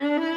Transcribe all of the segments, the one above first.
Mm-hmm.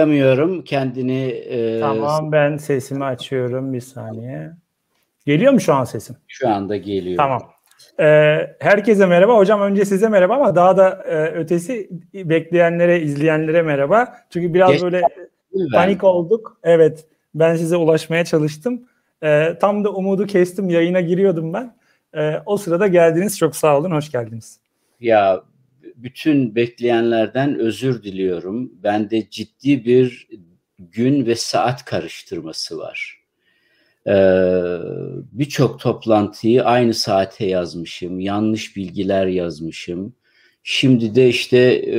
duyamıyorum kendini. E, tamam ben sesimi açıyorum bir saniye. Geliyor mu şu an sesim? Şu anda geliyor. Tamam. Ee, herkese merhaba. Hocam önce size merhaba ama daha da e, ötesi bekleyenlere, izleyenlere merhaba. Çünkü biraz Geç, böyle panik olduk. Evet ben size ulaşmaya çalıştım. Ee, tam da umudu kestim yayına giriyordum ben. Ee, o sırada geldiniz. Çok sağ olun. Hoş geldiniz. Ya bütün bekleyenlerden özür diliyorum. Ben de ciddi bir gün ve saat karıştırması var. Ee, Birçok toplantıyı aynı saate yazmışım, yanlış bilgiler yazmışım. Şimdi de işte e,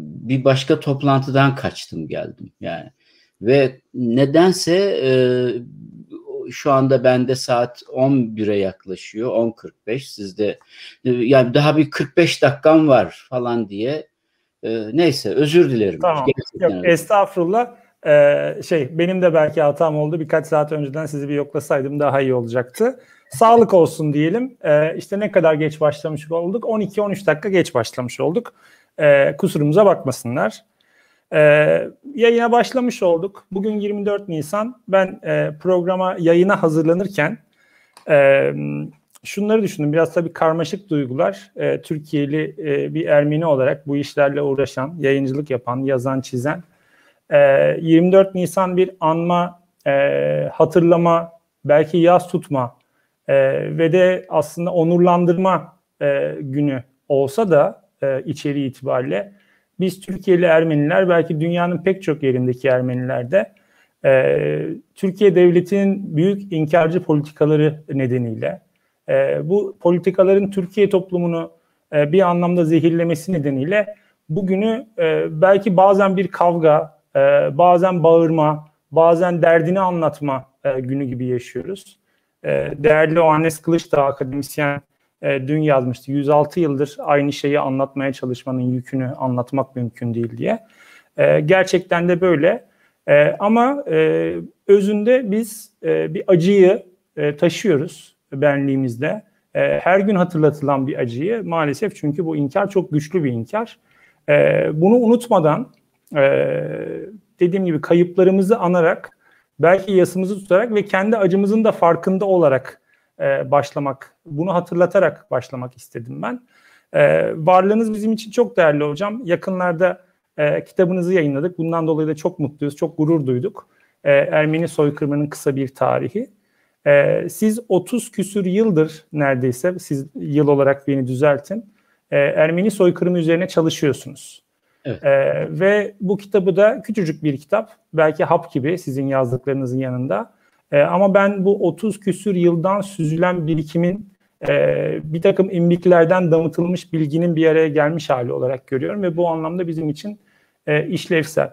bir başka toplantıdan kaçtım geldim yani. Ve nedense e, şu anda bende saat 11'e yaklaşıyor. 10.45 sizde e, yani daha bir 45 dakikam var falan diye. E, neyse özür dilerim. Tamam. Gerçekten Yok, estağfurullah. Ee, şey benim de belki hatam oldu. Birkaç saat önceden sizi bir yoklasaydım daha iyi olacaktı. Sağlık olsun diyelim. Ee, işte ne kadar geç başlamış olduk? 12-13 dakika geç başlamış olduk. Ee, kusurumuza bakmasınlar. Ee, yayına başlamış olduk. Bugün 24 Nisan. Ben e, programa yayına hazırlanırken e, şunları düşündüm. Biraz tabii karmaşık duygular. E, Türkiye'li e, bir Ermeni olarak bu işlerle uğraşan, yayıncılık yapan, yazan, çizen. E, 24 Nisan bir anma, e, hatırlama, belki yaz tutma e, ve de aslında onurlandırma e, günü olsa da e, içeriği itibariyle biz Türkiye'li Ermeniler belki dünyanın pek çok yerindeki Ermeniler de e, Türkiye devletinin büyük inkarcı politikaları nedeniyle e, bu politikaların Türkiye toplumunu e, bir anlamda zehirlemesi nedeniyle bugünü e, belki bazen bir kavga, e, bazen bağırma, bazen derdini anlatma e, günü gibi yaşıyoruz. E, değerli Oannes Kılıç da akademisyen e, dün yazmıştı. 106 yıldır aynı şeyi anlatmaya çalışmanın yükünü anlatmak mümkün değil diye. E, gerçekten de böyle. E, ama e, özünde biz e, bir acıyı e, taşıyoruz benliğimizde. E, her gün hatırlatılan bir acıyı maalesef çünkü bu inkar çok güçlü bir inkar. E, bunu unutmadan e, dediğim gibi kayıplarımızı anarak belki yasımızı tutarak ve kendi acımızın da farkında olarak e, başlamak, bunu hatırlatarak başlamak istedim ben. E, varlığınız bizim için çok değerli hocam. Yakınlarda e, kitabınızı yayınladık. Bundan dolayı da çok mutluyuz, çok gurur duyduk. E, Ermeni soykırımının kısa bir tarihi. E, siz 30 küsür yıldır neredeyse, siz yıl olarak beni düzeltin, e, Ermeni soykırımı üzerine çalışıyorsunuz. Evet. Ee, ve bu kitabı da küçücük bir kitap, belki hap gibi sizin yazdıklarınızın yanında e, ama ben bu 30 küsür yıldan süzülen birikimin e, bir takım imbiklerden damıtılmış bilginin bir araya gelmiş hali olarak görüyorum ve bu anlamda bizim için e, işlevsel.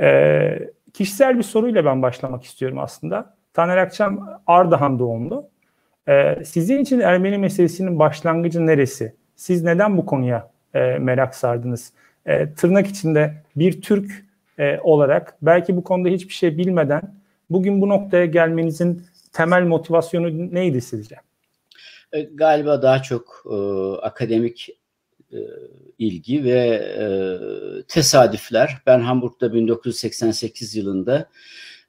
E, kişisel bir soruyla ben başlamak istiyorum aslında. Taner Akçam Ardahan doğumlu. E, sizin için Ermeni meselesinin başlangıcı neresi? Siz neden bu konuya e, merak sardınız? E, tırnak içinde bir Türk e, olarak belki bu konuda hiçbir şey bilmeden Bugün bu noktaya gelmenizin temel motivasyonu neydi sizce? E, galiba daha çok e, akademik e, ilgi ve e, tesadüfler. Ben Hamburg'da 1988 yılında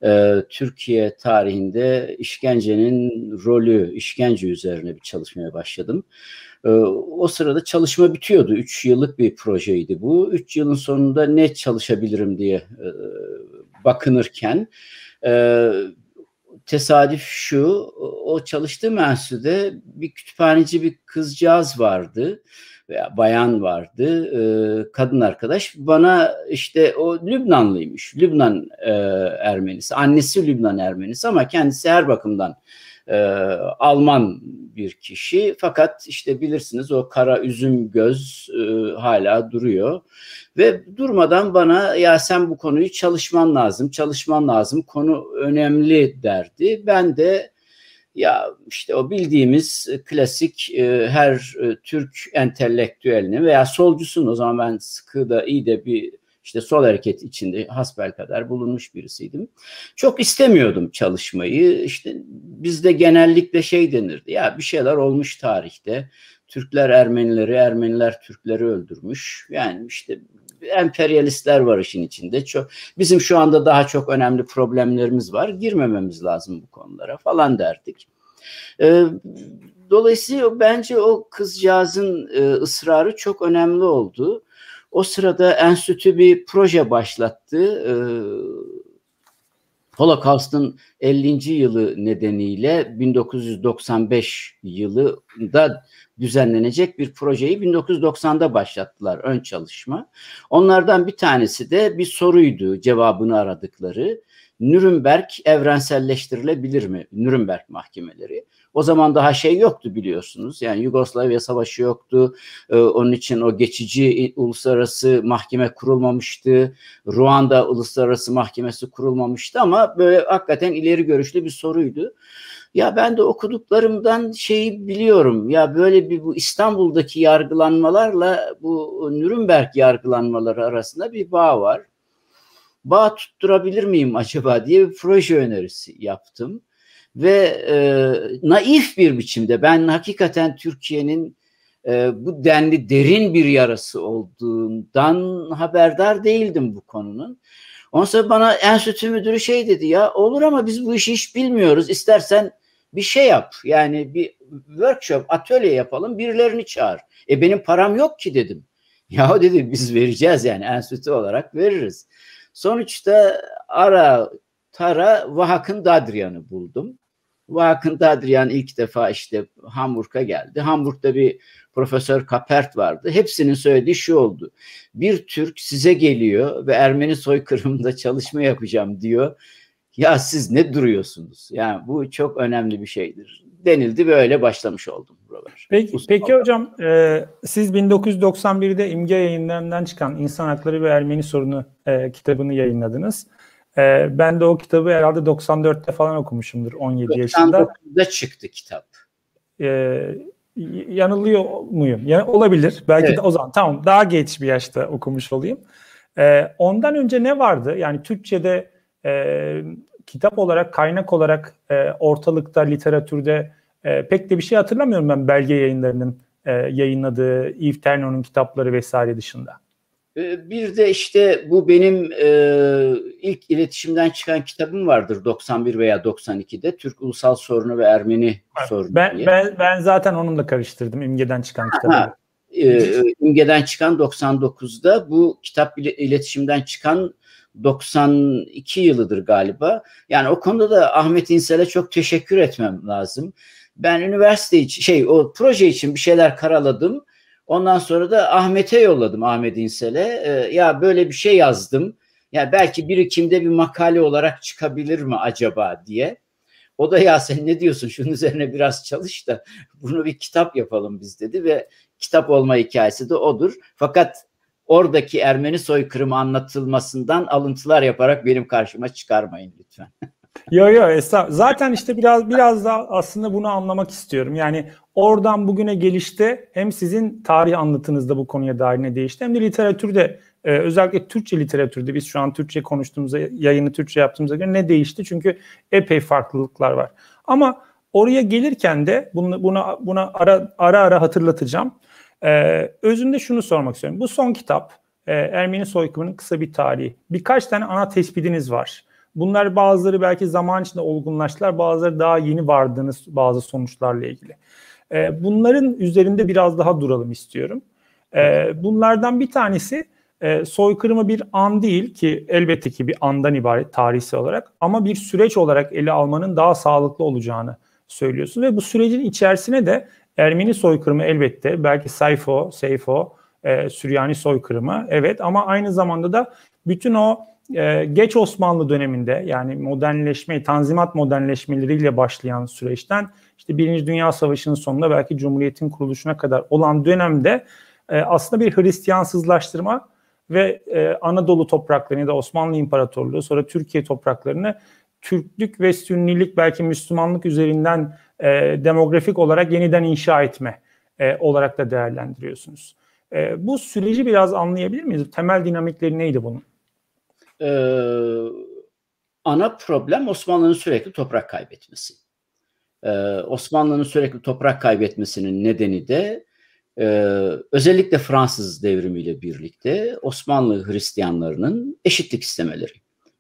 e, Türkiye tarihinde işkencenin rolü, işkence üzerine bir çalışmaya başladım. E, o sırada çalışma bitiyordu. Üç yıllık bir projeydi bu. Üç yılın sonunda ne çalışabilirim diye e, bakınırken e, tesadüf şu, o çalıştığım enstitüde bir kütüphaneci bir kızcağız vardı veya bayan vardı, e, kadın arkadaş. Bana işte o Lübnanlıymış, Lübnan e, Ermenisi. Annesi Lübnan Ermenisi ama kendisi her bakımdan e, Alman bir kişi fakat işte bilirsiniz o kara üzüm göz e, hala duruyor ve durmadan bana ya sen bu konuyu çalışman lazım çalışman lazım konu önemli derdi ben de ya işte o bildiğimiz klasik e, her e, Türk entelektüelini veya solcusun o zaman ben sıkı da iyi de bir işte sol hareket içinde hasbel kadar bulunmuş birisiydim. Çok istemiyordum çalışmayı. İşte bizde genellikle şey denirdi. Ya bir şeyler olmuş tarihte. Türkler Ermenileri, Ermeniler Türkleri öldürmüş. Yani işte emperyalistler var işin içinde. Çok, bizim şu anda daha çok önemli problemlerimiz var. Girmememiz lazım bu konulara falan derdik. Ee, dolayısıyla bence o kızcağızın e, ısrarı çok önemli oldu. O sırada enstitü bir proje başlattı. E, ee, Holocaust'ın 50. yılı nedeniyle 1995 yılında düzenlenecek bir projeyi 1990'da başlattılar ön çalışma. Onlardan bir tanesi de bir soruydu cevabını aradıkları. Nürnberg evrenselleştirilebilir mi? Nürnberg mahkemeleri. O zaman daha şey yoktu biliyorsunuz. Yani Yugoslavya Savaşı yoktu. E, onun için o geçici uluslararası mahkeme kurulmamıştı. Ruanda Uluslararası Mahkemesi kurulmamıştı ama böyle hakikaten ileri görüşlü bir soruydu. Ya ben de okuduklarımdan şeyi biliyorum. Ya böyle bir bu İstanbul'daki yargılanmalarla bu Nürnberg yargılanmaları arasında bir bağ var. Bağ tutturabilir miyim acaba diye bir proje önerisi yaptım ve e, naif bir biçimde ben hakikaten Türkiye'nin e, bu denli derin bir yarası olduğundan haberdar değildim bu konunun. Ondan sonra bana enstitü müdürü şey dedi ya olur ama biz bu işi hiç bilmiyoruz istersen bir şey yap yani bir workshop atölye yapalım birilerini çağır. E benim param yok ki dedim. Ya dedi biz vereceğiz yani enstitü olarak veririz. Sonuçta ara Tara Vahak'ın Dadrian'ı buldum. Vakın Dadriyan ilk defa işte Hamburg'a geldi. Hamburg'da bir Profesör Kapert vardı. Hepsinin söylediği şu oldu. Bir Türk size geliyor ve Ermeni soykırımında çalışma yapacağım diyor. Ya siz ne duruyorsunuz? Yani bu çok önemli bir şeydir denildi ve öyle başlamış oldum buralar. Peki, Usta peki hocam e, siz 1991'de İmge yayınlarından çıkan İnsan Hakları ve Ermeni Sorunu e, kitabını yayınladınız. E, ben de o kitabı herhalde 94'te falan okumuşumdur 17 yaşında. 94'te çıktı kitap. E, yanılıyor muyum? Yani olabilir. Belki evet. de o zaman tamam daha geç bir yaşta okumuş olayım. E, ondan önce ne vardı? Yani Türkçe'de e, kitap olarak, kaynak olarak e, ortalıkta, literatürde e, pek de bir şey hatırlamıyorum ben belge yayınlarının e, yayınladığı Yves Terno'nun kitapları vesaire dışında. Ee, bir de işte bu benim e, ilk iletişimden çıkan kitabım vardır 91 veya 92'de Türk Ulusal Sorunu ve Ermeni Sorunu ben, diye. Ben, ben zaten onunla karıştırdım İmge'den çıkan kitabı. e, İmge'den çıkan 99'da bu kitap iletişimden çıkan 92 yılıdır galiba. Yani o konuda da Ahmet İnsel'e çok teşekkür etmem lazım. Ben üniversite için şey o proje için bir şeyler karaladım Ondan sonra da Ahmet'e yolladım Ahmet İnsel'e. E, ya böyle bir şey yazdım. Ya belki biri kimde bir makale olarak çıkabilir mi acaba diye. O da ya sen ne diyorsun şunun üzerine biraz çalış da bunu bir kitap yapalım biz dedi ve kitap olma hikayesi de odur. Fakat oradaki Ermeni soykırımı anlatılmasından alıntılar yaparak benim karşıma çıkarmayın lütfen. Yo yo estağ. Zaten işte biraz biraz da aslında bunu anlamak istiyorum. Yani oradan bugüne gelişte hem sizin tarih anlatınızda bu konuya dair ne değişti hem de literatürde e, özellikle Türkçe literatürde biz şu an Türkçe konuştuğumuzda yayını Türkçe yaptığımıza göre ne değişti? Çünkü epey farklılıklar var. Ama oraya gelirken de bunu buna buna ara ara ara hatırlatacağım. Ee, özünde şunu sormak istiyorum. Bu son kitap e, Ermeni soykırımının kısa bir tarihi. Birkaç tane ana tespitiniz var. Bunlar bazıları belki zaman içinde olgunlaştılar, bazıları daha yeni vardığınız bazı sonuçlarla ilgili. E, bunların üzerinde biraz daha duralım istiyorum. E, bunlardan bir tanesi e, soykırımı bir an değil ki elbette ki bir andan ibaret tarihsel olarak ama bir süreç olarak ele almanın daha sağlıklı olacağını söylüyorsun ve bu sürecin içerisine de Ermeni soykırımı elbette belki Sayfo, Seyfo, e, Süryani soykırımı evet ama aynı zamanda da bütün o ee, geç Osmanlı döneminde yani modernleşme, tanzimat modernleşmeleriyle başlayan süreçten işte Birinci Dünya Savaşı'nın sonunda belki Cumhuriyet'in kuruluşuna kadar olan dönemde e, aslında bir Hristiyansızlaştırma ve e, Anadolu topraklarını ya da Osmanlı İmparatorluğu sonra Türkiye topraklarını Türklük ve Sünnilik belki Müslümanlık üzerinden e, demografik olarak yeniden inşa etme olarak da değerlendiriyorsunuz. bu süreci biraz anlayabilir miyiz? Temel dinamikleri neydi bunun? e, ana problem Osmanlı'nın sürekli toprak kaybetmesi. E, Osmanlı'nın sürekli toprak kaybetmesinin nedeni de e, özellikle Fransız devrimiyle birlikte Osmanlı Hristiyanlarının eşitlik istemeleri.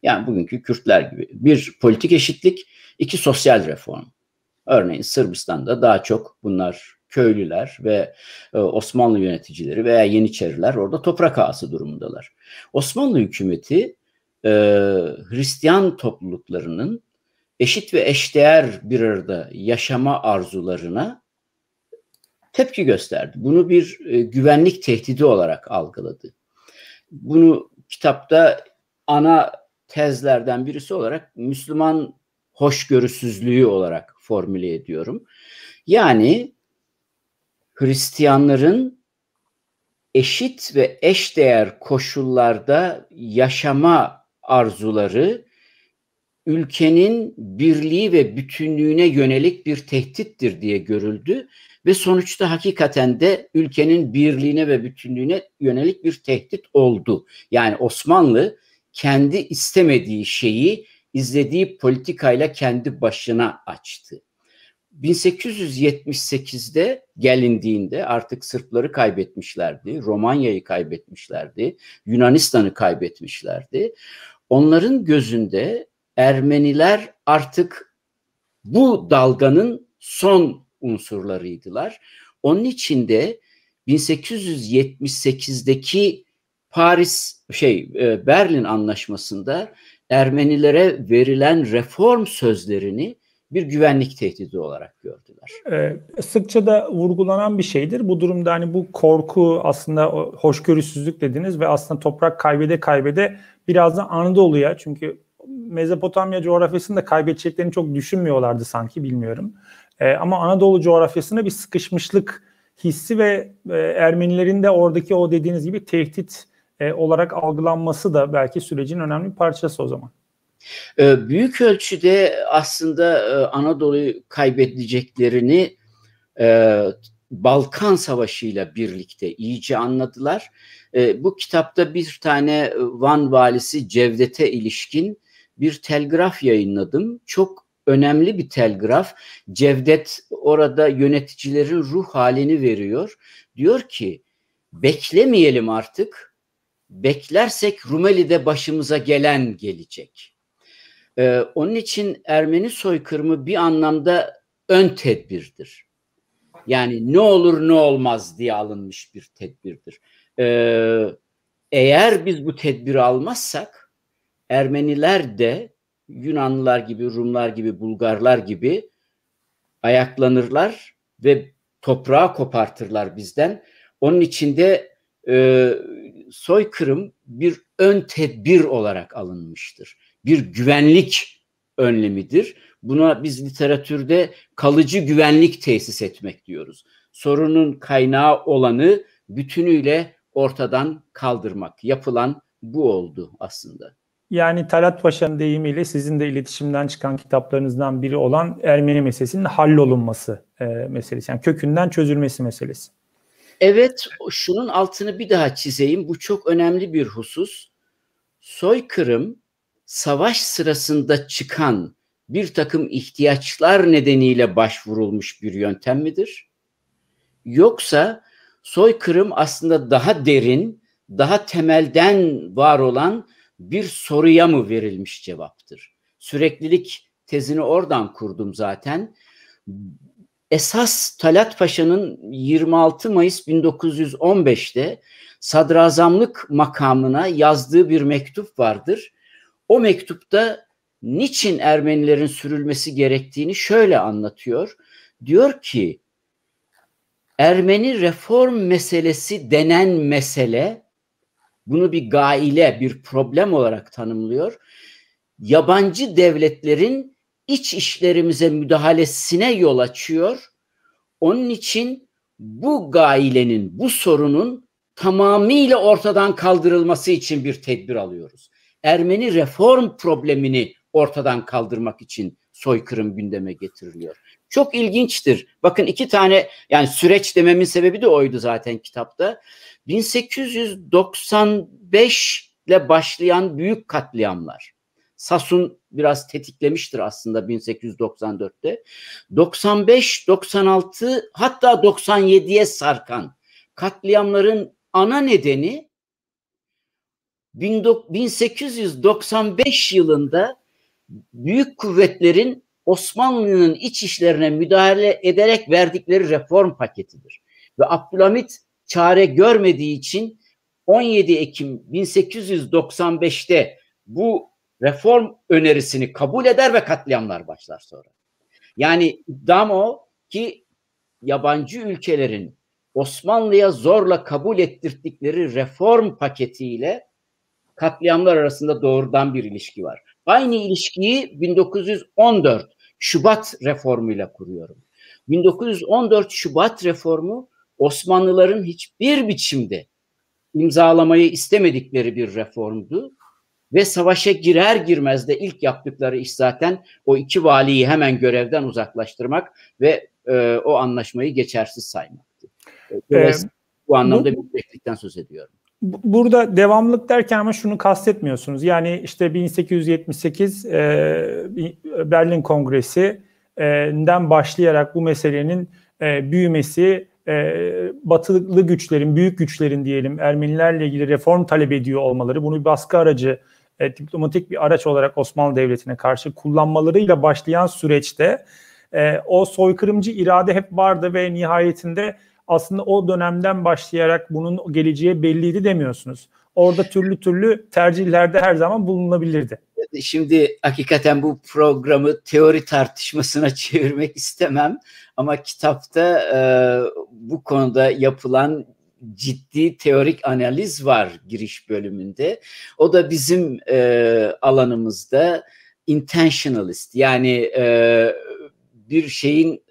Yani bugünkü Kürtler gibi. Bir politik eşitlik, iki sosyal reform. Örneğin Sırbistan'da daha çok bunlar köylüler ve e, Osmanlı yöneticileri veya Yeniçeriler orada toprak ağası durumundalar. Osmanlı hükümeti e, Hristiyan topluluklarının eşit ve eşdeğer bir arada yaşama arzularına tepki gösterdi. Bunu bir e, güvenlik tehdidi olarak algıladı. Bunu kitapta ana tezlerden birisi olarak Müslüman hoşgörüsüzlüğü olarak formüle ediyorum. Yani Hristiyanların eşit ve eşdeğer koşullarda yaşama arzuları ülkenin birliği ve bütünlüğüne yönelik bir tehdittir diye görüldü ve sonuçta hakikaten de ülkenin birliğine ve bütünlüğüne yönelik bir tehdit oldu. Yani Osmanlı kendi istemediği şeyi izlediği politikayla kendi başına açtı. 1878'de gelindiğinde artık Sırpları kaybetmişlerdi, Romanya'yı kaybetmişlerdi, Yunanistan'ı kaybetmişlerdi onların gözünde Ermeniler artık bu dalganın son unsurlarıydılar. Onun için de 1878'deki Paris şey e, Berlin anlaşmasında Ermenilere verilen reform sözlerini bir güvenlik tehdidi olarak gördüler. Ee, sıkça da vurgulanan bir şeydir. Bu durumda hani bu korku aslında hoşgörüsüzlük dediniz ve aslında toprak kaybede kaybede biraz da Anadolu'ya çünkü Mezopotamya coğrafyasını da kaybedeceklerini çok düşünmüyorlardı sanki bilmiyorum. E, ama Anadolu coğrafyasına bir sıkışmışlık hissi ve e, Ermenilerin de oradaki o dediğiniz gibi tehdit e, olarak algılanması da belki sürecin önemli bir parçası o zaman. E, büyük ölçüde aslında e, Anadolu'yu kaybedeceklerini e, Balkan Savaşı ile birlikte iyice anladılar e, bu kitapta bir tane e, Van valisi Cevdet'e ilişkin bir telgraf yayınladım. Çok önemli bir telgraf. Cevdet orada yöneticilerin ruh halini veriyor. Diyor ki beklemeyelim artık. Beklersek Rumeli'de başımıza gelen gelecek. Ee, onun için Ermeni soykırımı bir anlamda ön tedbirdir. Yani ne olur ne olmaz diye alınmış bir tedbirdir. Ee, eğer biz bu tedbiri almazsak Ermeniler de Yunanlılar gibi, Rumlar gibi, Bulgarlar gibi ayaklanırlar ve toprağı kopartırlar bizden. Onun içinde e, soykırım bir ön tedbir olarak alınmıştır. Bir güvenlik önlemidir. Buna biz literatürde kalıcı güvenlik tesis etmek diyoruz. Sorunun kaynağı olanı bütünüyle ortadan kaldırmak. Yapılan bu oldu aslında. Yani Talat Paşa'nın deyimiyle sizin de iletişimden çıkan kitaplarınızdan biri olan Ermeni meselesinin hallolunması e, meselesi. Yani kökünden çözülmesi meselesi. Evet, şunun altını bir daha çizeyim. Bu çok önemli bir husus. Soykırım, savaş sırasında çıkan bir takım ihtiyaçlar nedeniyle başvurulmuş bir yöntem midir? Yoksa soykırım aslında daha derin, daha temelden var olan bir soruya mı verilmiş cevaptır? Süreklilik tezini oradan kurdum zaten. Esas Talat Paşa'nın 26 Mayıs 1915'te sadrazamlık makamına yazdığı bir mektup vardır. O mektupta niçin Ermenilerin sürülmesi gerektiğini şöyle anlatıyor. Diyor ki Ermeni reform meselesi denen mesele bunu bir gaile, bir problem olarak tanımlıyor. Yabancı devletlerin iç işlerimize müdahalesine yol açıyor. Onun için bu gailenin, bu sorunun tamamıyla ortadan kaldırılması için bir tedbir alıyoruz. Ermeni reform problemini ortadan kaldırmak için soykırım gündeme getiriliyor. Çok ilginçtir. Bakın iki tane yani süreç dememin sebebi de oydu zaten kitapta. 1895 ile başlayan büyük katliamlar. Sasun biraz tetiklemiştir aslında 1894'te. 95, 96 hatta 97'ye sarkan katliamların ana nedeni 1895 yılında büyük kuvvetlerin Osmanlı'nın iç işlerine müdahale ederek verdikleri reform paketidir. Ve Abdülhamit çare görmediği için 17 Ekim 1895'te bu reform önerisini kabul eder ve katliamlar başlar sonra. Yani iddiam o ki yabancı ülkelerin Osmanlı'ya zorla kabul ettirdikleri reform paketiyle katliamlar arasında doğrudan bir ilişki var. Aynı ilişkiyi 1914 Şubat reformuyla kuruyorum. 1914 Şubat reformu Osmanlıların hiçbir biçimde imzalamayı istemedikleri bir reformdu ve savaşa girer girmez de ilk yaptıkları iş zaten o iki valiyi hemen görevden uzaklaştırmak ve e, o anlaşmayı geçersiz saymaktı. Ee, bu anlamda bu, bir söz ediyorum. Burada devamlılık derken ama şunu kastetmiyorsunuz. Yani işte 1878 e, Berlin Kongresi'nden e, başlayarak bu meselenin e, büyümesi, e, batılı güçlerin, büyük güçlerin diyelim Ermenilerle ilgili reform talep ediyor olmaları, bunu bir baskı aracı, e, diplomatik bir araç olarak Osmanlı Devleti'ne karşı kullanmalarıyla başlayan süreçte e, o soykırımcı irade hep vardı ve nihayetinde aslında o dönemden başlayarak bunun geleceği belliydi demiyorsunuz. Orada türlü türlü tercihlerde her zaman bulunabilirdi. Şimdi hakikaten bu programı teori tartışmasına çevirmek istemem ama kitapta e, bu konuda yapılan ciddi teorik analiz var giriş bölümünde. O da bizim e, alanımızda intentionalist yani e, bir şeyin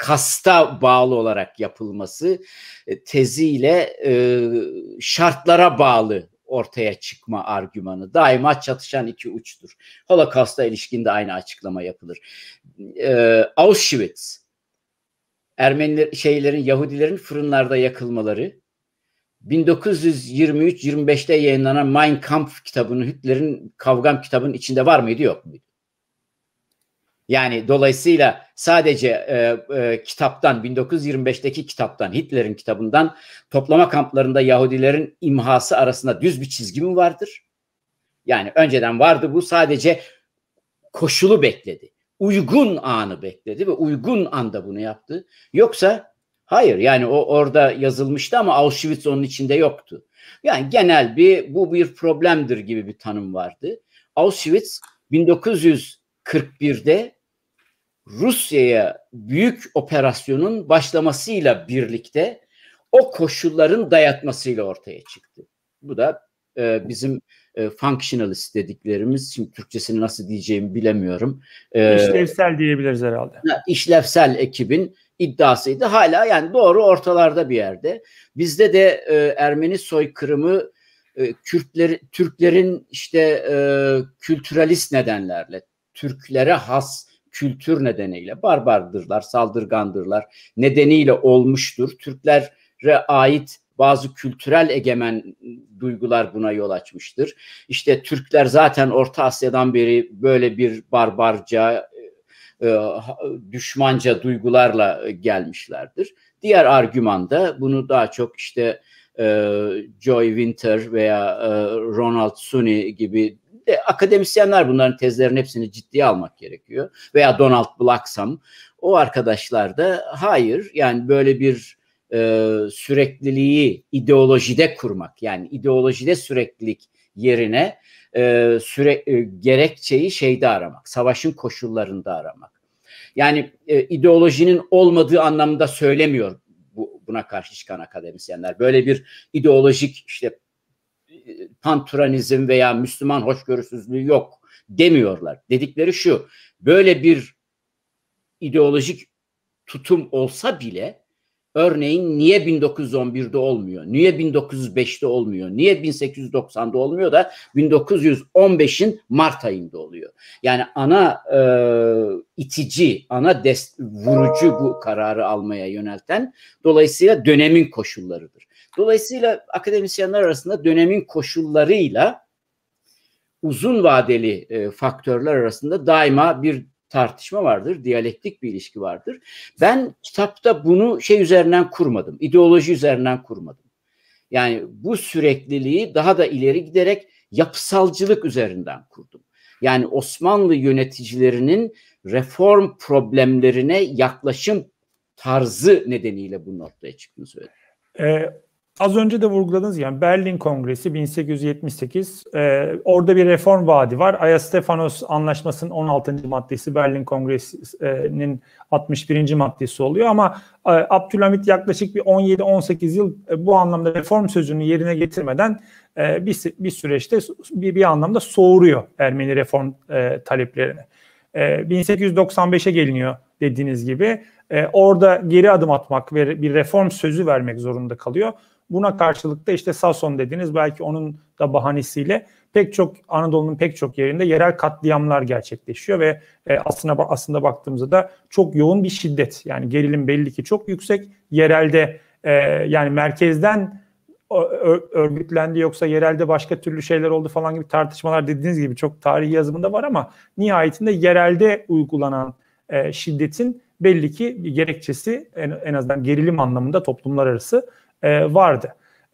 kasta bağlı olarak yapılması e, teziyle e, şartlara bağlı ortaya çıkma argümanı. Daima çatışan iki uçtur. Holokast'a ilişkin de aynı açıklama yapılır. E, Auschwitz, Ermeniler, şeylerin, Yahudilerin fırınlarda yakılmaları, 1923-25'te yayınlanan Mein Kampf kitabının, Hitler'in kavgam kitabının içinde var mıydı yok muydu? Yani dolayısıyla sadece e, e, kitaptan 1925'teki kitaptan Hitler'in kitabından toplama kamplarında Yahudilerin imhası arasında düz bir çizgi mi vardır? Yani önceden vardı bu sadece koşulu bekledi. Uygun anı bekledi ve uygun anda bunu yaptı. Yoksa hayır yani o orada yazılmıştı ama Auschwitz onun içinde yoktu. Yani genel bir bu bir problemdir gibi bir tanım vardı. Auschwitz 1941'de Rusya'ya büyük operasyonun başlamasıyla birlikte o koşulların dayatmasıyla ortaya çıktı. Bu da e, bizim e, functionalist dediklerimiz, şimdi Türkçesini nasıl diyeceğimi bilemiyorum. E, işlevsel diyebiliriz herhalde. İşlevsel ekibin iddiasıydı. Hala yani doğru ortalarda bir yerde. Bizde de e, Ermeni soykırımı e, Kürtleri, Türklerin işte e, kültüralist nedenlerle, Türklere has kültür nedeniyle barbardırlar, saldırgandırlar nedeniyle olmuştur. Türklere ait bazı kültürel egemen duygular buna yol açmıştır. İşte Türkler zaten Orta Asya'dan beri böyle bir barbarca, e, e, düşmanca duygularla gelmişlerdir. Diğer argümanda bunu daha çok işte e, Joy Winter veya Ronald Suni gibi de akademisyenler bunların tezlerin hepsini ciddiye almak gerekiyor. Veya Donald Blaksam o arkadaşlar da hayır yani böyle bir e, sürekliliği ideolojide kurmak yani ideolojide süreklilik yerine e, süre e, gerekçeyi şeyde aramak, savaşın koşullarında aramak. Yani e, ideolojinin olmadığı anlamda söylemiyor bu, buna karşı çıkan akademisyenler. Böyle bir ideolojik işte panturanizm veya Müslüman hoşgörüsüzlüğü yok demiyorlar. Dedikleri şu, böyle bir ideolojik tutum olsa bile örneğin niye 1911'de olmuyor, niye 1905'te olmuyor, niye 1890'da olmuyor da 1915'in Mart ayında oluyor. Yani ana e, itici, ana dest vurucu bu kararı almaya yönelten dolayısıyla dönemin koşullarıdır. Dolayısıyla akademisyenler arasında dönemin koşullarıyla uzun vadeli e, faktörler arasında daima bir tartışma vardır, diyalektik bir ilişki vardır. Ben kitapta bunu şey üzerinden kurmadım, ideoloji üzerinden kurmadım. Yani bu sürekliliği daha da ileri giderek yapısalcılık üzerinden kurdum. Yani Osmanlı yöneticilerinin reform problemlerine yaklaşım tarzı nedeniyle bu noktaya çıktığını söyledim. Ee, az önce de vurguladınız yani Berlin Kongresi 1878 e, orada bir reform vaadi var. Aya Stefanos Anlaşması'nın 16. maddesi Berlin Kongresi'nin 61. maddesi oluyor ama e, Abdülhamit yaklaşık bir 17-18 yıl e, bu anlamda reform sözünü yerine getirmeden e, bir, bir süreçte bir, bir anlamda soğuruyor Ermeni reform e, taleplerini. E, 1895'e geliniyor dediğiniz gibi. E, orada geri adım atmak ve bir reform sözü vermek zorunda kalıyor. Buna karşılık da işte Sason dediniz belki onun da bahanesiyle pek çok Anadolu'nun pek çok yerinde yerel katliamlar gerçekleşiyor ve e, aslında aslında baktığımızda da çok yoğun bir şiddet yani gerilim belli ki çok yüksek yerelde e, yani merkezden örgütlendi yoksa yerelde başka türlü şeyler oldu falan gibi tartışmalar dediğiniz gibi çok tarihi yazımında var ama nihayetinde yerelde uygulanan e, şiddetin belli ki gerekçesi en, en azından gerilim anlamında toplumlar arası e, vardı.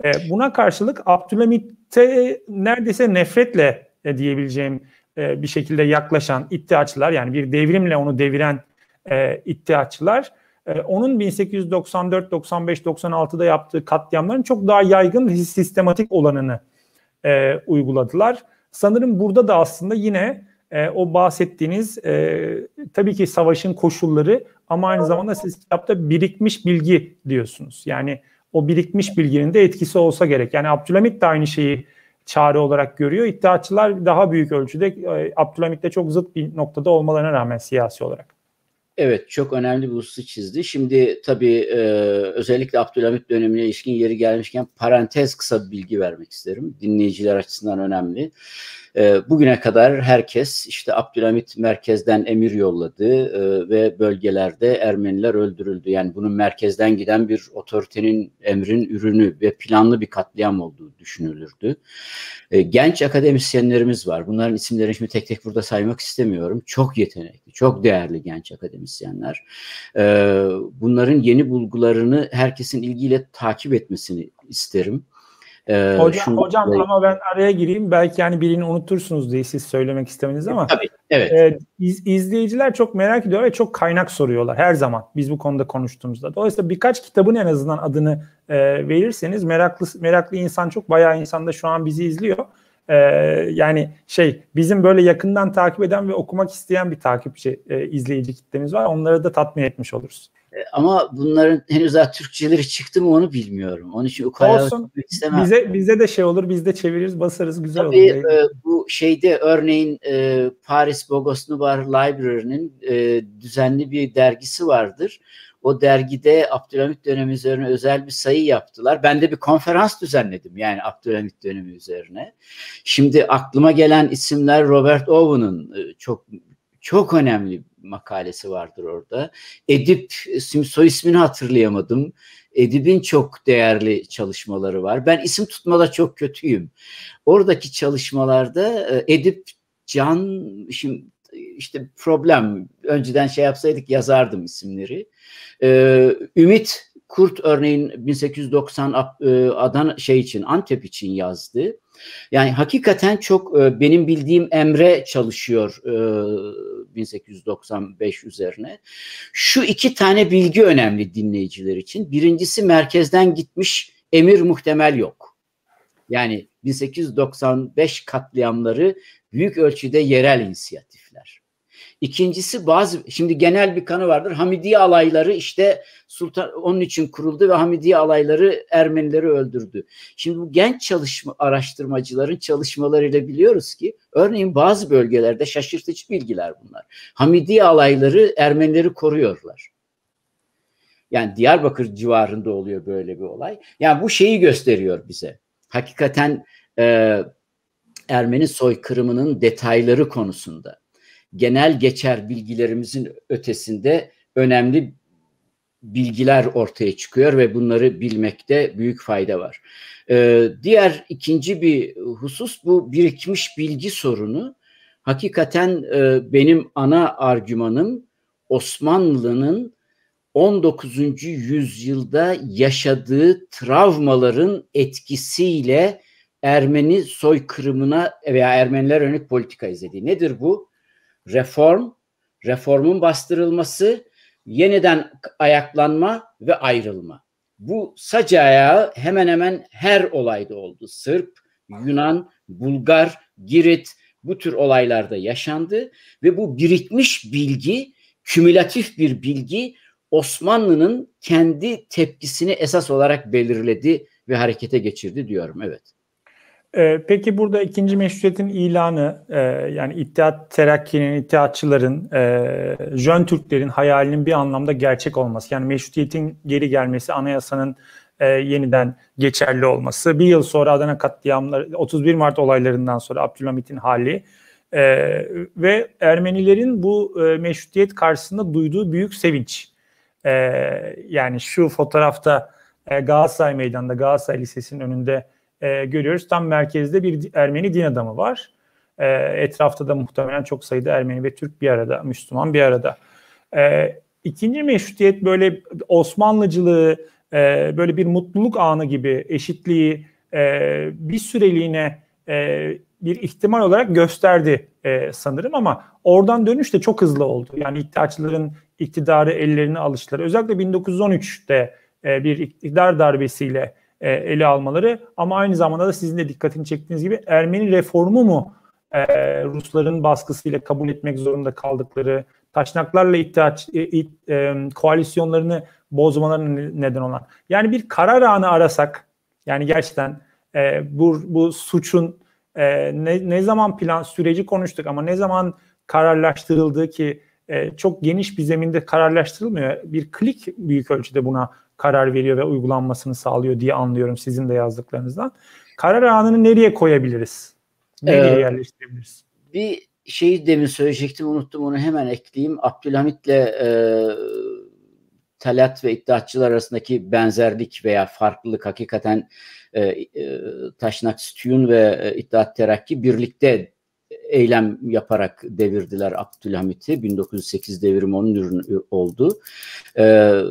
E, buna karşılık Abdülhamit'e neredeyse nefretle e, diyebileceğim e, bir şekilde yaklaşan iddiaçılar yani bir devrimle onu deviren e, iddiaçılar e, onun 1894, 95, 96'da yaptığı katliamların çok daha yaygın ve sistematik olanını e, uyguladılar. Sanırım burada da aslında yine e, o bahsettiğiniz e, tabii ki savaşın koşulları ama aynı zamanda siz kitapta birikmiş bilgi diyorsunuz. Yani o birikmiş bilginin de etkisi olsa gerek. Yani Abdülhamit de aynı şeyi çare olarak görüyor. İttihatçılar daha büyük ölçüde e, Abdülhamit'le çok zıt bir noktada olmalarına rağmen siyasi olarak. Evet çok önemli bir hususu çizdi. Şimdi tabii e, özellikle Abdülhamit dönemine ilişkin yeri gelmişken parantez kısa bir bilgi vermek isterim. Dinleyiciler açısından önemli. Ee, bugüne kadar herkes işte Abdülhamit merkezden emir yolladı e, ve bölgelerde Ermeniler öldürüldü. Yani bunun merkezden giden bir otoritenin emrin ürünü ve planlı bir katliam olduğu düşünülürdü. E, genç akademisyenlerimiz var. Bunların isimlerini şimdi tek tek burada saymak istemiyorum. Çok yetenekli, çok değerli genç akademisyenler. E, bunların yeni bulgularını herkesin ilgiyle takip etmesini isterim. E, ee, hocam, şu, hocam e, ama ben araya gireyim. Belki yani birini unutursunuz diye siz söylemek istemeniz ama tabii, evet. e, iz, izleyiciler çok merak ediyor ve çok kaynak soruyorlar her zaman biz bu konuda konuştuğumuzda. Dolayısıyla birkaç kitabın en azından adını e, verirseniz meraklı meraklı insan çok bayağı insan da şu an bizi izliyor. E, yani şey bizim böyle yakından takip eden ve okumak isteyen bir takipçi e, izleyici kitlemiz var. Onları da tatmin etmiş oluruz ama bunların henüz daha Türkçeleri çıktı mı onu bilmiyorum. Onun için ukalalık istemem. Bize, bize de şey olur biz de çeviririz basarız güzel Tabii, olur. E, bu şeyde örneğin e, Paris Bogos Nubar Library'nin e, düzenli bir dergisi vardır. O dergide Abdülhamit dönemi üzerine özel bir sayı yaptılar. Ben de bir konferans düzenledim yani Abdülhamit dönemi üzerine. Şimdi aklıma gelen isimler Robert Owen'ın e, çok çok önemli makalesi vardır orada. Edip, soy ismini hatırlayamadım. Edip'in çok değerli çalışmaları var. Ben isim tutmada çok kötüyüm. Oradaki çalışmalarda e, Edip Can, şimdi işte problem önceden şey yapsaydık yazardım isimleri. E, Ümit Kurt örneğin 1890 e, Adana şey için Antep için yazdı. Yani hakikaten çok e, benim bildiğim Emre çalışıyor 1895 e, üzerine. Şu iki tane bilgi önemli dinleyiciler için. Birincisi merkezden gitmiş emir muhtemel yok. Yani 1895 katliamları büyük ölçüde yerel inisiyatifler. İkincisi bazı şimdi genel bir kanı vardır. Hamidiye alayları işte Sultan onun için kuruldu ve Hamidiye alayları Ermenileri öldürdü. Şimdi bu genç çalışma araştırmacıların çalışmalarıyla biliyoruz ki örneğin bazı bölgelerde şaşırtıcı bilgiler bunlar. Hamidiye alayları Ermenileri koruyorlar. Yani Diyarbakır civarında oluyor böyle bir olay. Yani bu şeyi gösteriyor bize. Hakikaten e, Ermeni soykırımının detayları konusunda genel geçer bilgilerimizin ötesinde önemli bilgiler ortaya çıkıyor ve bunları bilmekte büyük fayda var. Ee, diğer ikinci bir husus bu birikmiş bilgi sorunu. Hakikaten e, benim ana argümanım Osmanlı'nın 19. yüzyılda yaşadığı travmaların etkisiyle Ermeni soykırımına veya Ermeniler yönelik politika izlediği. Nedir bu? reform, reformun bastırılması, yeniden ayaklanma ve ayrılma. Bu sac ayağı hemen hemen her olayda oldu. Sırp, Yunan, Bulgar, Girit bu tür olaylarda yaşandı ve bu birikmiş bilgi, kümülatif bir bilgi Osmanlı'nın kendi tepkisini esas olarak belirledi ve harekete geçirdi diyorum. Evet. Ee, peki burada ikinci meşrutiyetin ilanı e, yani İttihat Terakki'nin, İttihatçıların, e, Jön Türklerin hayalinin bir anlamda gerçek olması. Yani meşrutiyetin geri gelmesi, anayasanın e, yeniden geçerli olması. Bir yıl sonra Adana katliamları, 31 Mart olaylarından sonra Abdülhamit'in hali e, ve Ermenilerin bu e, meşrutiyet karşısında duyduğu büyük sevinç. E, yani şu fotoğrafta e, Galatasaray Meydanı'nda, Galatasaray Lisesi'nin önünde e, görüyoruz. Tam merkezde bir Ermeni din adamı var. E, etrafta da muhtemelen çok sayıda Ermeni ve Türk bir arada, Müslüman bir arada. E, ikinci meşrutiyet böyle Osmanlıcılığı, e, böyle bir mutluluk anı gibi eşitliği e, bir süreliğine e, bir ihtimal olarak gösterdi e, sanırım ama oradan dönüş de çok hızlı oldu. Yani ihtiyaçların iktidarı ellerine alıştılar. özellikle 1913'te e, bir iktidar darbesiyle e, ele almaları ama aynı zamanda da sizin de dikkatini çektiğiniz gibi Ermeni reformu mu e, Rusların baskısıyla kabul etmek zorunda kaldıkları, taşnaklarla iddiaç, e, e, koalisyonlarını bozmalarına neden olan. Yani bir karar anı arasak, yani gerçekten e, bu, bu suçun e, ne, ne zaman plan süreci konuştuk ama ne zaman kararlaştırıldığı ki e, çok geniş bir zeminde kararlaştırılmıyor. Bir klik büyük ölçüde buna karar veriyor ve uygulanmasını sağlıyor diye anlıyorum sizin de yazdıklarınızdan. Karar anını nereye koyabiliriz? Nereye ee, yerleştirebiliriz? Bir şey demin söyleyecektim unuttum onu hemen ekleyeyim. Abdülhamit'le e, talat ve iddiatçılar arasındaki benzerlik veya farklılık hakikaten e, e, Taşnak Stüyun ve e, İttihat Terakki birlikte eylem yaparak devirdiler Abdülhamit'i. 1908 devrimi onun ürünü oldu. Ee,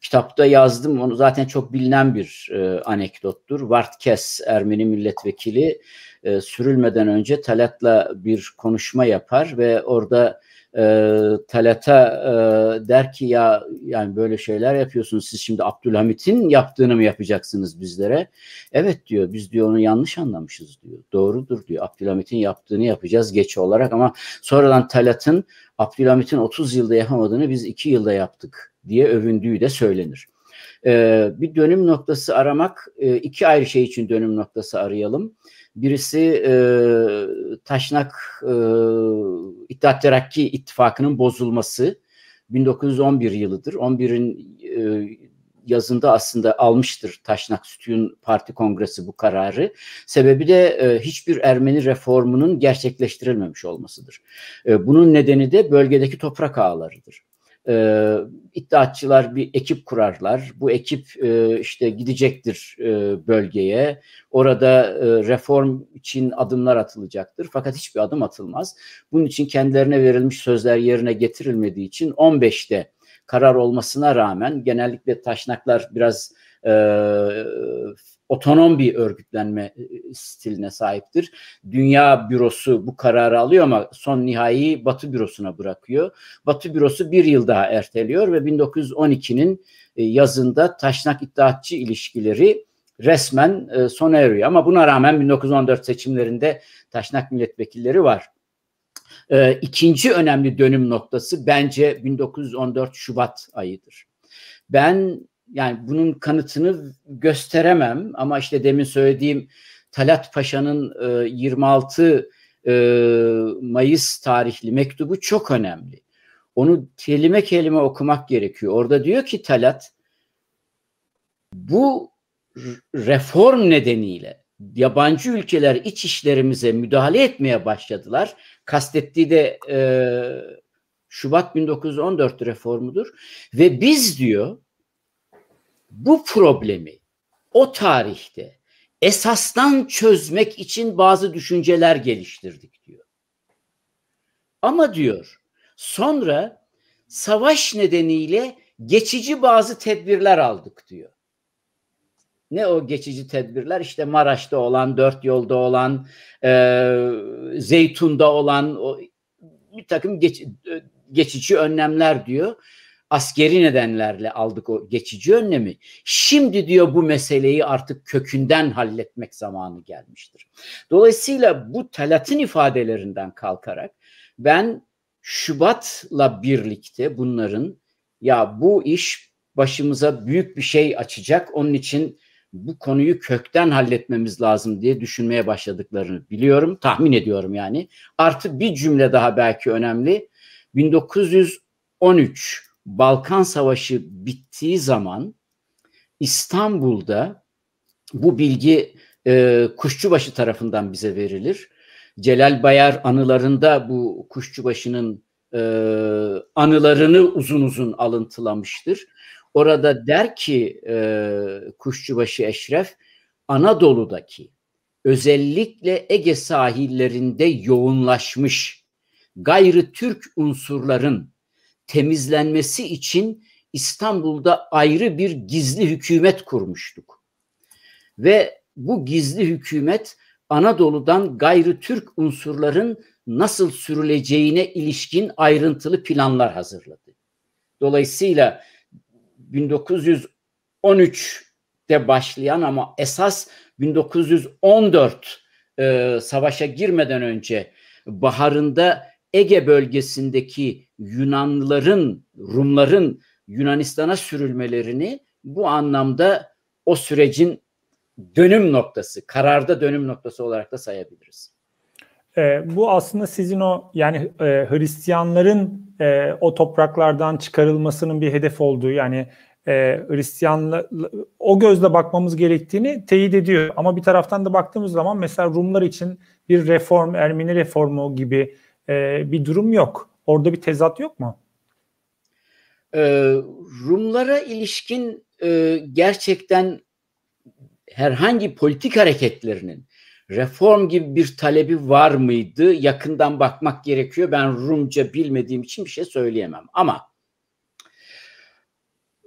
kitapta yazdım. Onu zaten çok bilinen bir e, anekdottur. Vartkes Ermeni milletvekili e, sürülmeden önce Talat'la bir konuşma yapar ve orada e, Talat'a e, der ki ya yani böyle şeyler yapıyorsunuz siz şimdi Abdülhamit'in yaptığını mı yapacaksınız bizlere? Evet diyor biz diyor onu yanlış anlamışız diyor. Doğrudur diyor Abdülhamit'in yaptığını yapacağız geç olarak ama sonradan Talat'ın Abdülhamit'in 30 yılda yapamadığını biz 2 yılda yaptık diye övündüğü de söylenir. Ee, bir dönüm noktası aramak, e, iki ayrı şey için dönüm noktası arayalım. Birisi e, Taşnak e, İttihat Terakki ittifakının bozulması 1911 yılıdır. 11'in e, yazında aslında almıştır Taşnak Sütüyün Parti Kongresi bu kararı. Sebebi de e, hiçbir Ermeni reformunun gerçekleştirilmemiş olmasıdır. E, bunun nedeni de bölgedeki toprak ağlarıdır e, iddiatçılar bir ekip kurarlar. Bu ekip e, işte gidecektir e, bölgeye. Orada e, reform için adımlar atılacaktır. Fakat hiçbir adım atılmaz. Bunun için kendilerine verilmiş sözler yerine getirilmediği için 15'te karar olmasına rağmen genellikle taşnaklar biraz e, otonom bir örgütlenme e, e, stiline sahiptir. Dünya bürosu bu kararı alıyor ama son nihai Batı bürosuna bırakıyor. Batı bürosu bir yıl daha erteliyor ve 1912'nin e, yazında taşnak iddiatçı ilişkileri resmen sona eriyor. Ama buna rağmen 1914 seçimlerinde taşnak milletvekilleri var. İkinci önemli dönüm noktası bence 1914 Şubat ayıdır. Ben yani bunun kanıtını gösteremem ama işte demin söylediğim Talat Paşa'nın e, 26 e, Mayıs tarihli mektubu çok önemli. Onu kelime kelime okumak gerekiyor. Orada diyor ki Talat bu reform nedeniyle yabancı ülkeler iç işlerimize müdahale etmeye başladılar. Kastettiği de e, Şubat 1914 reformudur. Ve biz diyor bu problemi o tarihte esastan çözmek için bazı düşünceler geliştirdik diyor. Ama diyor sonra savaş nedeniyle geçici bazı tedbirler aldık diyor. Ne o geçici tedbirler? İşte Maraş'ta olan, Dört Yolda olan, e, Zeytun'da olan o, bir takım geç, e, geçici önlemler diyor askeri nedenlerle aldık o geçici önlemi. Şimdi diyor bu meseleyi artık kökünden halletmek zamanı gelmiştir. Dolayısıyla bu Talat'ın ifadelerinden kalkarak ben Şubat'la birlikte bunların ya bu iş başımıza büyük bir şey açacak. Onun için bu konuyu kökten halletmemiz lazım diye düşünmeye başladıklarını biliyorum, tahmin ediyorum yani. Artı bir cümle daha belki önemli. 1913 Balkan Savaşı bittiği zaman İstanbul'da bu bilgi e, Kuşçubaşı tarafından bize verilir. Celal Bayar anılarında bu Kuşçubaşı'nın e, anılarını uzun uzun alıntılamıştır. Orada der ki e, Kuşçubaşı Eşref, Anadolu'daki özellikle Ege sahillerinde yoğunlaşmış gayrı Türk unsurların temizlenmesi için İstanbul'da ayrı bir gizli hükümet kurmuştuk. Ve bu gizli hükümet Anadolu'dan gayri Türk unsurların nasıl sürüleceğine ilişkin ayrıntılı planlar hazırladı. Dolayısıyla 1913'te başlayan ama esas 1914 e, savaşa girmeden önce baharında Ege bölgesindeki Yunanlıların, Rumların Yunanistan'a sürülmelerini bu anlamda o sürecin dönüm noktası, kararda dönüm noktası olarak da sayabiliriz. E, bu aslında sizin o yani e, Hristiyanların e, o topraklardan çıkarılmasının bir hedef olduğu yani e, Hristiyanla o gözle bakmamız gerektiğini teyit ediyor. Ama bir taraftan da baktığımız zaman mesela Rumlar için bir reform, Ermeni reformu gibi e, bir durum yok. Orada bir tezat yok mu? E, Rumlara ilişkin e, gerçekten herhangi politik hareketlerinin reform gibi bir talebi var mıydı? Yakından bakmak gerekiyor. Ben Rumca bilmediğim için bir şey söyleyemem. Ama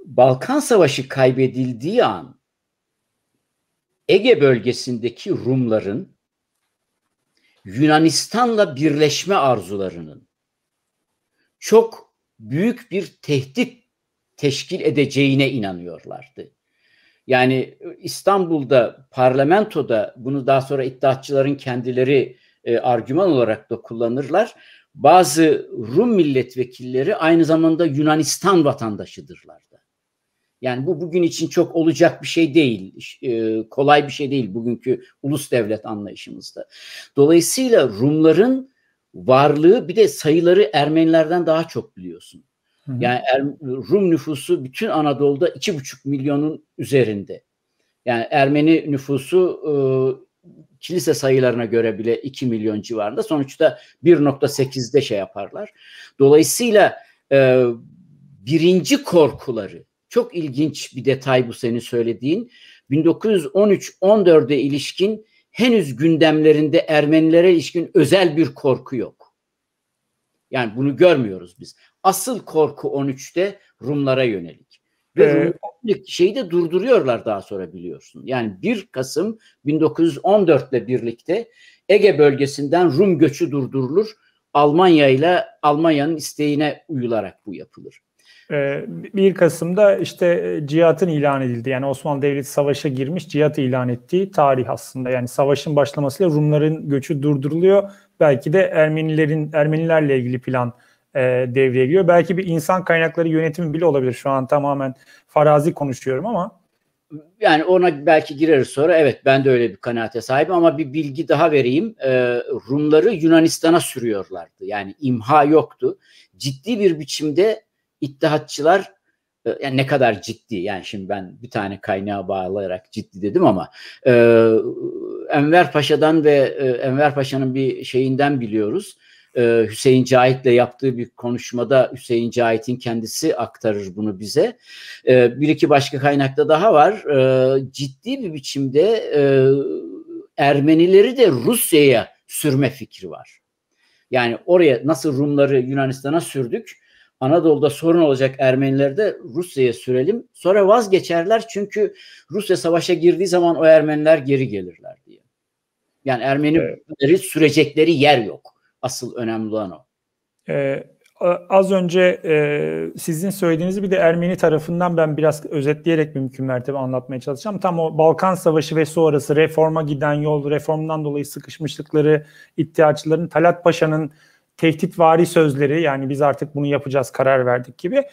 Balkan Savaşı kaybedildiği an Ege bölgesindeki Rumların Yunanistan'la birleşme arzularının çok büyük bir tehdit teşkil edeceğine inanıyorlardı. Yani İstanbul'da parlamentoda bunu daha sonra iddiatçıların kendileri e, argüman olarak da kullanırlar. Bazı Rum milletvekilleri aynı zamanda Yunanistan vatandaşıdırlar da. Yani bu bugün için çok olacak bir şey değil. E, kolay bir şey değil bugünkü ulus devlet anlayışımızda. Dolayısıyla Rumların varlığı bir de sayıları Ermenilerden daha çok biliyorsun. Hı hı. Yani er, Rum nüfusu bütün Anadolu'da iki buçuk milyonun üzerinde. Yani Ermeni nüfusu e, kilise sayılarına göre bile 2 milyon civarında. Sonuçta 1.8'de şey yaparlar. Dolayısıyla e, birinci korkuları çok ilginç bir detay bu senin söylediğin. 1913-14'e ilişkin henüz gündemlerinde Ermenilere ilişkin özel bir korku yok. Yani bunu görmüyoruz biz. Asıl korku 13'te Rumlara yönelik. Ve ee, şeyi de durduruyorlar daha sonra biliyorsun. Yani 1 Kasım 1914 ile birlikte Ege bölgesinden Rum göçü durdurulur. Almanya ile Almanya'nın isteğine uyularak bu yapılır. 1 ee, Kasım'da işte e, cihatın ilan edildi. Yani Osmanlı Devleti savaşa girmiş, cihat ilan ettiği tarih aslında. Yani savaşın başlamasıyla Rumların göçü durduruluyor. Belki de Ermenilerin Ermenilerle ilgili plan e, devreye giriyor. Belki bir insan kaynakları yönetimi bile olabilir. Şu an tamamen farazi konuşuyorum ama yani ona belki gireriz sonra. Evet ben de öyle bir kanaate sahibim ama bir bilgi daha vereyim. Ee, Rumları Yunanistan'a sürüyorlardı. Yani imha yoktu. Ciddi bir biçimde İttihatçılar e, yani ne kadar ciddi yani şimdi ben bir tane kaynağa bağlayarak ciddi dedim ama e, Enver Paşa'dan ve e, Enver Paşa'nın bir şeyinden biliyoruz. E, Hüseyin Cahit'le yaptığı bir konuşmada Hüseyin Cahit'in kendisi aktarır bunu bize. E, bir iki başka kaynakta daha var. E, ciddi bir biçimde e, Ermenileri de Rusya'ya sürme fikri var. Yani oraya nasıl Rumları Yunanistan'a sürdük Anadolu'da sorun olacak Ermenileri de Rusya'ya sürelim. Sonra vazgeçerler çünkü Rusya savaşa girdiği zaman o Ermeniler geri gelirler diye. Yani Ermenileri evet. sürecekleri yer yok. Asıl önemli olan o. Ee, az önce e, sizin söylediğinizi bir de Ermeni tarafından ben biraz özetleyerek mümkün mertebe anlatmaya çalışacağım. Tam o Balkan Savaşı ve sonrası reforma giden yol, reformdan dolayı sıkışmışlıkları, iddiaçıların, Talat Paşa'nın tehditvari sözleri yani biz artık bunu yapacağız karar verdik gibi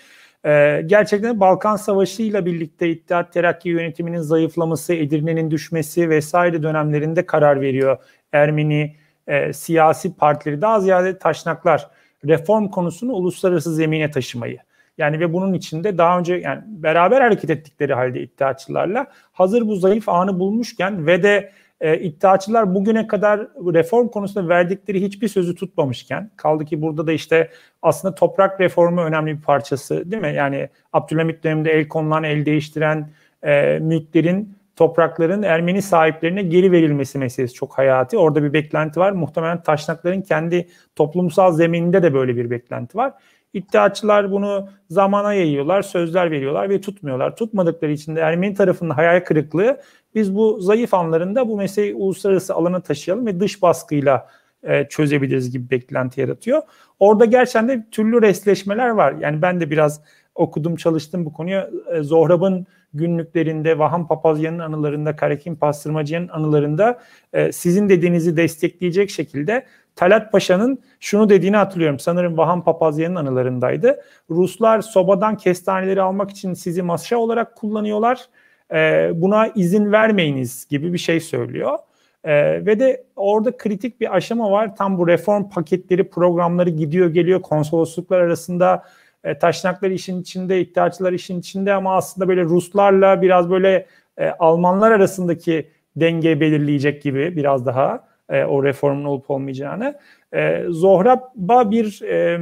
e, gerçekten Balkan Savaşı ile birlikte İttihat Terakki yönetiminin zayıflaması, Edirne'nin düşmesi vesaire dönemlerinde karar veriyor Ermeni e, siyasi partileri daha ziyade taşnaklar reform konusunu uluslararası zemine taşımayı. Yani ve bunun içinde daha önce yani beraber hareket ettikleri halde iddiaçılarla hazır bu zayıf anı bulmuşken ve de e, iddiaçılar bugüne kadar reform konusunda verdikleri hiçbir sözü tutmamışken kaldı ki burada da işte aslında toprak reformu önemli bir parçası değil mi? Yani Abdülhamit döneminde el konulan el değiştiren e, mülklerin toprakların Ermeni sahiplerine geri verilmesi meselesi çok hayati. Orada bir beklenti var. Muhtemelen taşnakların kendi toplumsal zemininde de böyle bir beklenti var. İddiaçılar bunu zamana yayıyorlar, sözler veriyorlar ve tutmuyorlar. Tutmadıkları için de Ermeni tarafının hayal kırıklığı biz bu zayıf anlarında bu meseleyi uluslararası alana taşıyalım ve dış baskıyla e, çözebiliriz gibi beklenti yaratıyor. Orada gerçekten de türlü resleşmeler var. Yani ben de biraz okudum çalıştım bu konuya. E, Zohrab'ın günlüklerinde, Vahan Papazyan'ın anılarında, Karakin Pastırmacı'nın anılarında e, sizin dediğinizi destekleyecek şekilde Talat Paşa'nın şunu dediğini hatırlıyorum. Sanırım Vahan Papazya'nın anılarındaydı. Ruslar sobadan kestaneleri almak için sizi masya olarak kullanıyorlar. E, buna izin vermeyiniz gibi bir şey söylüyor. E, ve de orada kritik bir aşama var. Tam bu reform paketleri, programları gidiyor geliyor konsolosluklar arasında. E, taşnaklar işin içinde, iddiaçılar işin içinde ama aslında böyle Ruslarla biraz böyle e, Almanlar arasındaki denge belirleyecek gibi biraz daha e, o reformun olup olmayacağını. E, Zohrab'a bir e,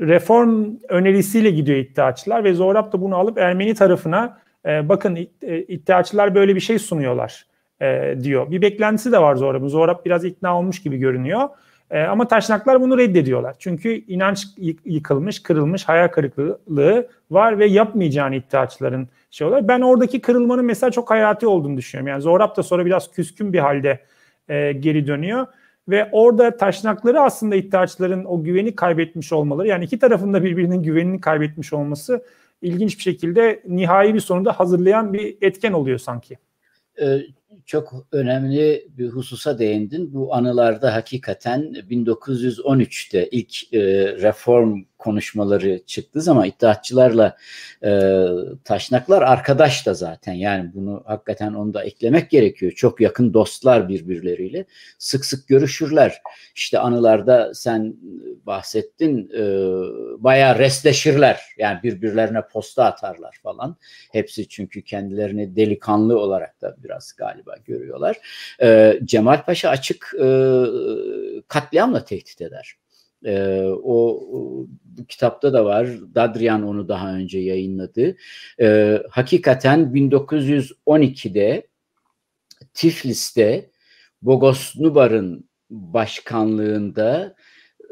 reform önerisiyle gidiyor iddiaçlar ve Zohrab da bunu alıp Ermeni tarafına e, bakın e, iddiaçlar böyle bir şey sunuyorlar e, diyor. Bir beklentisi de var Zohrab'ın. Zohrab biraz ikna olmuş gibi görünüyor. E, ama taşnaklar bunu reddediyorlar. Çünkü inanç yıkılmış, kırılmış, hayal kırıklığı var ve yapmayacağını iddiaçların şey olarak. Ben oradaki kırılmanın mesela çok hayati olduğunu düşünüyorum. Yani Zorap da sonra biraz küskün bir halde e, geri dönüyor. Ve orada taşnakları aslında iddiaçların o güveni kaybetmiş olmaları yani iki tarafında birbirinin güvenini kaybetmiş olması ilginç bir şekilde nihai bir sonunda hazırlayan bir etken oluyor sanki. E, çok önemli bir hususa değindin. Bu anılarda hakikaten 1913'te ilk e, reform konuşmaları çıktı. Ama iddiatçılarla e, taşnaklar arkadaş da zaten. Yani bunu hakikaten onu da eklemek gerekiyor. Çok yakın dostlar birbirleriyle. Sık sık görüşürler. İşte anılarda sen bahsettin e, bayağı restleşirler. Yani birbirlerine posta atarlar falan. Hepsi çünkü kendilerini delikanlı olarak da biraz galiba galiba görüyorlar. E, Cemal Paşa açık e, katliamla tehdit eder. E, o bu kitapta da var. Dadrian onu daha önce yayınladı. E, hakikaten 1912'de Tiflis'te Bogosnubar'ın başkanlığında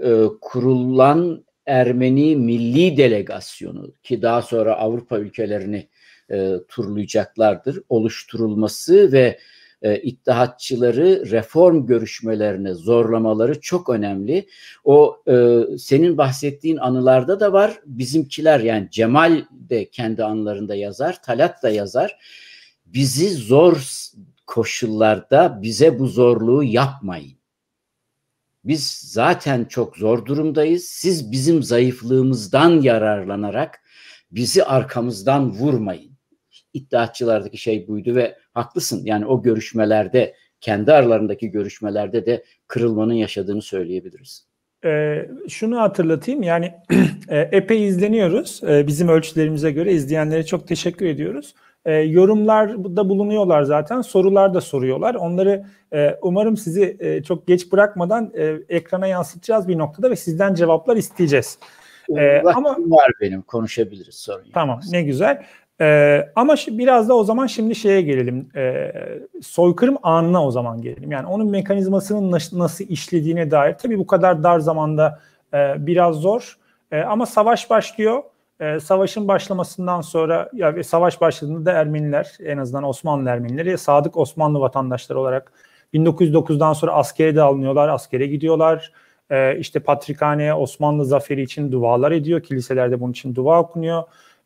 e, kurulan Ermeni milli delegasyonu ki daha sonra Avrupa ülkelerini e, turlayacaklardır. Oluşturulması ve e, iddihatçıları reform görüşmelerine zorlamaları çok önemli. O e, senin bahsettiğin anılarda da var. Bizimkiler yani Cemal de kendi anılarında yazar, Talat da yazar. Bizi zor koşullarda bize bu zorluğu yapmayın. Biz zaten çok zor durumdayız. Siz bizim zayıflığımızdan yararlanarak bizi arkamızdan vurmayın iddiatçılardaki şey buydu ve haklısın. Yani o görüşmelerde kendi aralarındaki görüşmelerde de kırılmanın yaşadığını söyleyebiliriz. E, şunu hatırlatayım yani e, epey izleniyoruz. E, bizim ölçülerimize göre izleyenlere çok teşekkür ediyoruz. E, da bulunuyorlar zaten, sorular da soruyorlar. Onları e, umarım sizi e, çok geç bırakmadan e, ekrana yansıtacağız bir noktada ve sizden cevaplar isteyeceğiz. Ee, ama var benim konuşabiliriz sorun. Tamam, yok. ne güzel. Ee, ama biraz da o zaman şimdi şeye gelelim. E, soykırım anına o zaman gelelim. Yani onun mekanizmasının nasıl, nasıl işlediğine dair. Tabii bu kadar dar zamanda e, biraz zor. E, ama savaş başlıyor. E, savaşın başlamasından sonra ya e, savaş başladığında da Ermeniler en azından Osmanlı Ermenileri sadık Osmanlı vatandaşları olarak 1909'dan sonra askere de alınıyorlar, askere gidiyorlar. E, işte patrikhaneye Osmanlı zaferi için dualar ediyor. Kiliselerde bunun için dua okunuyor.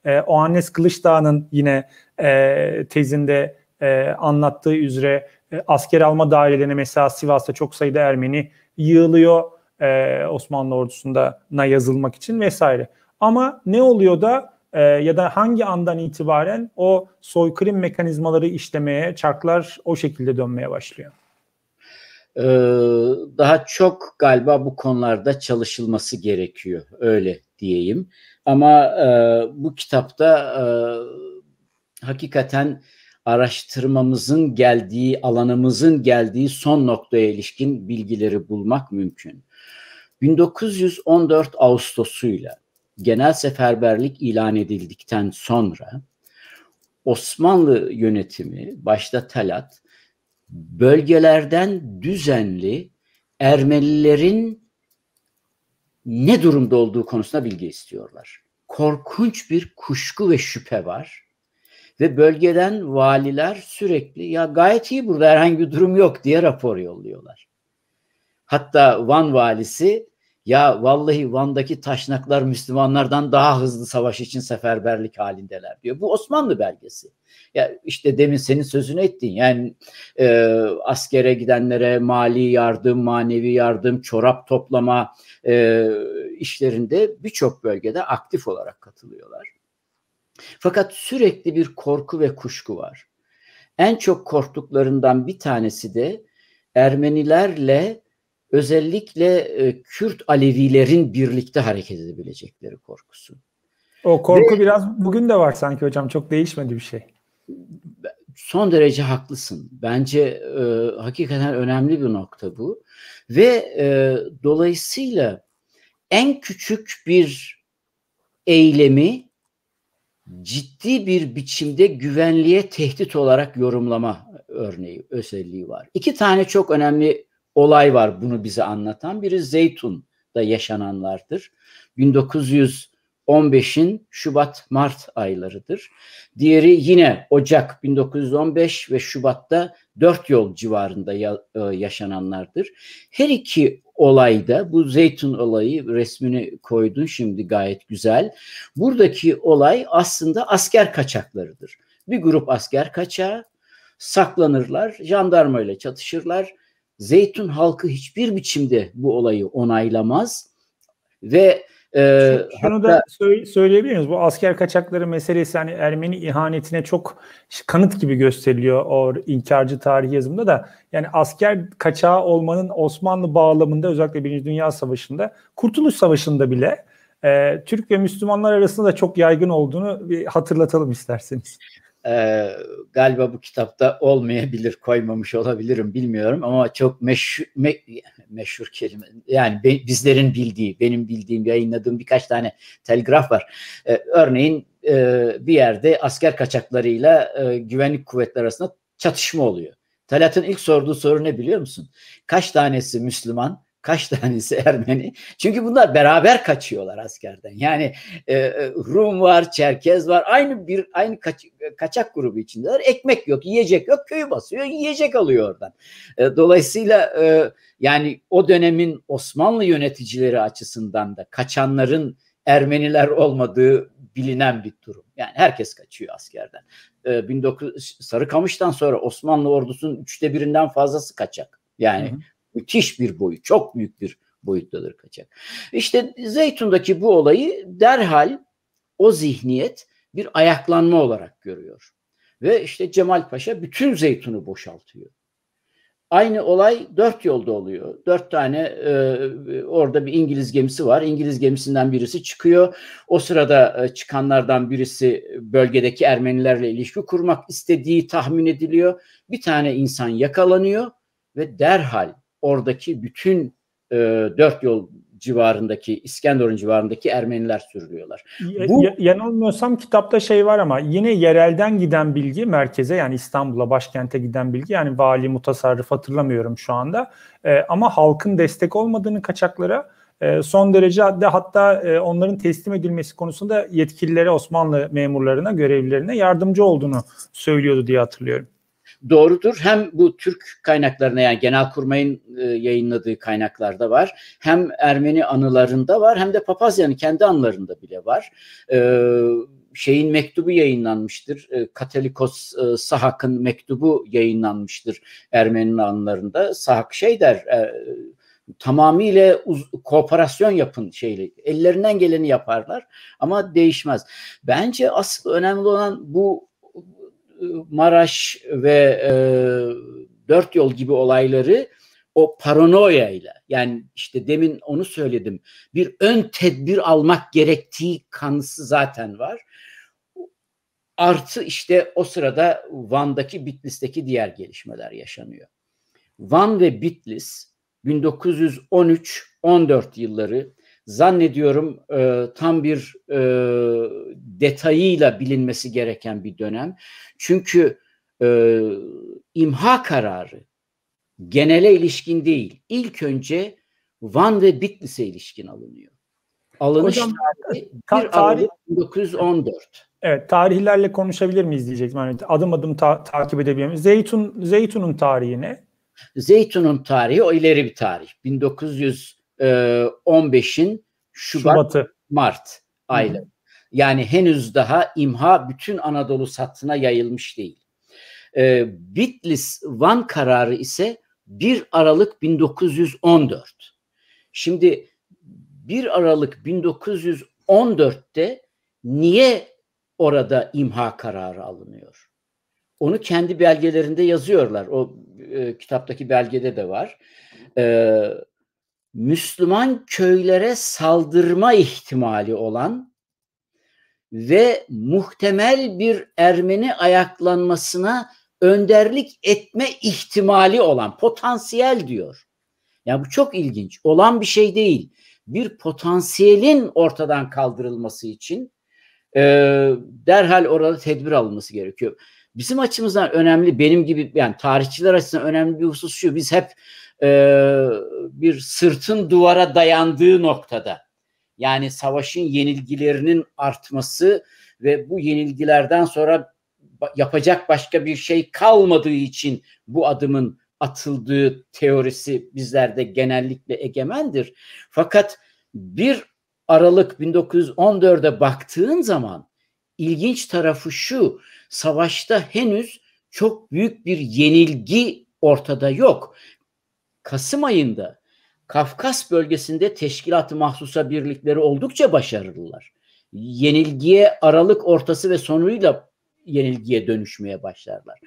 E, Ohannes Kılıçdağ'ın yine e, tezinde e, anlattığı üzere e, asker alma dairelerine mesela Sivas'ta çok sayıda Ermeni yığılıyor e, Osmanlı ordusuna yazılmak için vesaire. Ama ne oluyor da e, ya da hangi andan itibaren o soykırım mekanizmaları işlemeye, çarklar o şekilde dönmeye başlıyor? Ee, daha çok galiba bu konularda çalışılması gerekiyor öyle diyeyim. Ama e, bu kitapta e, hakikaten araştırmamızın geldiği, alanımızın geldiği son noktaya ilişkin bilgileri bulmak mümkün. 1914 Ağustos'uyla genel seferberlik ilan edildikten sonra Osmanlı yönetimi başta Talat bölgelerden düzenli Ermenilerin ne durumda olduğu konusunda bilgi istiyorlar. Korkunç bir kuşku ve şüphe var. Ve bölgeden valiler sürekli ya gayet iyi burada herhangi bir durum yok diye rapor yolluyorlar. Hatta Van valisi ya vallahi Van'daki taşnaklar Müslümanlardan daha hızlı savaş için seferberlik halindeler diyor. Bu Osmanlı belgesi. Ya işte demin senin sözünü ettin. Yani e, askere gidenlere mali yardım, manevi yardım, çorap toplama e, işlerinde birçok bölgede aktif olarak katılıyorlar. Fakat sürekli bir korku ve kuşku var. En çok korktuklarından bir tanesi de Ermenilerle özellikle e, Kürt Alevilerin birlikte hareket edebilecekleri korkusu. O korku Ve, biraz bugün de var sanki hocam çok değişmedi bir şey. Son derece haklısın. Bence e, hakikaten önemli bir nokta bu. Ve e, dolayısıyla en küçük bir eylemi ciddi bir biçimde güvenliğe tehdit olarak yorumlama örneği özelliği var. İki tane çok önemli olay var bunu bize anlatan. Biri Zeytun'da yaşananlardır. 1915'in Şubat-Mart aylarıdır. Diğeri yine Ocak 1915 ve Şubat'ta dört yol civarında e, yaşananlardır. Her iki olayda bu zeytun olayı resmini koydun şimdi gayet güzel. Buradaki olay aslında asker kaçaklarıdır. Bir grup asker kaçağı saklanırlar, jandarma ile çatışırlar. Zeytun halkı hiçbir biçimde bu olayı onaylamaz ve e, Şunu hatta, da söyle, söyleyebilir miyiz? Bu asker kaçakları meselesi hani Ermeni ihanetine çok kanıt gibi gösteriliyor o inkarcı tarih yazımında da. Yani asker kaçağı olmanın Osmanlı bağlamında özellikle Birinci Dünya Savaşı'nda, Kurtuluş Savaşı'nda bile e, Türk ve Müslümanlar arasında da çok yaygın olduğunu bir hatırlatalım isterseniz e, galiba bu kitapta olmayabilir, koymamış olabilirim bilmiyorum ama çok meşhur, me, meşhur kelime yani be, bizlerin bildiği, benim bildiğim, yayınladığım birkaç tane telgraf var. E, örneğin e, bir yerde asker kaçaklarıyla e, güvenlik kuvvetleri arasında çatışma oluyor. Talat'ın ilk sorduğu soru ne biliyor musun? Kaç tanesi Müslüman, kaç tanesi Ermeni? Çünkü bunlar beraber kaçıyorlar askerden. Yani e, e Rum var, Çerkez var. Aynı bir aynı kaç, e, kaçak grubu içindeler. Ekmek yok, yiyecek yok. Köyü basıyor, yiyecek alıyor oradan. E, dolayısıyla e, yani o dönemin Osmanlı yöneticileri açısından da kaçanların Ermeniler olmadığı bilinen bir durum. Yani herkes kaçıyor askerden. E, 19 Sarıkamış'tan sonra Osmanlı ordusunun üçte birinden fazlası kaçak. Yani hı hı müthiş bir boyut, çok büyük bir boyuttadır kaçak. İşte Zeytun'daki bu olayı derhal o zihniyet bir ayaklanma olarak görüyor. Ve işte Cemal Paşa bütün Zeytun'u boşaltıyor. Aynı olay dört yolda oluyor. Dört tane e, orada bir İngiliz gemisi var. İngiliz gemisinden birisi çıkıyor. O sırada e, çıkanlardan birisi bölgedeki Ermenilerle ilişki kurmak istediği tahmin ediliyor. Bir tane insan yakalanıyor ve derhal oradaki bütün e, dört yol civarındaki İskenderun civarındaki Ermeniler sürülüyorlar. Bu... Yanılmıyorsam kitapta şey var ama yine yerelden giden bilgi merkeze yani İstanbul'a başkente giden bilgi yani vali mutasarrıf hatırlamıyorum şu anda e, ama halkın destek olmadığını kaçaklara e, son derece de hatta e, onların teslim edilmesi konusunda yetkililere Osmanlı memurlarına görevlilerine yardımcı olduğunu söylüyordu diye hatırlıyorum doğrudur. Hem bu Türk kaynaklarına yani genel kurmayın e, yayınladığı kaynaklarda var. Hem Ermeni anılarında var hem de Papazyan'ın kendi anılarında bile var. E, şeyin mektubu yayınlanmıştır. E, Katolikos e, Sahak'ın mektubu yayınlanmıştır Ermeni anılarında. Sahak şey der... E, tamamıyla uz- kooperasyon yapın şeyle ellerinden geleni yaparlar ama değişmez. Bence asıl önemli olan bu Maraş ve e, Dört Yol gibi olayları o paranoya ile yani işte demin onu söyledim bir ön tedbir almak gerektiği kanısı zaten var. Artı işte o sırada Van'daki Bitlis'teki diğer gelişmeler yaşanıyor. Van ve Bitlis 1913-14 yılları zannediyorum e, tam bir e, detayıyla bilinmesi gereken bir dönem. Çünkü e, imha kararı genele ilişkin değil. İlk önce Van ve Bitlis'e ilişkin alınıyor. Alınış Hocam, tarihi 1 ta, 1914. Evet, tarihlerle konuşabilir miyiz diyecektim. Yani adım adım ta, takip edebilirim. Zeytun Zeytun'un tarihi ne? Zeytun'un tarihi o ileri bir tarih. 1900 e, 15'in Şubat, Şubat'ı. Mart ayları. Yani henüz daha imha bütün Anadolu sattına yayılmış değil. E, Bitlis Van kararı ise 1 Aralık 1914. Şimdi 1 Aralık 1914'te niye orada imha kararı alınıyor? Onu kendi belgelerinde yazıyorlar. O e, kitaptaki belgede de var. E, Müslüman köylere saldırma ihtimali olan ve muhtemel bir Ermeni ayaklanmasına önderlik etme ihtimali olan potansiyel diyor. Ya bu çok ilginç. Olan bir şey değil. Bir potansiyelin ortadan kaldırılması için e, derhal orada tedbir alınması gerekiyor. Bizim açımızdan önemli, benim gibi yani tarihçiler açısından önemli bir husus şu. Biz hep e, bir sırtın duvara dayandığı noktada yani savaşın yenilgilerinin artması ve bu yenilgilerden sonra yapacak başka bir şey kalmadığı için bu adımın atıldığı teorisi bizlerde genellikle egemendir. Fakat bir Aralık 1914'e baktığın zaman ilginç tarafı şu. Savaşta henüz çok büyük bir yenilgi ortada yok. Kasım ayında Kafkas bölgesinde teşkilat-ı mahsusa birlikleri oldukça başarılılar. Yenilgiye Aralık ortası ve sonuyla yenilgiye dönüşmeye başlarlar.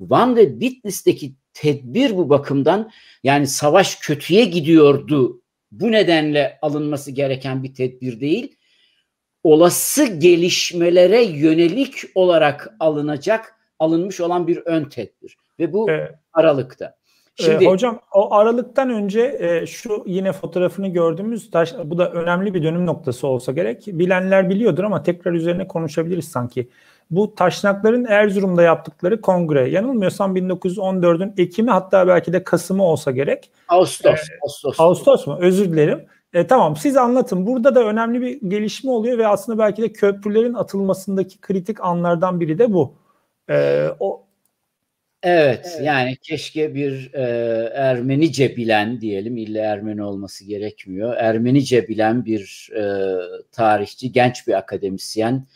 Van ve Bitlis'teki tedbir bu bakımdan yani savaş kötüye gidiyordu. Bu nedenle alınması gereken bir tedbir değil. Olası gelişmelere yönelik olarak alınacak, alınmış olan bir ön tedbir ve bu evet. Aralık'ta. Ee, Şimdi e, hocam o aralıktan önce e, şu yine fotoğrafını gördüğümüz taş bu da önemli bir dönüm noktası olsa gerek. Bilenler biliyordur ama tekrar üzerine konuşabiliriz sanki. Bu taşnakların Erzurum'da yaptıkları kongre yanılmıyorsam 1914'ün Ekim'i hatta belki de Kasım'ı olsa gerek. Ağustos. Ee, Ağustos. Ağustos mu? Özür dilerim. E, tamam siz anlatın. Burada da önemli bir gelişme oluyor ve aslında belki de köprülerin atılmasındaki kritik anlardan biri de bu. E, o Evet, evet, yani keşke bir e, Ermenice bilen diyelim, illa Ermeni olması gerekmiyor. Ermenice bilen bir e, tarihçi, genç bir akademisyen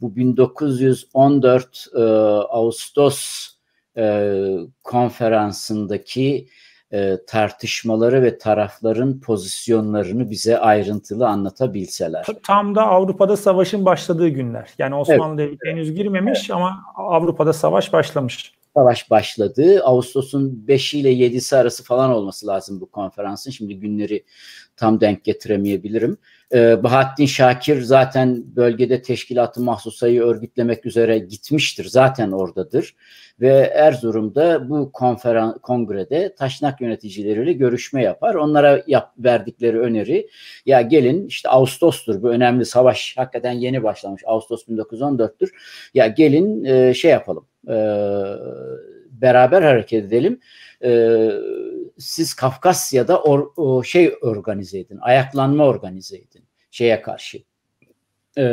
bu 1914 e, Ağustos e, konferansındaki e, tartışmaları ve tarafların pozisyonlarını bize ayrıntılı anlatabilseler. Tam da Avrupa'da savaşın başladığı günler. Yani Osmanlı evet. Devleti henüz girmemiş evet. ama Avrupa'da savaş başlamış savaş başladı. Ağustos'un 5 ile 7'si arası falan olması lazım bu konferansın. Şimdi günleri tam denk getiremeyebilirim. Ee, Bahattin Şakir zaten bölgede teşkilatı mahsusayı örgütlemek üzere gitmiştir. Zaten oradadır. Ve Erzurum'da bu konferan, kongrede taşnak yöneticileriyle görüşme yapar. Onlara yap, verdikleri öneri ya gelin işte Ağustos'tur bu önemli savaş hakikaten yeni başlamış. Ağustos 1914'tür. Ya gelin e, şey yapalım. E, beraber hareket edelim. E, siz Kafkasya'da or, o şey organize edin, ayaklanma organize edin şeye karşı, e,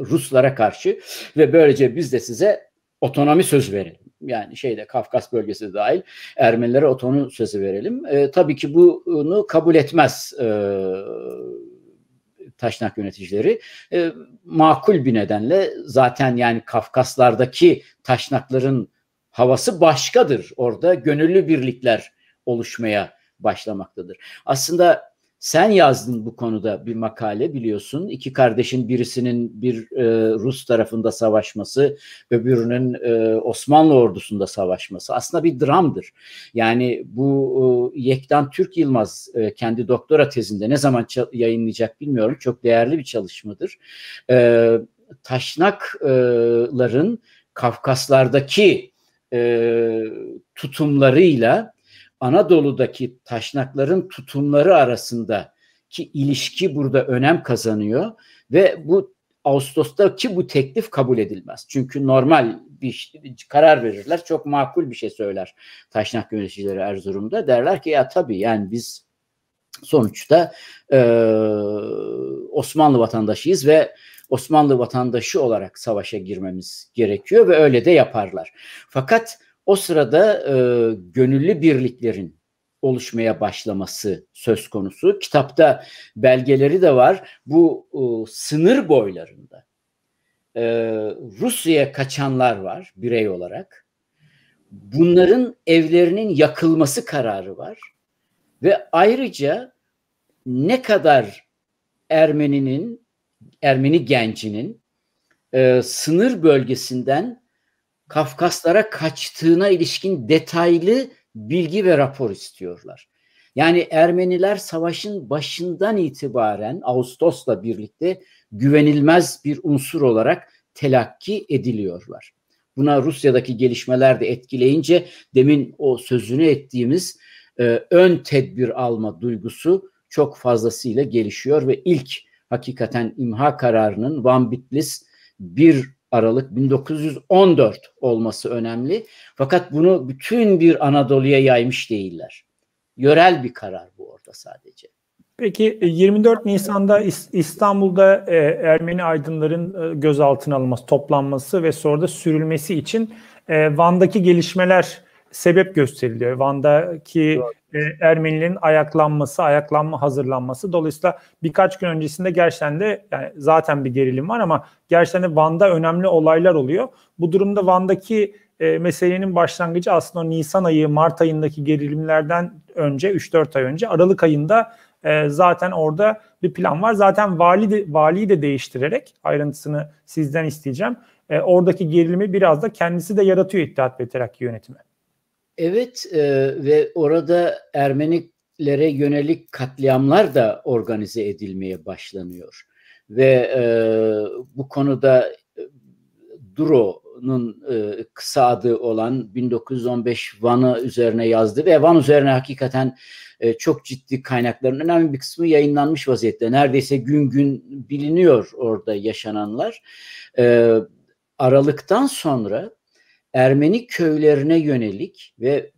Ruslara karşı ve böylece biz de size otonomi söz verelim. Yani şeyde Kafkas bölgesi dahil Ermenilere otonomi sözü verelim. E, tabii ki bunu kabul etmez e, Taşnak yöneticileri e, makul bir nedenle zaten yani Kafkaslardaki Taşnakların havası başkadır. Orada gönüllü birlikler oluşmaya başlamaktadır. Aslında sen yazdın bu konuda bir makale biliyorsun. İki kardeşin birisinin bir e, Rus tarafında savaşması, öbürünün e, Osmanlı ordusunda savaşması aslında bir dramdır. Yani bu e, Yektan Türk Yılmaz e, kendi doktora tezinde ne zaman yayınlayacak bilmiyorum. Çok değerli bir çalışmadır. E, taşnakların Kafkaslardaki e, tutumlarıyla Anadolu'daki taşnakların tutumları arasında ki ilişki burada önem kazanıyor ve bu Ağustos'taki bu teklif kabul edilmez. Çünkü normal bir karar verirler. Çok makul bir şey söyler taşnak yöneticileri Erzurum'da. Derler ki ya tabii yani biz sonuçta e, Osmanlı vatandaşıyız ve Osmanlı vatandaşı olarak savaşa girmemiz gerekiyor ve öyle de yaparlar. Fakat o sırada e, gönüllü birliklerin oluşmaya başlaması söz konusu. Kitapta belgeleri de var. Bu e, sınır boylarında e, Rusya'ya kaçanlar var birey olarak. Bunların evlerinin yakılması kararı var. Ve ayrıca ne kadar Ermeninin, Ermeni gencinin e, sınır bölgesinden Kafkaslara kaçtığına ilişkin detaylı bilgi ve rapor istiyorlar. Yani Ermeniler savaşın başından itibaren Ağustos'la birlikte güvenilmez bir unsur olarak telakki ediliyorlar. Buna Rusya'daki gelişmeler de etkileyince demin o sözünü ettiğimiz e, ön tedbir alma duygusu çok fazlasıyla gelişiyor ve ilk hakikaten imha kararının Van Bitlis 1 Aralık 1914 olması önemli. Fakat bunu bütün bir Anadolu'ya yaymış değiller. Yörel bir karar bu orada sadece. Peki 24 e, Nisan'da İstanbul'da e, Ermeni aydınların e, gözaltına alınması, toplanması ve sonra da sürülmesi için Van'daki gelişmeler sebep gösteriliyor. Van'daki evet. e, Ermenilerin ayaklanması, ayaklanma hazırlanması. Dolayısıyla birkaç gün öncesinde gerçekten de yani zaten bir gerilim var ama gerçekten de Van'da önemli olaylar oluyor. Bu durumda Van'daki e, meselenin başlangıcı aslında o Nisan ayı, Mart ayındaki gerilimlerden önce 3-4 ay önce Aralık ayında e, zaten orada bir plan var. Zaten vali de, valiyi de değiştirerek ayrıntısını sizden isteyeceğim. E, oradaki gerilimi biraz da kendisi de yaratıyor İttihat ve Terakki yönetimi. Evet e, ve orada Ermenilere yönelik katliamlar da organize edilmeye başlanıyor. Ve e, bu konuda e, Duro'nun e, kısa adı olan 1915 Van'ı üzerine yazdı ve Van üzerine hakikaten e, çok ciddi kaynakların önemli bir kısmı yayınlanmış vaziyette. Neredeyse gün gün biliniyor orada yaşananlar. E, Aralıktan sonra Ermeni köylerine yönelik ve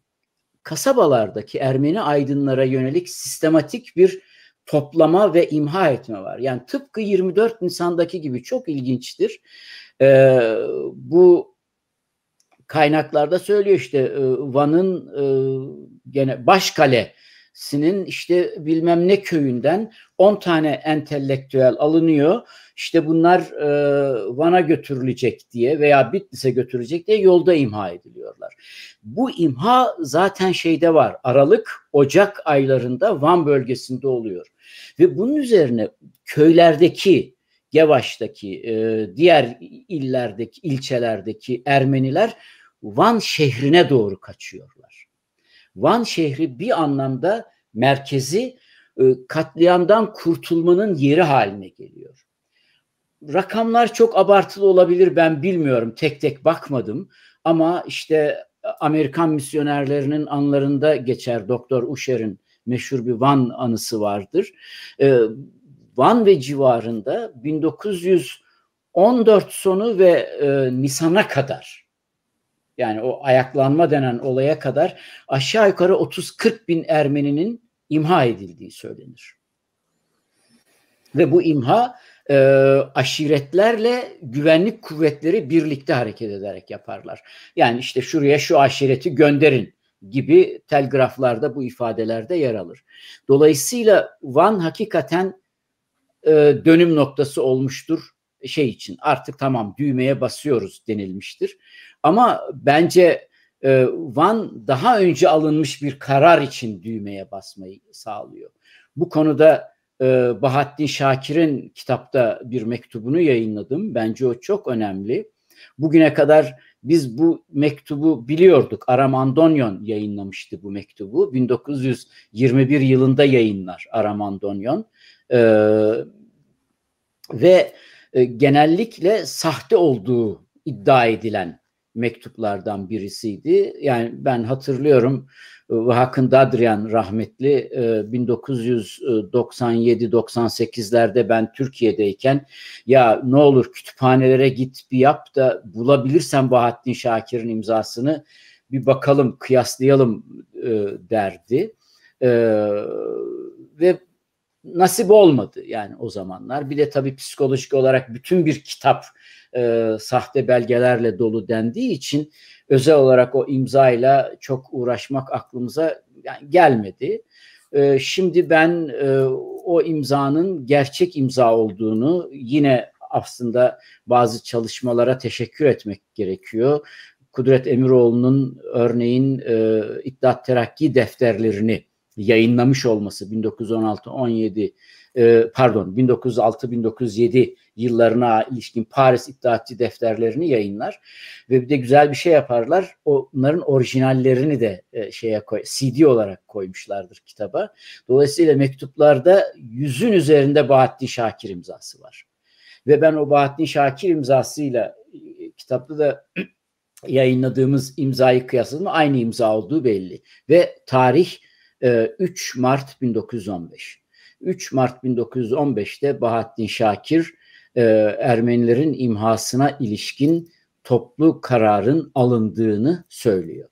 kasabalardaki Ermeni aydınlara yönelik sistematik bir toplama ve imha etme var. Yani tıpkı 24 Nisan'daki gibi çok ilginçtir. Ee, bu kaynaklarda söylüyor işte e, Van'ın e, gene Başkale sinin işte bilmem ne köyünden 10 tane entelektüel alınıyor. İşte bunlar e, Van'a götürülecek diye veya Bitlis'e götürülecek diye yolda imha ediliyorlar. Bu imha zaten şeyde var. Aralık, Ocak aylarında Van bölgesinde oluyor. Ve bunun üzerine köylerdeki Yavaş'taki, e, diğer illerdeki, ilçelerdeki Ermeniler Van şehrine doğru kaçıyorlar. Van şehri bir anlamda merkezi e, katliamdan kurtulmanın yeri haline geliyor. Rakamlar çok abartılı olabilir ben bilmiyorum tek tek bakmadım ama işte Amerikan misyonerlerinin anlarında geçer Doktor Usher'in meşhur bir Van anısı vardır. E, Van ve civarında 1914 sonu ve e, Nisan'a kadar yani o ayaklanma denen olaya kadar aşağı yukarı 30-40 bin Ermeninin imha edildiği söylenir. Ve bu imha e, aşiretlerle güvenlik kuvvetleri birlikte hareket ederek yaparlar. Yani işte şuraya şu aşireti gönderin gibi telgraflarda bu ifadelerde yer alır. Dolayısıyla Van hakikaten e, dönüm noktası olmuştur şey için artık tamam düğmeye basıyoruz denilmiştir. Ama bence e, Van daha önce alınmış bir karar için düğmeye basmayı sağlıyor. Bu konuda e, Bahattin Şakir'in kitapta bir mektubunu yayınladım. Bence o çok önemli. Bugüne kadar biz bu mektubu biliyorduk. Aram Andonyon yayınlamıştı bu mektubu. 1921 yılında yayınlar Aram Andonyon. E, ve e, genellikle sahte olduğu iddia edilen mektuplardan birisiydi. Yani ben hatırlıyorum e, Hakan Dadrian rahmetli 1997-98'lerde e, ben Türkiye'deyken ya ne olur kütüphanelere git bir yap da bulabilirsen Bahattin Şakir'in imzasını bir bakalım kıyaslayalım e, derdi. Ve nasip olmadı yani o zamanlar. Bir de tabii psikolojik olarak bütün bir kitap e, sahte belgelerle dolu dendiği için özel olarak o imzayla çok uğraşmak aklımıza gelmedi. E, şimdi ben e, o imzanın gerçek imza olduğunu yine aslında bazı çalışmalara teşekkür etmek gerekiyor. Kudret Emiroğlu'nun örneğin e, İttihat Terakki defterlerini yayınlamış olması 1916-17 ee, pardon 1906-1907 yıllarına ilişkin Paris İttihatçı defterlerini yayınlar ve bir de güzel bir şey yaparlar. Onların orijinallerini de e, şeye koy, CD olarak koymuşlardır kitaba. Dolayısıyla mektuplarda yüzün üzerinde Bahattin Şakir imzası var. Ve ben o Bahattin Şakir imzasıyla e, kitapta da yayınladığımız imzayı kıyasladığımda aynı imza olduğu belli. Ve tarih 3 e, Mart 1915. 3 Mart 1915'te Bahattin Şakir e, Ermenilerin imhasına ilişkin toplu kararın alındığını söylüyor.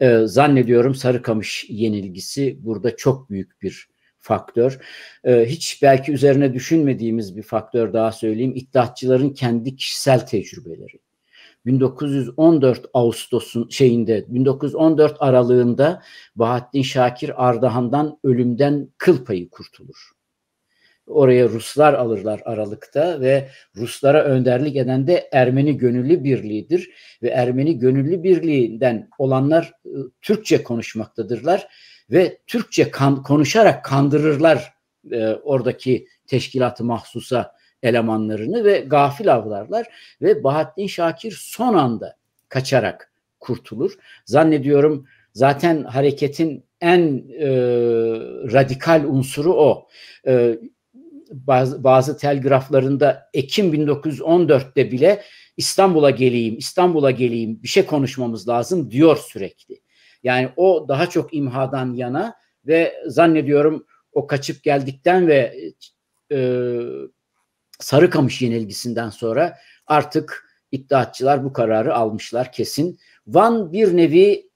E, zannediyorum Sarıkamış yenilgisi burada çok büyük bir faktör. E, hiç belki üzerine düşünmediğimiz bir faktör daha söyleyeyim. İttihatçıların kendi kişisel tecrübeleri. 1914 Ağustos'un şeyinde 1914 aralığında Bahattin Şakir Ardahan'dan ölümden kıl payı kurtulur. Oraya Ruslar alırlar Aralık'ta ve Ruslara önderlik eden de Ermeni Gönüllü Birliği'dir. Ve Ermeni Gönüllü Birliği'nden olanlar ıı, Türkçe konuşmaktadırlar ve Türkçe kan, konuşarak kandırırlar e, oradaki teşkilatı mahsusa elemanlarını ve gafil avlarlar ve Bahattin Şakir son anda kaçarak kurtulur. Zannediyorum zaten hareketin en e, radikal unsuru o. E, bazı, bazı telgraflarında Ekim 1914'te bile İstanbul'a geleyim, İstanbul'a geleyim bir şey konuşmamız lazım diyor sürekli. Yani o daha çok imhadan yana ve zannediyorum o kaçıp geldikten ve e, Sarıkamış yenilgisinden sonra artık iddiatçılar bu kararı almışlar kesin. Van bir nevi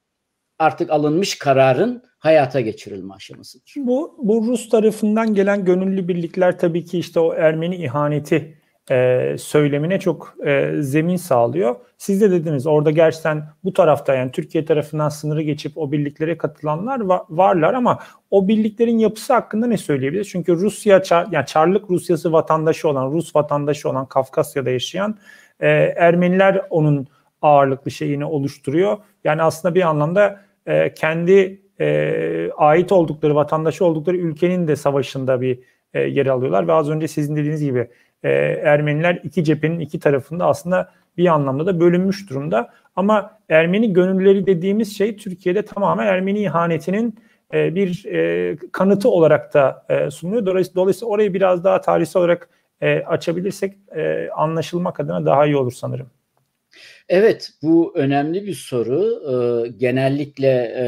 artık alınmış kararın hayata geçirilme aşamasıdır. Bu, bu Rus tarafından gelen gönüllü birlikler tabii ki işte o Ermeni ihaneti e, söylemine çok e, zemin sağlıyor. Siz de dediniz orada gerçekten bu tarafta yani Türkiye tarafından sınırı geçip o birliklere katılanlar va- varlar ama o birliklerin yapısı hakkında ne söyleyebiliriz? Çünkü Rusya, Çar- yani Çarlık Rusyası vatandaşı olan, Rus vatandaşı olan Kafkasya'da yaşayan e, Ermeniler onun ağırlıklı şeyini oluşturuyor. Yani aslında bir anlamda e, kendi e, ait oldukları, vatandaşı oldukları ülkenin de savaşında bir e, yer alıyorlar ve az önce sizin dediğiniz gibi e, Ermeniler iki cephenin iki tarafında aslında bir anlamda da bölünmüş durumda. Ama Ermeni gönülleri dediğimiz şey Türkiye'de tamamen Ermeni ihanetinin e, bir e, kanıtı olarak da e, sunuluyor. Dolayısıyla, dolayısıyla orayı biraz daha tarihsel olarak e, açabilirsek e, anlaşılmak adına daha iyi olur sanırım. Evet, bu önemli bir soru. Ee, genellikle e,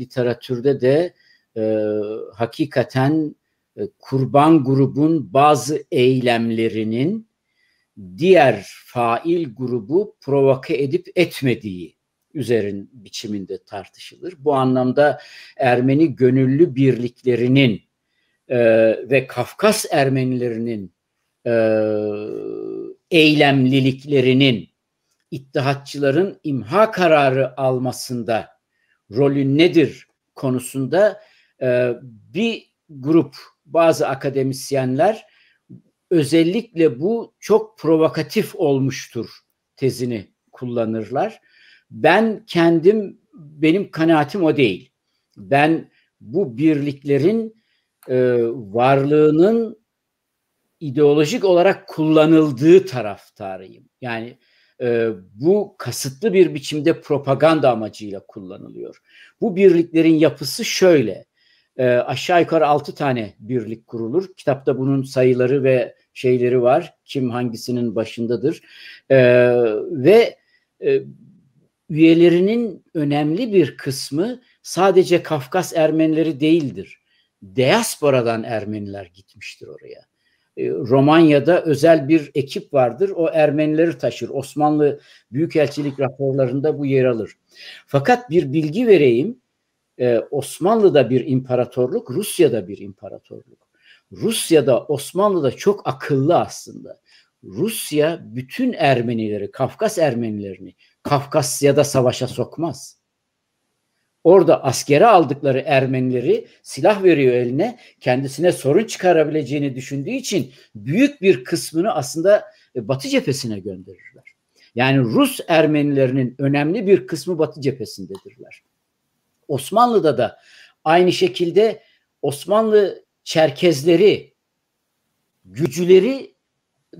literatürde de e, hakikaten e, kurban grubun bazı eylemlerinin diğer fail grubu provoke edip etmediği üzerin biçiminde tartışılır. Bu anlamda Ermeni gönüllü birliklerinin e, ve Kafkas Ermenilerinin e, eylemliliklerinin iddihatçıların imha kararı almasında rolü nedir konusunda e, bir grup bazı akademisyenler özellikle bu çok provokatif olmuştur tezini kullanırlar. Ben kendim benim kanaatim o değil. Ben bu birliklerin e, varlığının ideolojik olarak kullanıldığı taraftarıyım. Yani e, bu kasıtlı bir biçimde propaganda amacıyla kullanılıyor. Bu birliklerin yapısı şöyle e, aşağı yukarı 6 tane birlik kurulur. Kitapta bunun sayıları ve şeyleri var. Kim hangisinin başındadır. E, ve e, üyelerinin önemli bir kısmı sadece Kafkas Ermenileri değildir. Diasporadan Ermeniler gitmiştir oraya. Ee, Romanya'da özel bir ekip vardır. O Ermenileri taşır. Osmanlı Büyükelçilik raporlarında bu yer alır. Fakat bir bilgi vereyim e, Osmanlı'da bir imparatorluk, Rusya'da bir imparatorluk. Rusya'da, Osmanlı'da çok akıllı aslında. Rusya bütün Ermenileri, Kafkas Ermenilerini Kafkasya'da savaşa sokmaz. Orada askere aldıkları Ermenileri silah veriyor eline, kendisine sorun çıkarabileceğini düşündüğü için büyük bir kısmını aslında e, Batı cephesine gönderirler. Yani Rus Ermenilerinin önemli bir kısmı Batı cephesindedirler. Osmanlı'da da aynı şekilde Osmanlı Çerkezleri, Gürcüleri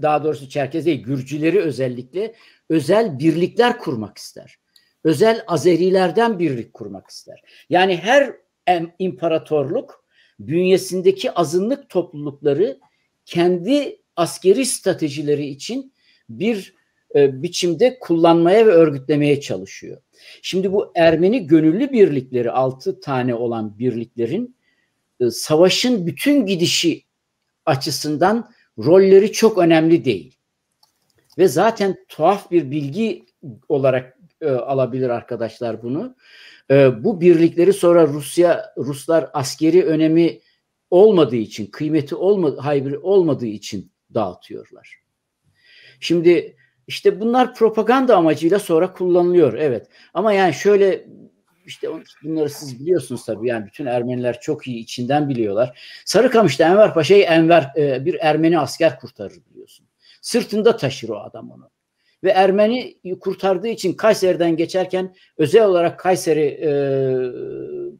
daha doğrusu Çerkez değil Gürcüleri özellikle özel birlikler kurmak ister. Özel Azerilerden birlik kurmak ister. Yani her imparatorluk bünyesindeki azınlık toplulukları kendi askeri stratejileri için bir e, biçimde kullanmaya ve örgütlemeye çalışıyor. Şimdi bu Ermeni gönüllü birlikleri 6 tane olan birliklerin e, savaşın bütün gidişi açısından rolleri çok önemli değil. Ve zaten tuhaf bir bilgi olarak e, alabilir arkadaşlar bunu. E, bu birlikleri sonra Rusya Ruslar askeri önemi olmadığı için, kıymeti olma, hayır olmadığı için dağıtıyorlar. Şimdi işte bunlar propaganda amacıyla sonra kullanılıyor. Evet. Ama yani şöyle işte bunları siz biliyorsunuz tabii yani bütün Ermeniler çok iyi içinden biliyorlar. Sarıkamış'ta Enver Paşa'yı Enver e, bir Ermeni asker kurtarır biliyorsun. Sırtında taşır o adam onu. Ve Ermeni kurtardığı için Kayseri'den geçerken özel olarak Kayseri e,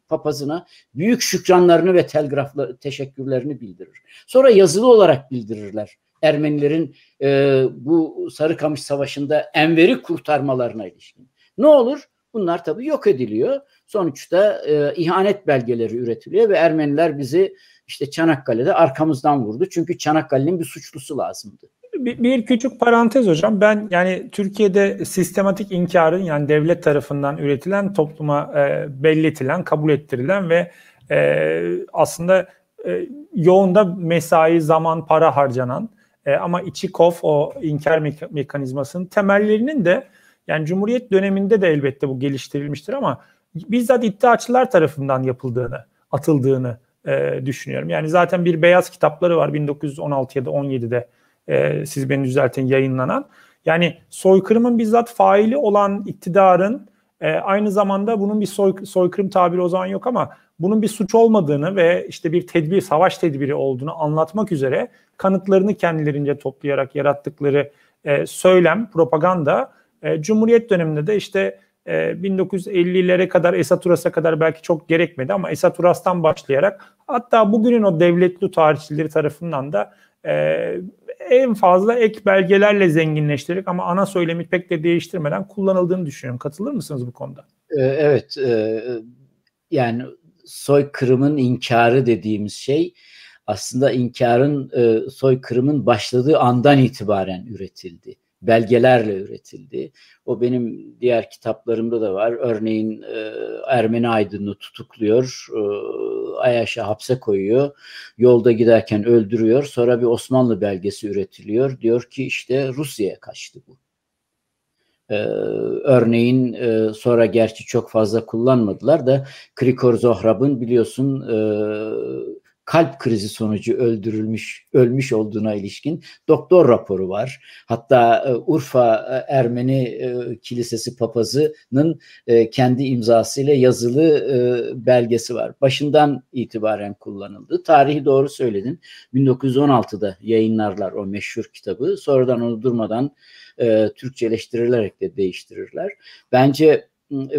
papazına büyük şükranlarını ve telgrafla teşekkürlerini bildirir. Sonra yazılı olarak bildirirler. Ermenilerin e, bu Sarıkamış Savaşı'nda Enver'i kurtarmalarına ilişkin. Ne olur? Bunlar tabii yok ediliyor. Sonuçta e, ihanet belgeleri üretiliyor ve Ermeniler bizi işte Çanakkale'de arkamızdan vurdu. Çünkü Çanakkale'nin bir suçlusu lazımdı. Bir, bir küçük parantez hocam. Ben yani Türkiye'de sistematik inkarın yani devlet tarafından üretilen, topluma e, belletilen, kabul ettirilen ve e, aslında e, yoğunda mesai, zaman, para harcanan e, ama İçikov o inkar mekanizmasının temellerinin de yani Cumhuriyet döneminde de elbette bu geliştirilmiştir ama bizzat iddiaçılar tarafından yapıldığını, atıldığını e, düşünüyorum. Yani zaten bir beyaz kitapları var 1916 ya da 17'de e, siz beni düzeltin yayınlanan. Yani soykırımın bizzat faili olan iktidarın e, aynı zamanda bunun bir soy, soykırım tabiri o zaman yok ama bunun bir suç olmadığını ve işte bir tedbir, savaş tedbiri olduğunu anlatmak üzere kanıtlarını kendilerince toplayarak yarattıkları e, söylem, propaganda e, Cumhuriyet döneminde de işte e, 1950'lere kadar Esat Uras'a kadar belki çok gerekmedi ama Esat Uras'tan başlayarak hatta bugünün o devletli tarihçileri tarafından da e, en fazla ek belgelerle zenginleştirerek ama ana söylemi pek de değiştirmeden kullanıldığını düşünüyorum. Katılır mısınız bu konuda? E, evet, e, yani soykırımın inkarı dediğimiz şey aslında inkarın e, soykırımın başladığı andan itibaren üretildi. Belgelerle üretildi. O benim diğer kitaplarımda da var. Örneğin e, Ermeni aydını tutukluyor, e, Ayaş'a hapse koyuyor, yolda giderken öldürüyor. Sonra bir Osmanlı belgesi üretiliyor. Diyor ki işte Rusya'ya kaçtı bu. Ee, örneğin e, sonra gerçi çok fazla kullanmadılar da Krikor Zohrab'ın biliyorsun e, kalp krizi sonucu öldürülmüş ölmüş olduğuna ilişkin doktor raporu var. Hatta e, Urfa e, Ermeni e, Kilisesi papazının kendi imzasıyla yazılı belgesi var. Başından itibaren kullanıldı. Tarihi doğru söyledin. 1916'da yayınlarlar o meşhur kitabı. Sonradan onu durmadan Türkçeleştirilerek de değiştirirler. Bence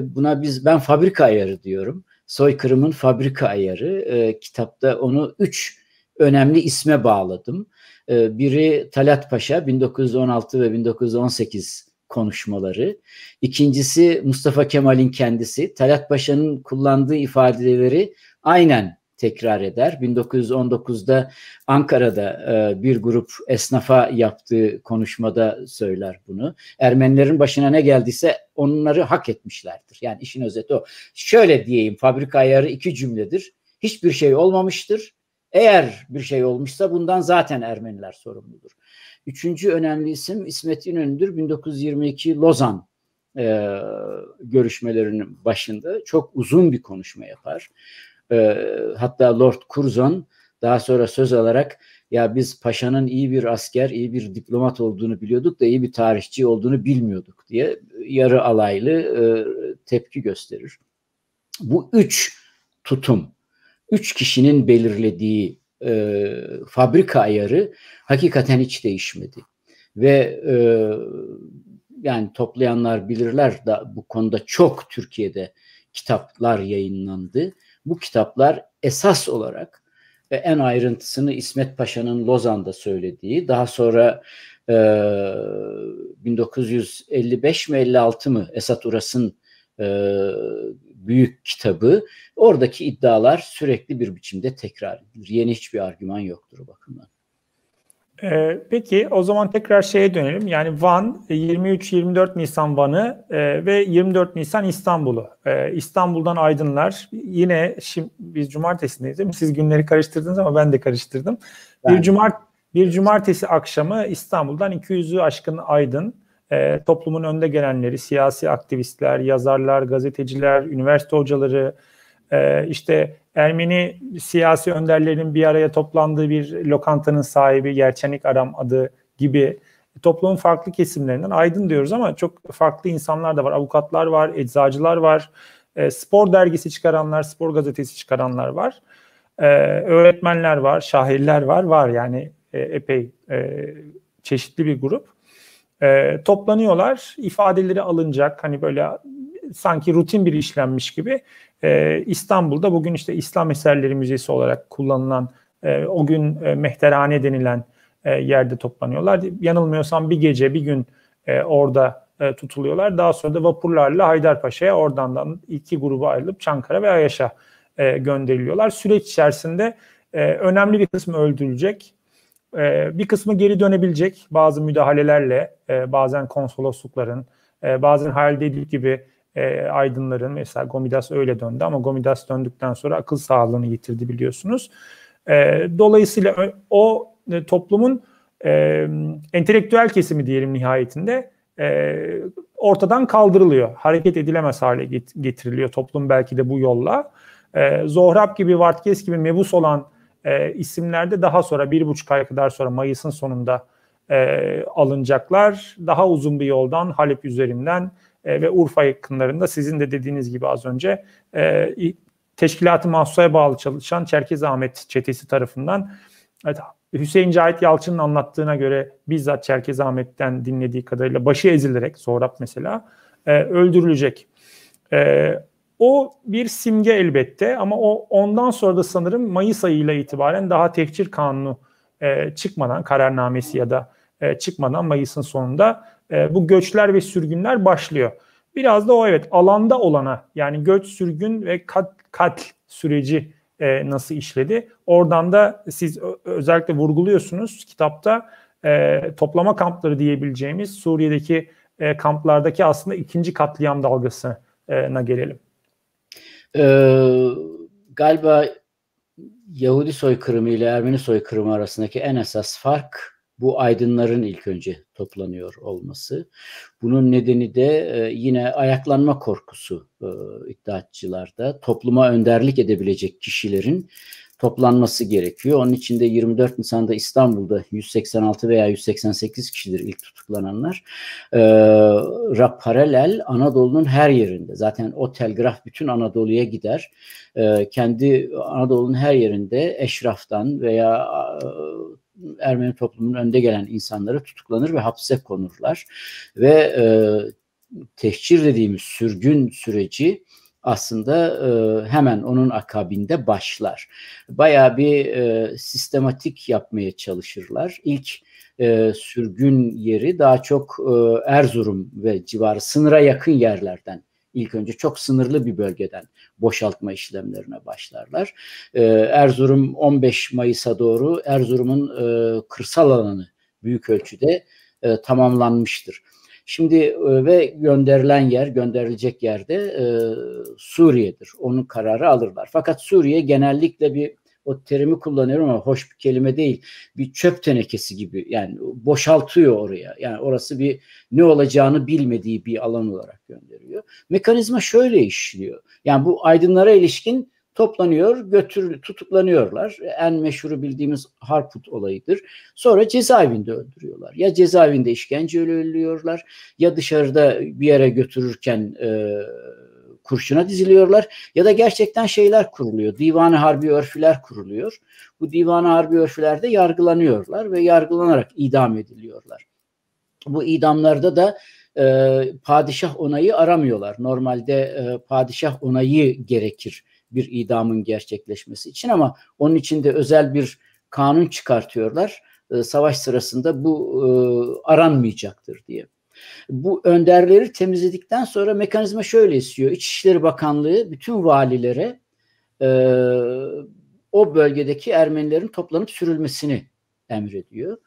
buna biz ben fabrika ayarı diyorum. Soykırımın Fabrika Ayarı e, kitapta onu üç önemli isme bağladım. E, biri Talat Paşa 1916 ve 1918 konuşmaları. İkincisi Mustafa Kemal'in kendisi. Talat Paşa'nın kullandığı ifadeleri aynen tekrar eder. 1919'da Ankara'da e, bir grup esnafa yaptığı konuşmada söyler bunu. Ermenilerin başına ne geldiyse onları hak etmişlerdir. Yani işin özeti o. Şöyle diyeyim fabrika ayarı iki cümledir. Hiçbir şey olmamıştır. Eğer bir şey olmuşsa bundan zaten Ermeniler sorumludur. Üçüncü önemli isim İsmet İnönü'dür. 1922 Lozan e, görüşmelerinin başında çok uzun bir konuşma yapar e, hatta Lord Curzon daha sonra söz alarak ya biz paşanın iyi bir asker, iyi bir diplomat olduğunu biliyorduk da iyi bir tarihçi olduğunu bilmiyorduk diye yarı alaylı e, tepki gösterir. Bu üç tutum, üç kişinin belirlediği e, fabrika ayarı hakikaten hiç değişmedi. Ve e, yani toplayanlar bilirler da bu konuda çok Türkiye'de kitaplar yayınlandı bu kitaplar esas olarak ve en ayrıntısını İsmet Paşa'nın Lozan'da söylediği, daha sonra e, 1955 mi 56 mı Esat Uras'ın e, büyük kitabı, oradaki iddialar sürekli bir biçimde tekrar edilir. Yeni hiçbir argüman yoktur o bakımdan. Ee, peki o zaman tekrar şeye dönelim. Yani Van 23-24 e, Nisan Van'ı e, ve 24 Nisan İstanbul'u. E, İstanbul'dan Aydınlar yine şimdi biz cumartesindeyiz değil mi? Siz günleri karıştırdınız ama ben de karıştırdım. Ben. Bir cumart bir cumartesi akşamı İstanbul'dan 200'ü aşkın Aydın e, toplumun önde gelenleri, siyasi aktivistler, yazarlar, gazeteciler, üniversite hocaları, e, işte Ermeni siyasi önderlerin bir araya toplandığı bir lokantanın sahibi Yerçenik Aram adı gibi e, toplumun farklı kesimlerinden aydın diyoruz ama çok farklı insanlar da var. Avukatlar var, eczacılar var, e, spor dergisi çıkaranlar, spor gazetesi çıkaranlar var. E, öğretmenler var, şairler var, var yani e, epey e, çeşitli bir grup. E, toplanıyorlar, ifadeleri alınacak hani böyle sanki rutin bir işlenmiş gibi e, İstanbul'da bugün işte İslam Eserleri Müzesi olarak kullanılan e, o gün e, mehterhane denilen e, yerde toplanıyorlar. Yanılmıyorsam bir gece bir gün e, orada e, tutuluyorlar. Daha sonra da vapurlarla Haydarpaşa'ya oradan da iki gruba ayrılıp Çankara ve Ayaş'a e, gönderiliyorlar. Süreç içerisinde e, önemli bir kısmı öldürülecek. E, bir kısmı geri dönebilecek bazı müdahalelerle e, bazen konsoloslukların e, bazen hayal dediği gibi e, aydınların mesela Gomidas öyle döndü ama Gomidas döndükten sonra akıl sağlığını yitirdi biliyorsunuz. E, dolayısıyla o e, toplumun e, entelektüel kesimi diyelim nihayetinde e, ortadan kaldırılıyor. Hareket edilemez hale getiriliyor toplum belki de bu yolla. E, Zohrab gibi, Vartkes gibi mebus olan e, isimlerde daha sonra bir buçuk ay kadar sonra Mayıs'ın sonunda e, alınacaklar. Daha uzun bir yoldan Halep üzerinden e, ve Urfa yakınlarında sizin de dediğiniz gibi az önce e, teşkilat mahsusaya bağlı çalışan Çerkez Ahmet çetesi tarafından evet, Hüseyin Cahit Yalçın'ın anlattığına göre bizzat Çerkez Ahmet'ten dinlediği kadarıyla başı ezilerek Sohrab mesela e, öldürülecek. E, o bir simge elbette ama o ondan sonra da sanırım Mayıs ayıyla itibaren daha tehcir kanunu e, çıkmadan kararnamesi ya da e, çıkmadan Mayıs'ın sonunda e, bu göçler ve sürgünler başlıyor. Biraz da o evet alanda olana yani göç, sürgün ve kat, katl süreci e, nasıl işledi. Oradan da siz özellikle vurguluyorsunuz kitapta e, toplama kampları diyebileceğimiz Suriye'deki e, kamplardaki aslında ikinci katliam dalgasına gelelim. Ee, galiba Yahudi soykırımı ile Ermeni soykırımı arasındaki en esas fark bu aydınların ilk önce toplanıyor olması. Bunun nedeni de e, yine ayaklanma korkusu e, iddiatçılarda. Topluma önderlik edebilecek kişilerin toplanması gerekiyor. Onun için de 24 Nisan'da İstanbul'da 186 veya 188 kişidir ilk tutuklananlar. E, ee, paralel Anadolu'nun her yerinde. Zaten o telgraf bütün Anadolu'ya gider. ee, kendi Anadolu'nun her yerinde eşraftan veya e, Ermeni toplumunun önde gelen insanları tutuklanır ve hapse konurlar. Ve e, tehcir dediğimiz sürgün süreci aslında e, hemen onun akabinde başlar. Bayağı bir e, sistematik yapmaya çalışırlar. İlk e, sürgün yeri daha çok e, Erzurum ve civarı sınıra yakın yerlerden İlk önce çok sınırlı bir bölgeden boşaltma işlemlerine başlarlar. Ee, Erzurum 15 Mayıs'a doğru Erzurum'un e, kırsal alanı büyük ölçüde e, tamamlanmıştır. Şimdi e, ve gönderilen yer, gönderilecek yerde e, Suriye'dir. Onun kararı alırlar. Fakat Suriye genellikle bir o terimi kullanıyorum ama hoş bir kelime değil. Bir çöp tenekesi gibi yani boşaltıyor oraya. Yani orası bir ne olacağını bilmediği bir alan olarak gönderiyor. Mekanizma şöyle işliyor. Yani bu aydınlara ilişkin toplanıyor, götür, tutuklanıyorlar. En meşhuru bildiğimiz Harput olayıdır. Sonra cezaevinde öldürüyorlar. Ya cezaevinde işkence ölüyorlar ya dışarıda bir yere götürürken e, kurşuna diziliyorlar ya da gerçekten şeyler kuruluyor. Divanı Harbi Örfüler kuruluyor. Bu Divanı Harbi Örfülerde yargılanıyorlar ve yargılanarak idam ediliyorlar. Bu idamlarda da e, padişah onayı aramıyorlar. Normalde e, padişah onayı gerekir bir idamın gerçekleşmesi için ama onun için de özel bir kanun çıkartıyorlar. E, savaş sırasında bu e, aranmayacaktır diye. Bu önderleri temizledikten sonra mekanizma şöyle istiyor. İçişleri Bakanlığı bütün valilere e, o bölgedeki Ermenilerin toplanıp sürülmesini emrediyor.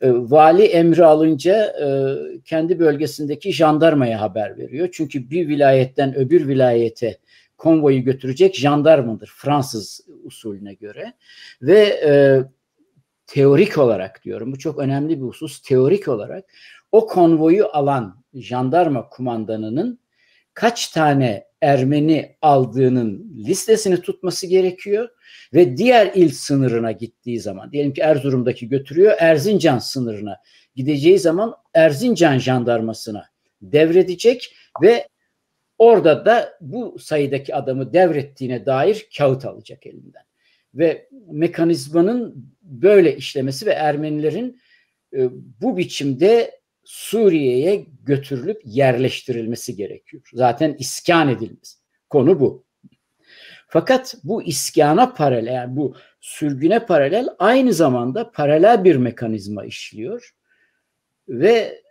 E, vali emri alınca e, kendi bölgesindeki jandarmaya haber veriyor. Çünkü bir vilayetten öbür vilayete konvoyu götürecek jandarmadır Fransız usulüne göre. Ve e, teorik olarak diyorum bu çok önemli bir husus teorik olarak o konvoyu alan jandarma kumandanının kaç tane Ermeni aldığının listesini tutması gerekiyor ve diğer il sınırına gittiği zaman diyelim ki Erzurum'daki götürüyor Erzincan sınırına gideceği zaman Erzincan jandarmasına devredecek ve orada da bu sayıdaki adamı devrettiğine dair kağıt alacak elinden. Ve mekanizmanın böyle işlemesi ve Ermenilerin e, bu biçimde Suriye'ye götürülüp yerleştirilmesi gerekiyor. Zaten iskan edilmesi. Konu bu. Fakat bu iskana paralel, yani bu sürgüne paralel aynı zamanda paralel bir mekanizma işliyor. Ve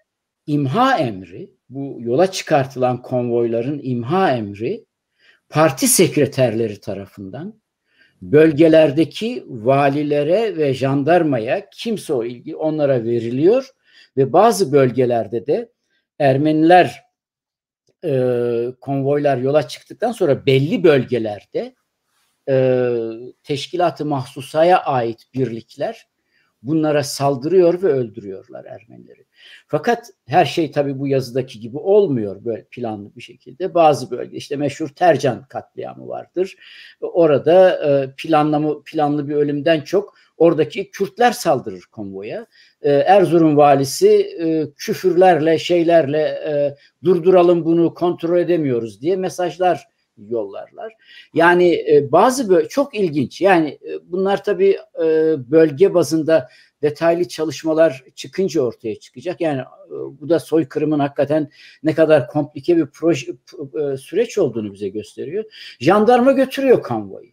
imha emri, bu yola çıkartılan konvoyların imha emri parti sekreterleri tarafından bölgelerdeki valilere ve jandarmaya kimse o ilgi onlara veriliyor ve bazı bölgelerde de Ermeniler e, konvoylar yola çıktıktan sonra belli bölgelerde e, teşkilat mahsusaya ait birlikler bunlara saldırıyor ve öldürüyorlar Ermenileri. Fakat her şey tabi bu yazıdaki gibi olmuyor böyle planlı bir şekilde. Bazı bölge işte meşhur Tercan katliamı vardır. Orada e, planlama, planlı bir ölümden çok oradaki Kürtler saldırır konvoya ee, Erzurum valisi e, küfürlerle şeylerle e, durduralım bunu kontrol edemiyoruz diye mesajlar yollarlar. Yani e, bazı böyle çok ilginç. Yani bunlar tabii bölge bazında detaylı çalışmalar çıkınca ortaya çıkacak. Yani bu da soykırımın hakikaten ne kadar komplike bir proje süreç olduğunu bize gösteriyor. Jandarma götürüyor konvoyu.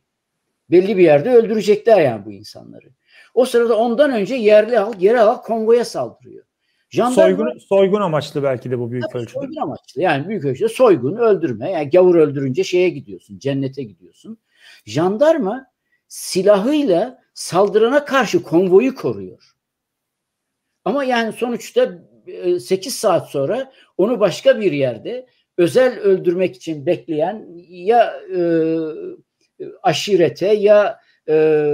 Belli bir yerde öldürecekler yani bu insanları. O sırada ondan önce yerli halk, yerel halk Kongo'ya saldırıyor. Jandarma, soygun, soygun amaçlı belki de bu büyük ölçüde. Soygun amaçlı yani büyük ölçüde soygun, öldürme. Yani gavur öldürünce şeye gidiyorsun, cennete gidiyorsun. Jandarma silahıyla saldırana karşı konvoyu koruyor. Ama yani sonuçta 8 e, saat sonra onu başka bir yerde özel öldürmek için bekleyen ya e, e aşirete ya e,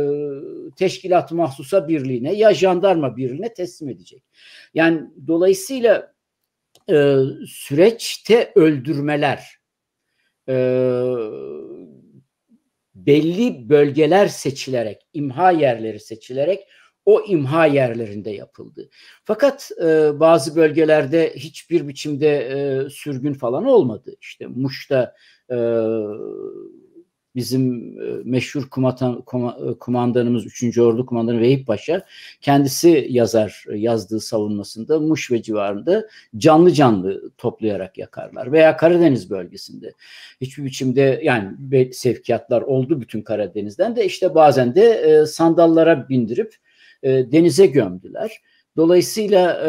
teşkilat mahsusa birliğine ya jandarma birliğine teslim edecek. Yani dolayısıyla e, süreçte öldürmeler e, belli bölgeler seçilerek, imha yerleri seçilerek o imha yerlerinde yapıldı. Fakat e, bazı bölgelerde hiçbir biçimde e, sürgün falan olmadı. İşte Muş'ta e, bizim e, meşhur kumatan, e, kumandanımız 3. Ordu Kumandanı Vehip Paşa kendisi yazar e, yazdığı savunmasında Muş ve civarında canlı canlı toplayarak yakarlar. Veya Karadeniz bölgesinde hiçbir biçimde yani sevkiyatlar oldu bütün Karadeniz'den de işte bazen de sandallara bindirip denize gömdüler. Dolayısıyla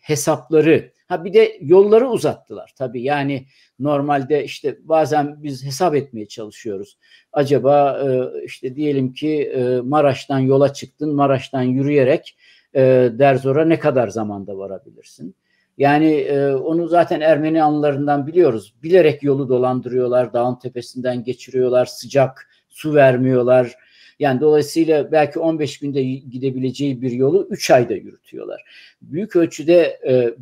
hesapları Ha bir de yolları uzattılar tabii. Yani normalde işte bazen biz hesap etmeye çalışıyoruz. Acaba e, işte diyelim ki e, Maraş'tan yola çıktın, Maraş'tan yürüyerek e, Derzor'a ne kadar zamanda varabilirsin? Yani onu zaten Ermeni anılarından biliyoruz. Bilerek yolu dolandırıyorlar, dağın tepesinden geçiriyorlar, sıcak su vermiyorlar. Yani dolayısıyla belki 15 günde gidebileceği bir yolu 3 ayda yürütüyorlar. Büyük ölçüde e,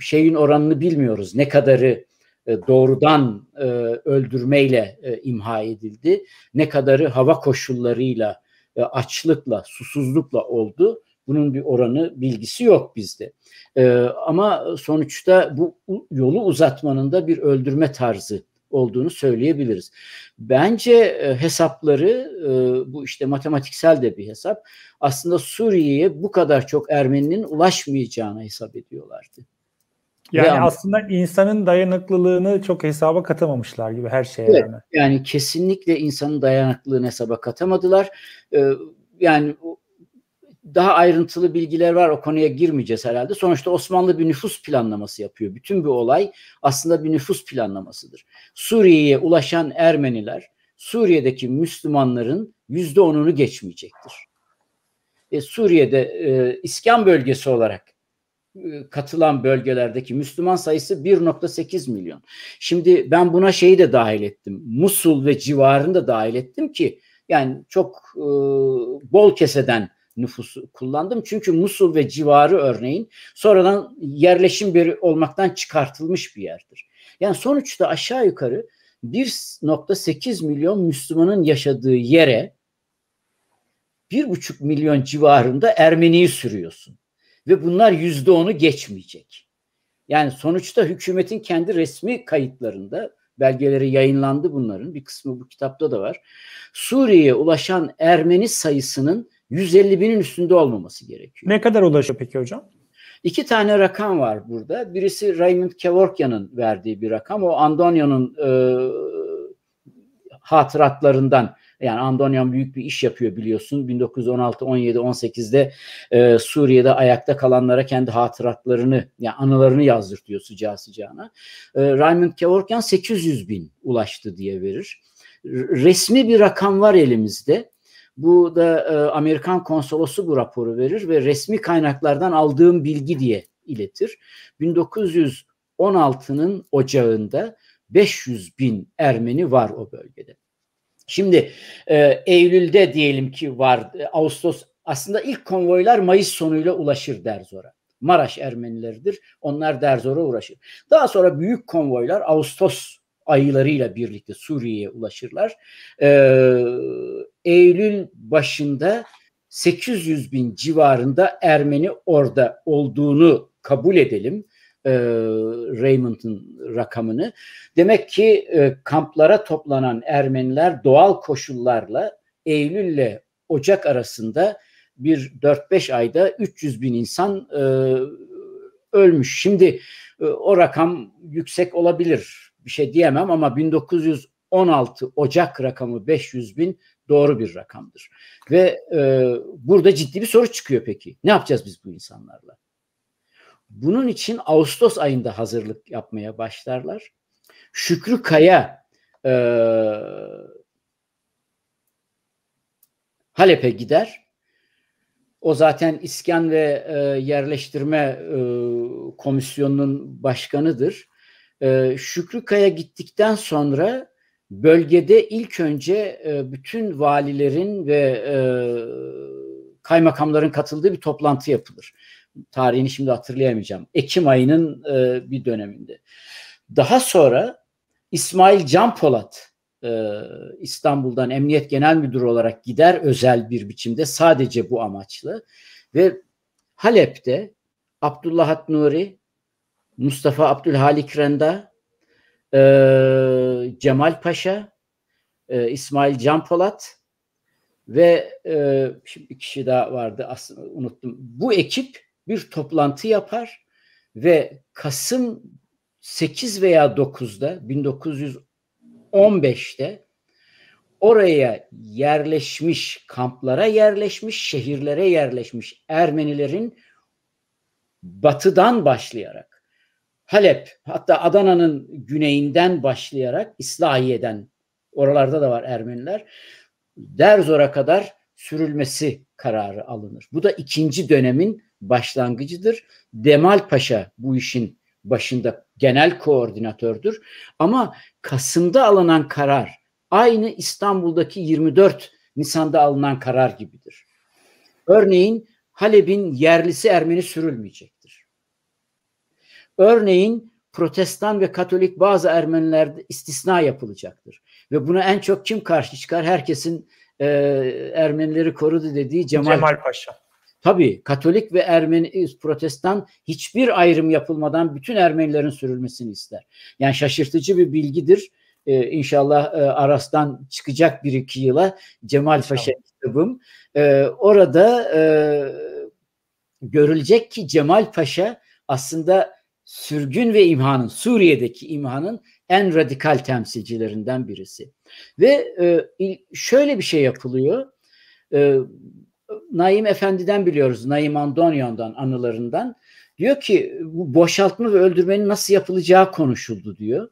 şeyin oranını bilmiyoruz. Ne kadarı e, doğrudan e, öldürmeyle e, imha edildi. Ne kadarı hava koşullarıyla, açlıkla, susuzlukla oldu. Bunun bir oranı bilgisi yok bizde. Ama sonuçta bu yolu uzatmanın da bir öldürme tarzı olduğunu söyleyebiliriz. Bence hesapları bu işte matematiksel de bir hesap. Aslında Suriye'ye bu kadar çok Ermeninin ulaşmayacağını hesap ediyorlardı. Yani Ve aslında insanın dayanıklılığını çok hesaba katamamışlar gibi her şeye evet, rağmen. Yani kesinlikle insanın dayanıklılığını hesaba katamadılar. Ee, yani daha ayrıntılı bilgiler var o konuya girmeyeceğiz herhalde. Sonuçta Osmanlı bir nüfus planlaması yapıyor. Bütün bir olay aslında bir nüfus planlamasıdır. Suriye'ye ulaşan Ermeniler Suriye'deki Müslümanların yüzde onunu geçmeyecektir. E, Suriye'de e, iskan bölgesi olarak e, katılan bölgelerdeki Müslüman sayısı 1.8 milyon. Şimdi ben buna şeyi de dahil ettim. Musul ve civarını da dahil ettim ki yani çok e, bol keseden nüfusu kullandım. Çünkü Musul ve civarı örneğin sonradan yerleşim biri olmaktan çıkartılmış bir yerdir. Yani sonuçta aşağı yukarı 1.8 milyon Müslümanın yaşadığı yere 1.5 milyon civarında Ermeniyi sürüyorsun ve bunlar yüzde onu geçmeyecek. Yani sonuçta hükümetin kendi resmi kayıtlarında belgeleri yayınlandı bunların bir kısmı bu kitapta da var. Suriye'ye ulaşan Ermeni sayısının 150 binin üstünde olmaması gerekiyor. Ne kadar ulaşıyor peki hocam? İki tane rakam var burada. Birisi Raymond Kevorkyan'ın verdiği bir rakam. O Andonio'nun e, hatıratlarından yani Andonyan büyük bir iş yapıyor biliyorsun. 1916, 17, 18'de e, Suriye'de ayakta kalanlara kendi hatıratlarını, yani anılarını yazdırtıyor sıcağı sıcağına. E, Raymond Kevorkian 800 bin ulaştı diye verir. Resmi bir rakam var elimizde. Bu da e, Amerikan konsolosu bu raporu verir ve resmi kaynaklardan aldığım bilgi diye iletir. 1916'nın ocağında 500 bin Ermeni var o bölgede. Şimdi e, Eylül'de diyelim ki var e, Ağustos aslında ilk konvoylar Mayıs sonuyla ulaşır Derzor'a. Maraş Ermenileridir. Onlar Derzor'a ulaşır. Daha sonra büyük konvoylar Ağustos ayılarıyla birlikte Suriye'ye ulaşırlar. Ee, Eylül başında 800 bin civarında Ermeni orada olduğunu kabul edelim e, Raymond'ın rakamını. Demek ki e, kamplara toplanan Ermeniler doğal koşullarla Eylül ile Ocak arasında bir 4-5 ayda 300 bin insan e, ölmüş. Şimdi e, o rakam yüksek olabilir bir şey diyemem ama 1916 Ocak rakamı 500 bin doğru bir rakamdır. Ve e, burada ciddi bir soru çıkıyor peki. Ne yapacağız biz bu insanlarla? Bunun için Ağustos ayında hazırlık yapmaya başlarlar. Şükrü Kaya e, Halep'e gider. O zaten iskan ve e, yerleştirme e, komisyonunun başkanıdır. E, Şükrü Kaya gittikten sonra bölgede ilk önce e, bütün valilerin ve e, kaymakamların katıldığı bir toplantı yapılır tarihini şimdi hatırlayamayacağım. Ekim ayının e, bir döneminde. Daha sonra İsmail Can Polat e, İstanbul'dan Emniyet Genel Müdürü olarak gider özel bir biçimde sadece bu amaçlı ve Halep'te Abdullah Hat Nuri, Mustafa Abdülhalik Renda, e, Cemal Paşa, e, İsmail Can Polat ve e, şimdi bir kişi daha vardı aslında unuttum. Bu ekip bir toplantı yapar ve Kasım 8 veya 9'da 1915'te oraya yerleşmiş, kamplara yerleşmiş, şehirlere yerleşmiş Ermenilerin batıdan başlayarak Halep hatta Adana'nın güneyinden başlayarak İslahiye'den oralarda da var Ermeniler Derzor'a kadar sürülmesi kararı alınır. Bu da ikinci dönemin başlangıcıdır. Demal Paşa bu işin başında genel koordinatördür. Ama Kasım'da alınan karar aynı İstanbul'daki 24 Nisan'da alınan karar gibidir. Örneğin Halep'in yerlisi Ermeni sürülmeyecektir. Örneğin Protestan ve Katolik bazı Ermenilerde istisna yapılacaktır. Ve buna en çok kim karşı çıkar? Herkesin e, Ermenileri korudu dediği Cemal, Cemal Paşa. Tabii Katolik ve Ermeni, Protestan hiçbir ayrım yapılmadan bütün Ermenilerin sürülmesini ister. Yani şaşırtıcı bir bilgidir. Ee, inşallah e, Aras'tan çıkacak bir iki yıla Cemal Paşa kitabım. Ee, orada e, görülecek ki Cemal Paşa aslında sürgün ve imhanın, Suriye'deki imhanın en radikal temsilcilerinden birisi. Ve e, şöyle bir şey yapılıyor. E, Naim Efendi'den biliyoruz. Naim Andonyon'dan anılarından. Diyor ki bu boşaltma ve öldürmenin nasıl yapılacağı konuşuldu diyor.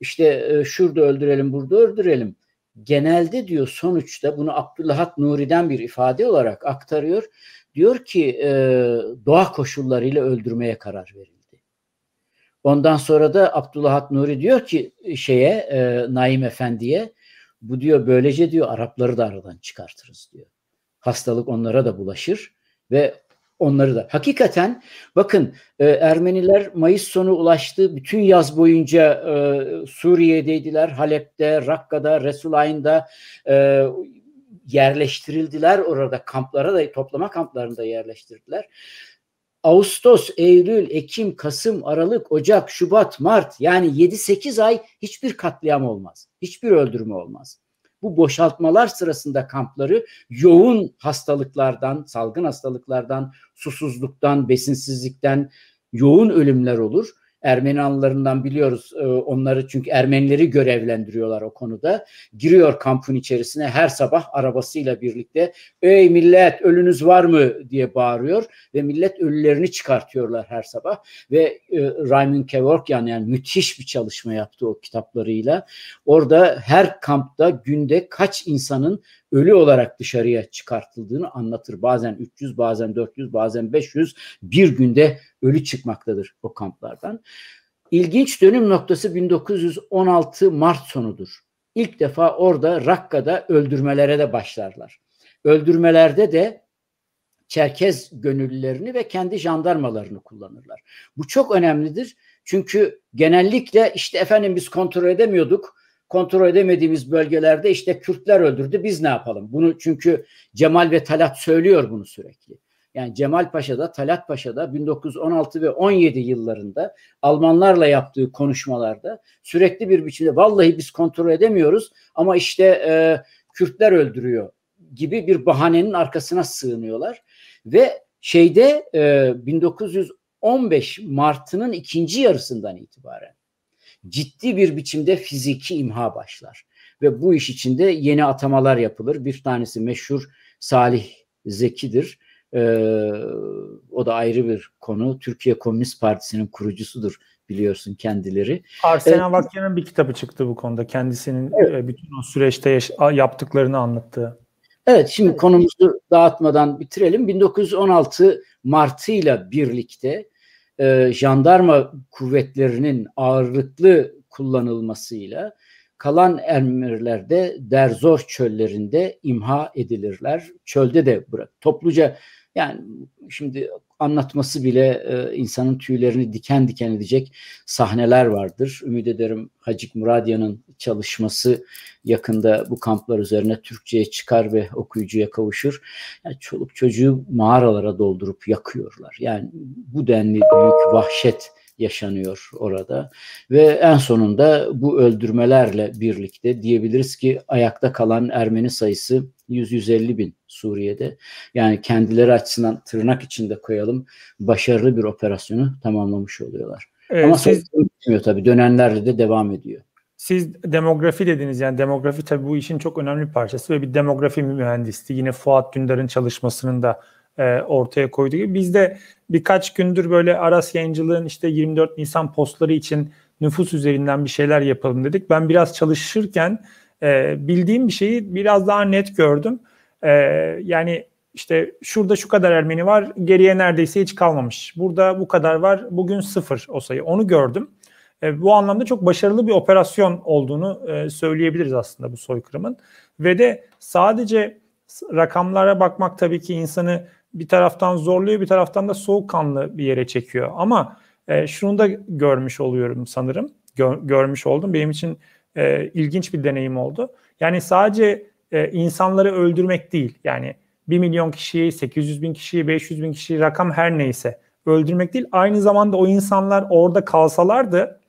İşte e, şurada öldürelim, burada öldürelim. Genelde diyor sonuçta bunu Abdülhat Nuri'den bir ifade olarak aktarıyor. Diyor ki e, doğa koşullarıyla öldürmeye karar verildi. Ondan sonra da Abdülhat Nuri diyor ki şeye e, Naim Efendi'ye bu diyor böylece diyor Arapları da aradan çıkartırız diyor hastalık onlara da bulaşır ve onları da. Hakikaten bakın e, Ermeniler Mayıs sonu ulaştı. Bütün yaz boyunca e, Suriye'deydiler. Halep'te, Rakka'da, Resulayn'da e, yerleştirildiler orada kamplara da toplama kamplarında yerleştirdiler. Ağustos, Eylül, Ekim, Kasım, Aralık, Ocak, Şubat, Mart yani 7-8 ay hiçbir katliam olmaz. Hiçbir öldürme olmaz bu boşaltmalar sırasında kampları yoğun hastalıklardan, salgın hastalıklardan, susuzluktan, besinsizlikten yoğun ölümler olur Ermeni biliyoruz e, onları çünkü Ermenileri görevlendiriyorlar o konuda. Giriyor kampın içerisine her sabah arabasıyla birlikte ey millet ölünüz var mı diye bağırıyor ve millet ölülerini çıkartıyorlar her sabah ve e, Raymond Kevorkian yani müthiş bir çalışma yaptı o kitaplarıyla. Orada her kampta günde kaç insanın ölü olarak dışarıya çıkartıldığını anlatır. Bazen 300, bazen 400, bazen 500 bir günde ölü çıkmaktadır o kamplardan. İlginç dönüm noktası 1916 Mart sonudur. İlk defa orada Rakka'da öldürmelere de başlarlar. Öldürmelerde de Çerkez gönüllülerini ve kendi jandarmalarını kullanırlar. Bu çok önemlidir. Çünkü genellikle işte efendim biz kontrol edemiyorduk. Kontrol edemediğimiz bölgelerde işte Kürtler öldürdü biz ne yapalım? Bunu çünkü Cemal ve Talat söylüyor bunu sürekli yani Cemal Paşa'da, Talat Paşa'da 1916 ve 17 yıllarında Almanlarla yaptığı konuşmalarda sürekli bir biçimde vallahi biz kontrol edemiyoruz ama işte e, Kürtler öldürüyor gibi bir bahanenin arkasına sığınıyorlar ve şeyde e, 1915 Mart'ının ikinci yarısından itibaren ciddi bir biçimde fiziki imha başlar ve bu iş içinde yeni atamalar yapılır. Bir tanesi meşhur Salih Zeki'dir ee, o da ayrı bir konu. Türkiye Komünist Partisi'nin kurucusudur biliyorsun kendileri. Arsene ee, Vakya'nın bir kitabı çıktı bu konuda. Kendisinin evet. E, bütün o süreçte yaş- yaptıklarını anlattığı. Evet şimdi evet. konumuzu dağıtmadan bitirelim. 1916 Mart'ıyla birlikte e, jandarma kuvvetlerinin ağırlıklı kullanılmasıyla kalan emirlerde Derzor çöllerinde imha edilirler. Çölde de bırak. Topluca yani şimdi anlatması bile e, insanın tüylerini diken diken edecek sahneler vardır. Ümit ederim Hacık Muradya'nın çalışması yakında bu kamplar üzerine Türkçe'ye çıkar ve okuyucuya kavuşur. Yani çoluk çocuğu mağaralara doldurup yakıyorlar. Yani bu denli büyük vahşet yaşanıyor orada ve en sonunda bu öldürmelerle birlikte diyebiliriz ki ayakta kalan Ermeni sayısı 100-150 bin Suriye'de. Yani kendileri açısından tırnak içinde koyalım başarılı bir operasyonu tamamlamış oluyorlar. Ee, Ama siz, bitmiyor tabii. Dönenlerle de devam ediyor. Siz demografi dediniz yani demografi tabii bu işin çok önemli parçası ve bir demografi mühendisi yine Fuat Dündar'ın çalışmasının da e, ortaya koyduğu gibi. Biz de birkaç gündür böyle Aras Yayıncılığın işte 24 Nisan postları için nüfus üzerinden bir şeyler yapalım dedik. Ben biraz çalışırken e, bildiğim bir şeyi biraz daha net gördüm. E, yani işte şurada şu kadar Ermeni var geriye neredeyse hiç kalmamış. Burada bu kadar var bugün sıfır o sayı onu gördüm. E, bu anlamda çok başarılı bir operasyon olduğunu e, söyleyebiliriz aslında bu soykırımın. Ve de sadece rakamlara bakmak tabii ki insanı bir taraftan zorluyor bir taraftan da soğukkanlı bir yere çekiyor. Ama e, şunu da görmüş oluyorum sanırım. Gör, görmüş oldum. Benim için e, ilginç bir deneyim oldu. Yani sadece e, insanları öldürmek değil yani 1 milyon kişiyi, 800 bin kişiyi, 500 bin kişiyi rakam her neyse öldürmek değil. Aynı zamanda o insanlar orada kalsalardı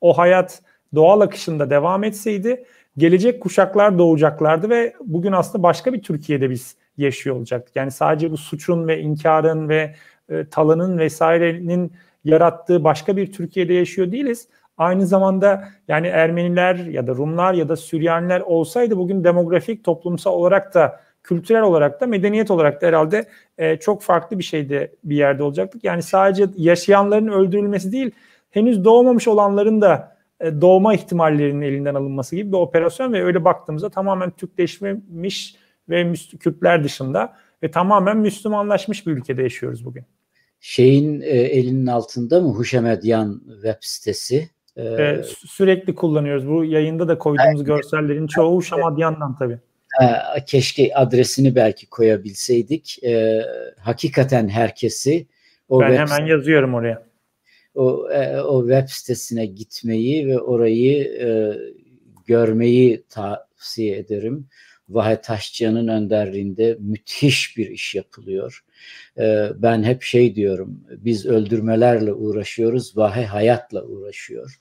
o hayat doğal akışında devam etseydi gelecek kuşaklar doğacaklardı ve bugün aslında başka bir Türkiye'de biz yaşıyor olacaktık. Yani sadece bu suçun ve inkarın ve e, talanın vesairenin yarattığı başka bir Türkiye'de yaşıyor değiliz. Aynı zamanda yani Ermeniler ya da Rumlar ya da Süryaniler olsaydı bugün demografik, toplumsal olarak da kültürel olarak da medeniyet olarak da herhalde e, çok farklı bir şeyde bir yerde olacaktık. Yani sadece yaşayanların öldürülmesi değil henüz doğmamış olanların da e, doğma ihtimallerinin elinden alınması gibi bir operasyon ve öyle baktığımızda tamamen Türkleşmemiş ve Kürtler dışında ve tamamen Müslümanlaşmış bir ülkede yaşıyoruz bugün. Şeyin e, elinin altında mı Huşemedyan web sitesi ee, sürekli kullanıyoruz. Bu yayında da koyduğumuz evet, görsellerin çoğu Şamadyan'dan tabii. E, keşke adresini belki koyabilseydik. E, hakikaten herkesi o ben web, hemen yazıyorum oraya. O, e, o web sitesine gitmeyi ve orayı e, görmeyi tavsiye ederim. Vahe Taşçı'nın önderliğinde müthiş bir iş yapılıyor. Ee, ben hep şey diyorum, biz öldürmelerle uğraşıyoruz, vahe hayatla uğraşıyor.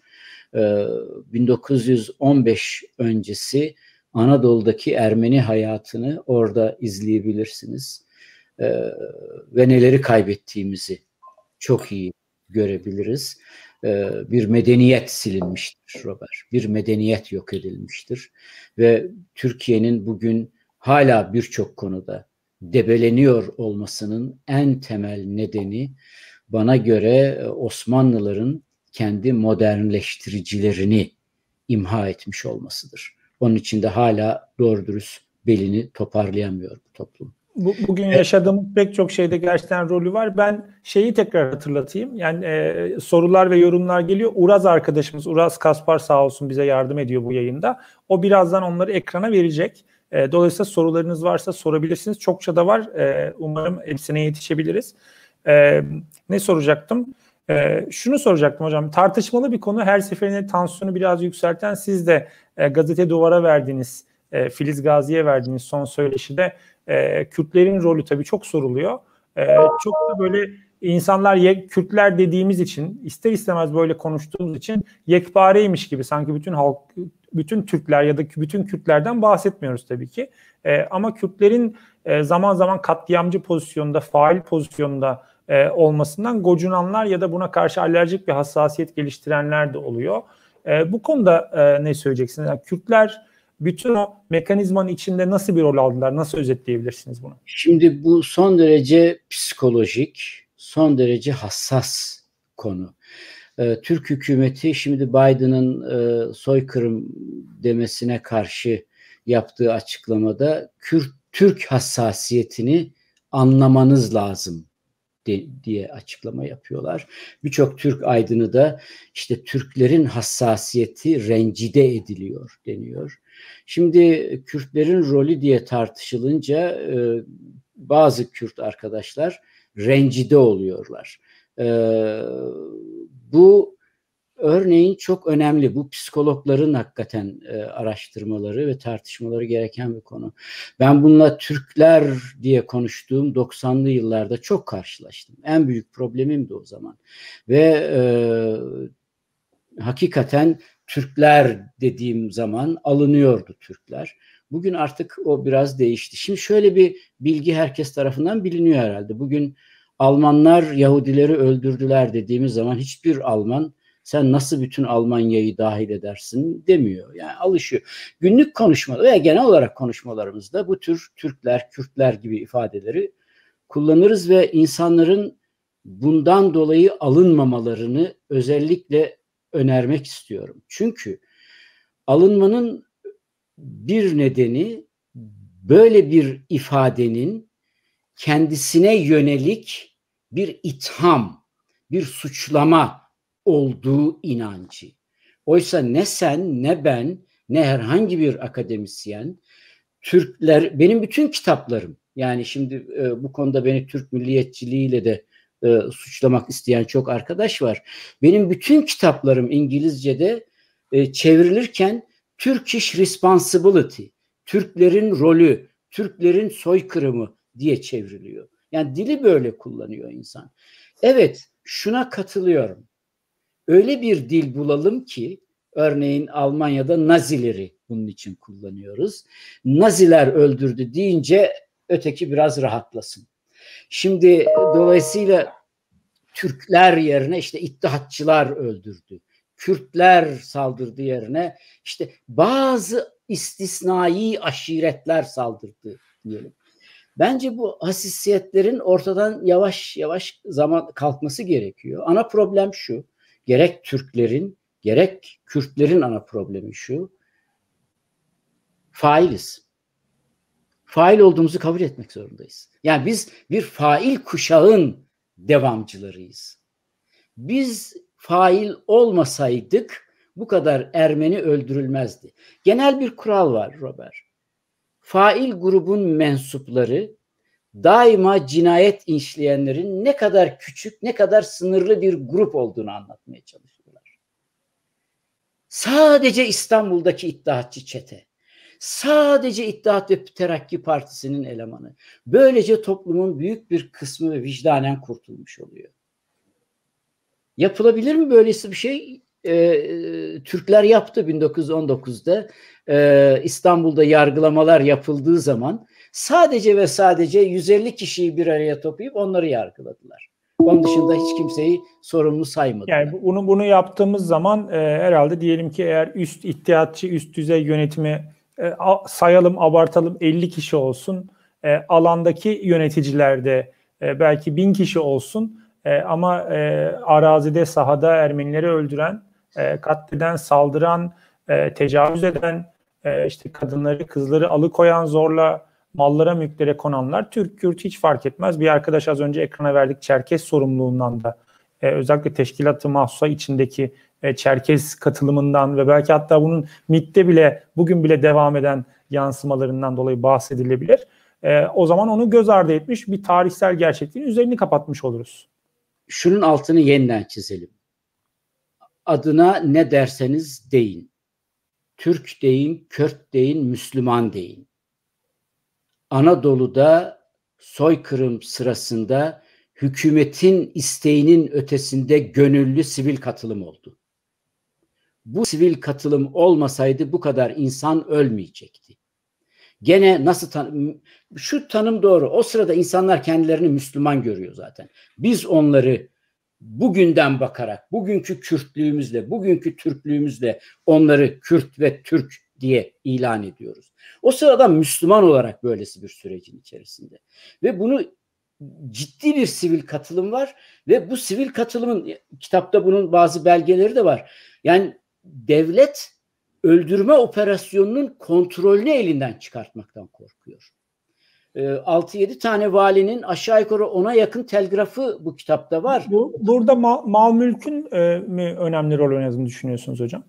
1915 ee, öncesi Anadolu'daki Ermeni hayatını orada izleyebilirsiniz. Ee, ve neleri kaybettiğimizi çok iyi görebiliriz. Bir medeniyet silinmiştir Robert. Bir medeniyet yok edilmiştir. Ve Türkiye'nin bugün hala birçok konuda debeleniyor olmasının en temel nedeni bana göre e, Osmanlıların kendi modernleştiricilerini imha etmiş olmasıdır. Onun içinde hala doğru dürüst belini toparlayamıyor bu toplum. bugün yaşadığımız pek çok şeyde gerçekten rolü var. Ben şeyi tekrar hatırlatayım. Yani e, sorular ve yorumlar geliyor. Uraz arkadaşımız Uraz Kaspar sağ olsun bize yardım ediyor bu yayında. O birazdan onları ekrana verecek. E, dolayısıyla sorularınız varsa sorabilirsiniz. Çokça da var. E, umarım hepsine yetişebiliriz. E, ne soracaktım? E, şunu soracaktım hocam. Tartışmalı bir konu. Her seferinde tansiyonu biraz yükselten siz de e, gazete duvara verdiniz. E, Filiz Gazi'ye verdiğiniz son söyleşide e, Kürtlerin rolü tabii çok soruluyor. E, çok da böyle insanlar yek, Kürtler dediğimiz için ister istemez böyle konuştuğumuz için yekpareymiş gibi sanki bütün halk bütün Türkler ya da bütün Kürtlerden bahsetmiyoruz tabii ki. E, ama Kürtlerin e, zaman zaman katliamcı pozisyonda, faal pozisyonda e, olmasından gocunanlar ya da buna karşı alerjik bir hassasiyet geliştirenler de oluyor. E, bu konuda e, ne söyleyeceksiniz? Yani Kürtler bütün o mekanizmanın içinde nasıl bir rol aldılar? Nasıl özetleyebilirsiniz bunu? Şimdi bu son derece psikolojik, son derece hassas konu. Ee, Türk hükümeti şimdi Biden'ın e, soykırım demesine karşı yaptığı açıklamada Kürt Türk hassasiyetini anlamanız lazım diye açıklama yapıyorlar. Birçok Türk aydını da işte Türklerin hassasiyeti rencide ediliyor deniyor. Şimdi Kürtlerin rolü diye tartışılınca e, bazı Kürt arkadaşlar rencide oluyorlar. E, bu örneğin çok önemli. Bu psikologların hakikaten e, araştırmaları ve tartışmaları gereken bir konu. Ben bununla Türkler diye konuştuğum 90'lı yıllarda çok karşılaştım. En büyük problemim de o zaman. Ve e, hakikaten Türkler dediğim zaman alınıyordu Türkler. Bugün artık o biraz değişti. Şimdi şöyle bir bilgi herkes tarafından biliniyor herhalde. Bugün Almanlar Yahudileri öldürdüler dediğimiz zaman hiçbir Alman sen nasıl bütün Almanya'yı dahil edersin demiyor. Yani alışıyor. Günlük konuşmada veya genel olarak konuşmalarımızda bu tür Türkler, Kürtler gibi ifadeleri kullanırız ve insanların bundan dolayı alınmamalarını özellikle önermek istiyorum. Çünkü alınmanın bir nedeni böyle bir ifadenin kendisine yönelik bir itham, bir suçlama olduğu inancı. Oysa ne sen ne ben ne herhangi bir akademisyen Türkler benim bütün kitaplarım yani şimdi e, bu konuda beni Türk milliyetçiliğiyle de e, suçlamak isteyen çok arkadaş var. Benim bütün kitaplarım İngilizce'de e, çevrilirken Turkish Responsibility, Türklerin rolü, Türklerin soykırımı diye çevriliyor. Yani dili böyle kullanıyor insan. Evet, şuna katılıyorum. Öyle bir dil bulalım ki örneğin Almanya'da Nazileri bunun için kullanıyoruz. Naziler öldürdü deyince öteki biraz rahatlasın. Şimdi e, dolayısıyla Türkler yerine işte İttihatçılar öldürdü. Kürtler saldırdı yerine işte bazı istisnai aşiretler saldırdı diyelim. Bence bu hassasiyetlerin ortadan yavaş yavaş zaman kalkması gerekiyor. Ana problem şu. Gerek Türklerin gerek Kürtlerin ana problemi şu. Failiz fail olduğumuzu kabul etmek zorundayız. Yani biz bir fail kuşağın devamcılarıyız. Biz fail olmasaydık bu kadar Ermeni öldürülmezdi. Genel bir kural var Robert. Fail grubun mensupları daima cinayet işleyenlerin ne kadar küçük, ne kadar sınırlı bir grup olduğunu anlatmaya çalışıyorlar. Sadece İstanbul'daki iddiatçı çete sadece İttihat ve Terakki Partisi'nin elemanı. Böylece toplumun büyük bir kısmı vicdanen kurtulmuş oluyor. Yapılabilir mi böylesi bir şey? Ee, Türkler yaptı 1919'da e, ee, İstanbul'da yargılamalar yapıldığı zaman sadece ve sadece 150 kişiyi bir araya toplayıp onları yargıladılar. Onun dışında hiç kimseyi sorumlu saymadılar. Yani bunu bunu yaptığımız zaman e, herhalde diyelim ki eğer üst ihtiyatçı üst düzey yönetimi e, sayalım abartalım 50 kişi olsun e, alandaki yöneticilerde e, belki 1000 kişi olsun e, ama e, arazide sahada Ermenileri öldüren e, katleden saldıran e, tecavüz eden e, işte kadınları kızları alıkoyan zorla mallara mülklere konanlar Türk Kürt hiç fark etmez bir arkadaş az önce ekrana verdik Çerkes sorumluluğundan da e, özellikle teşkilatı mahsusa içindeki e, Çerkes katılımından ve belki hatta bunun MIT'te bile bugün bile devam eden yansımalarından dolayı bahsedilebilir. E, o zaman onu göz ardı etmiş bir tarihsel gerçekliğin üzerini kapatmış oluruz. Şunun altını yeniden çizelim. Adına ne derseniz deyin. Türk deyin, Kürt deyin, Müslüman deyin. Anadolu'da soykırım sırasında hükümetin isteğinin ötesinde gönüllü sivil katılım oldu bu sivil katılım olmasaydı bu kadar insan ölmeyecekti. Gene nasıl tanım, şu tanım doğru. O sırada insanlar kendilerini Müslüman görüyor zaten. Biz onları bugünden bakarak, bugünkü Kürtlüğümüzle, bugünkü Türklüğümüzle onları Kürt ve Türk diye ilan ediyoruz. O sırada Müslüman olarak böylesi bir sürecin içerisinde. Ve bunu ciddi bir sivil katılım var ve bu sivil katılımın kitapta bunun bazı belgeleri de var. Yani devlet öldürme operasyonunun kontrolünü elinden çıkartmaktan korkuyor. 6-7 ee, tane valinin aşağı yukarı ona yakın telgrafı bu kitapta var. Bu, burada mal, mal mülkün e, mi önemli rol oynadığını düşünüyorsunuz hocam?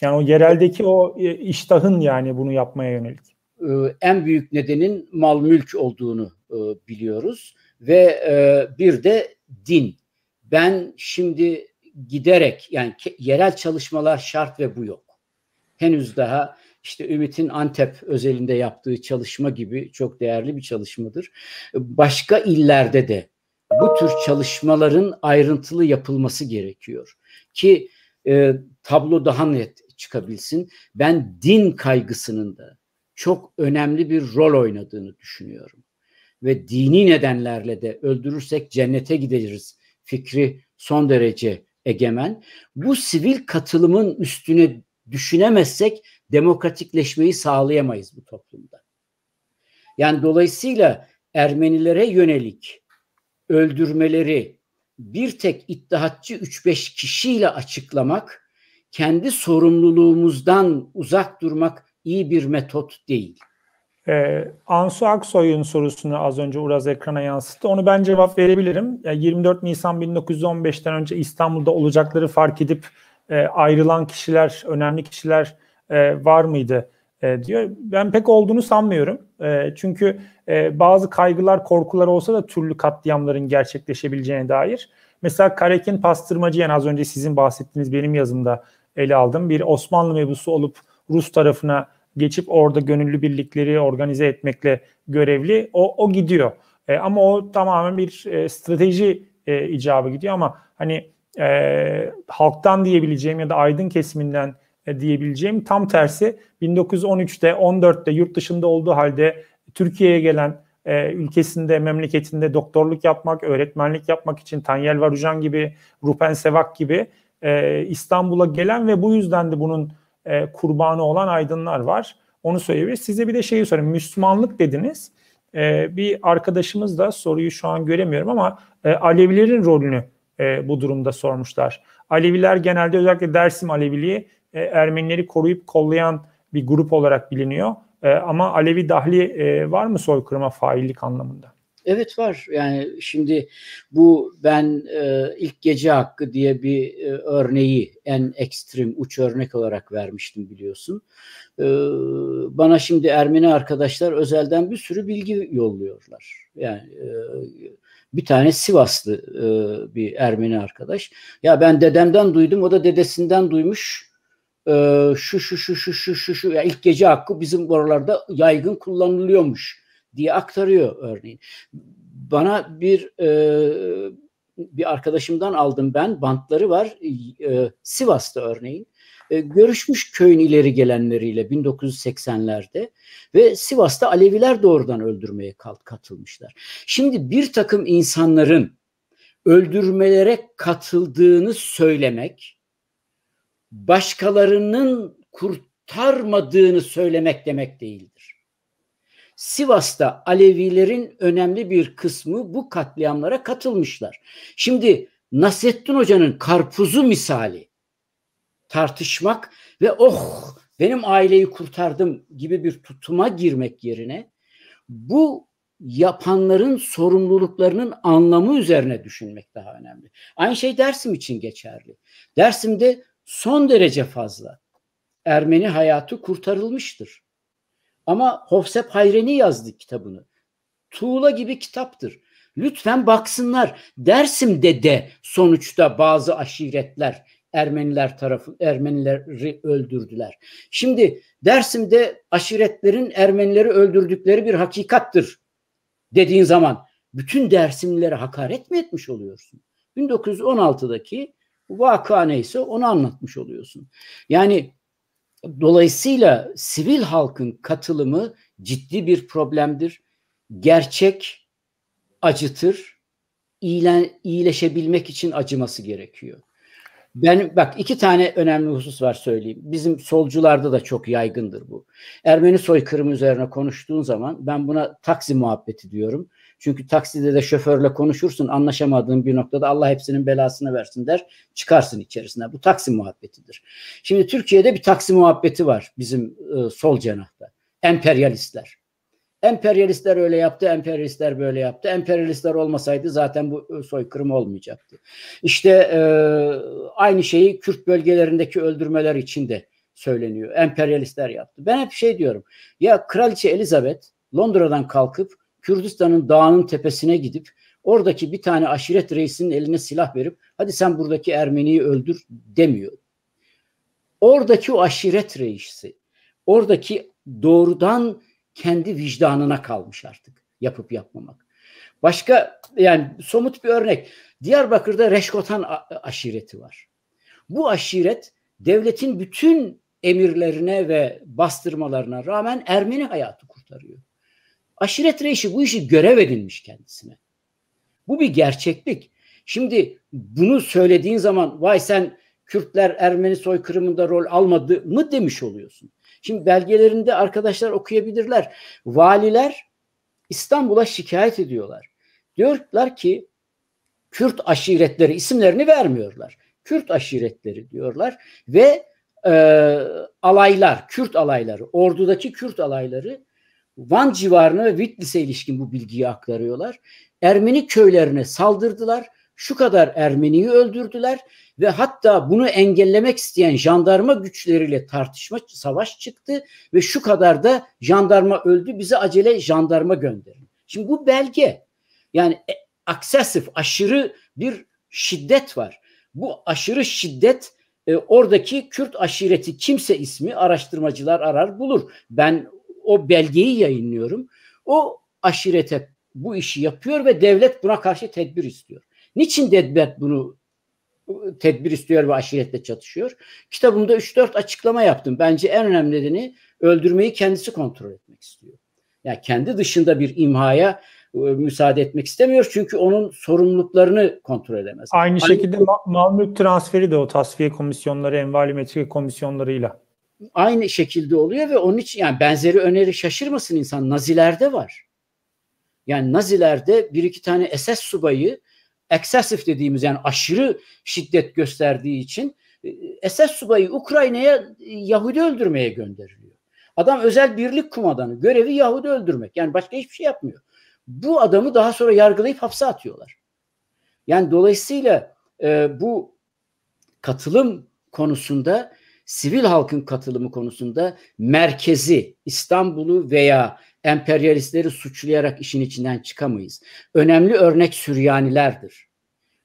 Yani o yereldeki o e, iştahın yani bunu yapmaya yönelik. E, en büyük nedenin mal mülk olduğunu e, biliyoruz ve e, bir de din. Ben şimdi giderek yani yerel çalışmalar şart ve bu yok. Henüz daha işte Ümit'in Antep özelinde yaptığı çalışma gibi çok değerli bir çalışmadır. Başka illerde de bu tür çalışmaların ayrıntılı yapılması gerekiyor ki e, tablo daha net çıkabilsin. Ben din kaygısının da çok önemli bir rol oynadığını düşünüyorum ve dini nedenlerle de öldürürsek cennete gideriz fikri son derece egemen. Bu sivil katılımın üstüne düşünemezsek demokratikleşmeyi sağlayamayız bu toplumda. Yani dolayısıyla Ermenilere yönelik öldürmeleri bir tek iddiatçı 3-5 kişiyle açıklamak, kendi sorumluluğumuzdan uzak durmak iyi bir metot değil. Ee, Ansu Aksoy'un sorusunu az önce Uraz ekrana yansıttı. Onu ben cevap verebilirim. Yani 24 Nisan 1915'ten önce İstanbul'da olacakları fark edip e, ayrılan kişiler, önemli kişiler e, var mıydı e, diyor. Ben pek olduğunu sanmıyorum. E, çünkü e, bazı kaygılar, korkular olsa da türlü katliamların gerçekleşebileceğine dair. Mesela Karekin Pastırmacı yani az önce sizin bahsettiğiniz benim yazımda ele aldım. Bir Osmanlı mebusu olup Rus tarafına geçip orada gönüllü birlikleri organize etmekle görevli. O, o gidiyor. E, ama o tamamen bir e, strateji e, icabı gidiyor ama hani e, halktan diyebileceğim ya da aydın kesiminden e, diyebileceğim tam tersi 1913'te 14'te yurt dışında olduğu halde Türkiye'ye gelen e, ülkesinde, memleketinde doktorluk yapmak, öğretmenlik yapmak için Tanyel Varujan gibi, Rupen Sevak gibi e, İstanbul'a gelen ve bu yüzden de bunun e, kurbanı olan aydınlar var. Onu söyleyebiliriz. Size bir de şeyi sorayım. Müslümanlık dediniz. E, bir arkadaşımız da soruyu şu an göremiyorum ama e, Alevilerin rolünü e, bu durumda sormuşlar. Aleviler genelde özellikle Dersim Aleviliği e, Ermenileri koruyup kollayan bir grup olarak biliniyor. E, ama Alevi dahli e, var mı soykırıma faillik anlamında? Evet var. Yani şimdi bu ben e, ilk gece hakkı diye bir e, örneği en ekstrem uç örnek olarak vermiştim biliyorsun. E, bana şimdi Ermeni arkadaşlar özelden bir sürü bilgi yolluyorlar. Yani e, bir tane Sivaslı e, bir Ermeni arkadaş. Ya ben dedemden duydum, o da dedesinden duymuş. E, şu şu şu şu şu şu şu. Yani ilk gece hakkı bizim oralarda yaygın kullanılıyormuş diye aktarıyor örneğin. Bana bir e, bir arkadaşımdan aldım ben bantları var e, e Sivas'ta örneğin e, görüşmüş köyün ileri gelenleriyle 1980'lerde ve Sivas'ta Aleviler doğrudan öldürmeye katılmışlar. Şimdi bir takım insanların öldürmelere katıldığını söylemek başkalarının kurtarmadığını söylemek demek değildir. Sivas'ta Alevilerin önemli bir kısmı bu katliamlara katılmışlar. Şimdi Nasrettin Hoca'nın karpuzu misali tartışmak ve oh benim aileyi kurtardım gibi bir tutuma girmek yerine bu yapanların sorumluluklarının anlamı üzerine düşünmek daha önemli. Aynı şey Dersim için geçerli. Dersim'de son derece fazla Ermeni hayatı kurtarılmıştır. Ama Hofsep Hayreni yazdı kitabını. Tuğla gibi kitaptır. Lütfen baksınlar. Dersim'de de sonuçta bazı aşiretler Ermeniler tarafı Ermenileri öldürdüler. Şimdi Dersim'de aşiretlerin Ermenileri öldürdükleri bir hakikattır dediğin zaman bütün Dersimlilere hakaret mi etmiş oluyorsun? 1916'daki vaka neyse onu anlatmış oluyorsun. Yani Dolayısıyla sivil halkın katılımı ciddi bir problemdir. Gerçek acıtır. İyilen, iyileşebilmek için acıması gerekiyor. Ben bak iki tane önemli husus var söyleyeyim. Bizim solcularda da çok yaygındır bu. Ermeni soykırımı üzerine konuştuğun zaman ben buna taksi muhabbeti diyorum. Çünkü takside de şoförle konuşursun anlaşamadığın bir noktada Allah hepsinin belasını versin der. Çıkarsın içerisine. Bu taksi muhabbetidir. Şimdi Türkiye'de bir taksi muhabbeti var bizim e, sol cenahta. Emperyalistler. Emperyalistler öyle yaptı, emperyalistler böyle yaptı. Emperyalistler olmasaydı zaten bu e, soykırım olmayacaktı. İşte e, aynı şeyi Kürt bölgelerindeki öldürmeler için de söyleniyor. Emperyalistler yaptı. Ben hep şey diyorum. Ya Kraliçe Elizabeth Londra'dan kalkıp Kürdistan'ın dağının tepesine gidip oradaki bir tane aşiret reisinin eline silah verip hadi sen buradaki Ermeniyi öldür demiyor. Oradaki o aşiret reisi, oradaki doğrudan kendi vicdanına kalmış artık yapıp yapmamak. Başka yani somut bir örnek. Diyarbakır'da Reşkotan aşireti var. Bu aşiret devletin bütün emirlerine ve bastırmalarına rağmen Ermeni hayatı kurtarıyor. Aşiret reisi bu işi görev edinmiş kendisine. Bu bir gerçeklik. Şimdi bunu söylediğin zaman vay sen Kürtler Ermeni soykırımında rol almadı mı demiş oluyorsun. Şimdi belgelerinde arkadaşlar okuyabilirler. Valiler İstanbul'a şikayet ediyorlar. Diyorlar ki Kürt aşiretleri isimlerini vermiyorlar. Kürt aşiretleri diyorlar ve e, alaylar, Kürt alayları, ordudaki Kürt alayları Van civarına ve Bitlis'e ilişkin bu bilgiyi aktarıyorlar. Ermeni köylerine saldırdılar. Şu kadar Ermeniyi öldürdüler ve hatta bunu engellemek isteyen jandarma güçleriyle tartışma savaş çıktı ve şu kadar da jandarma öldü. Bize acele jandarma gönderin. Şimdi bu belge yani e, aksesif aşırı bir şiddet var. Bu aşırı şiddet e, oradaki Kürt aşireti kimse ismi araştırmacılar arar bulur. Ben o belgeyi yayınlıyorum. O aşirete bu işi yapıyor ve devlet buna karşı tedbir istiyor. Niçin devlet bunu e, tedbir istiyor ve aşiretle çatışıyor? Kitabımda 3-4 açıklama yaptım. Bence en önemli nedeni öldürmeyi kendisi kontrol etmek istiyor. Yani kendi dışında bir imhaya e, müsaade etmek istemiyor çünkü onun sorumluluklarını kontrol edemez. Aynı hani, şekilde ma- Malmük transferi de o tasfiye komisyonları, envalimetrik komisyonlarıyla aynı şekilde oluyor ve onun için yani benzeri öneri şaşırmasın insan. Nazilerde var. Yani Nazilerde bir iki tane SS subayı eksesif dediğimiz yani aşırı şiddet gösterdiği için SS e, subayı Ukrayna'ya e, Yahudi öldürmeye gönderiliyor. Adam özel birlik kumandanı. Görevi Yahudi öldürmek. Yani başka hiçbir şey yapmıyor. Bu adamı daha sonra yargılayıp hapse atıyorlar. Yani dolayısıyla e, bu katılım konusunda sivil halkın katılımı konusunda merkezi İstanbul'u veya emperyalistleri suçlayarak işin içinden çıkamayız. Önemli örnek Süryanilerdir.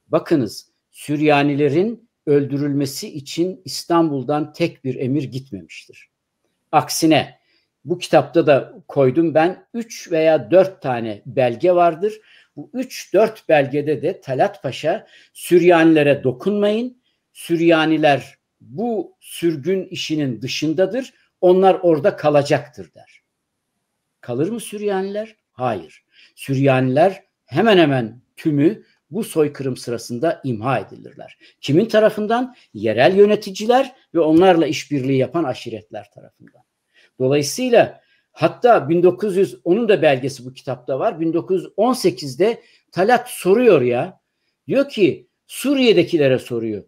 Bakınız Süryanilerin öldürülmesi için İstanbul'dan tek bir emir gitmemiştir. Aksine bu kitapta da koydum ben 3 veya 4 tane belge vardır. Bu 3-4 belgede de Talat Paşa Süryanilere dokunmayın, Süryaniler bu sürgün işinin dışındadır. Onlar orada kalacaktır der. Kalır mı Süryaniler? Hayır. Süryaniler hemen hemen tümü bu soykırım sırasında imha edilirler. Kimin tarafından? Yerel yöneticiler ve onlarla işbirliği yapan aşiretler tarafından. Dolayısıyla hatta 1900 onun da belgesi bu kitapta var. 1918'de Talat soruyor ya. Diyor ki Suriye'dekilere soruyor.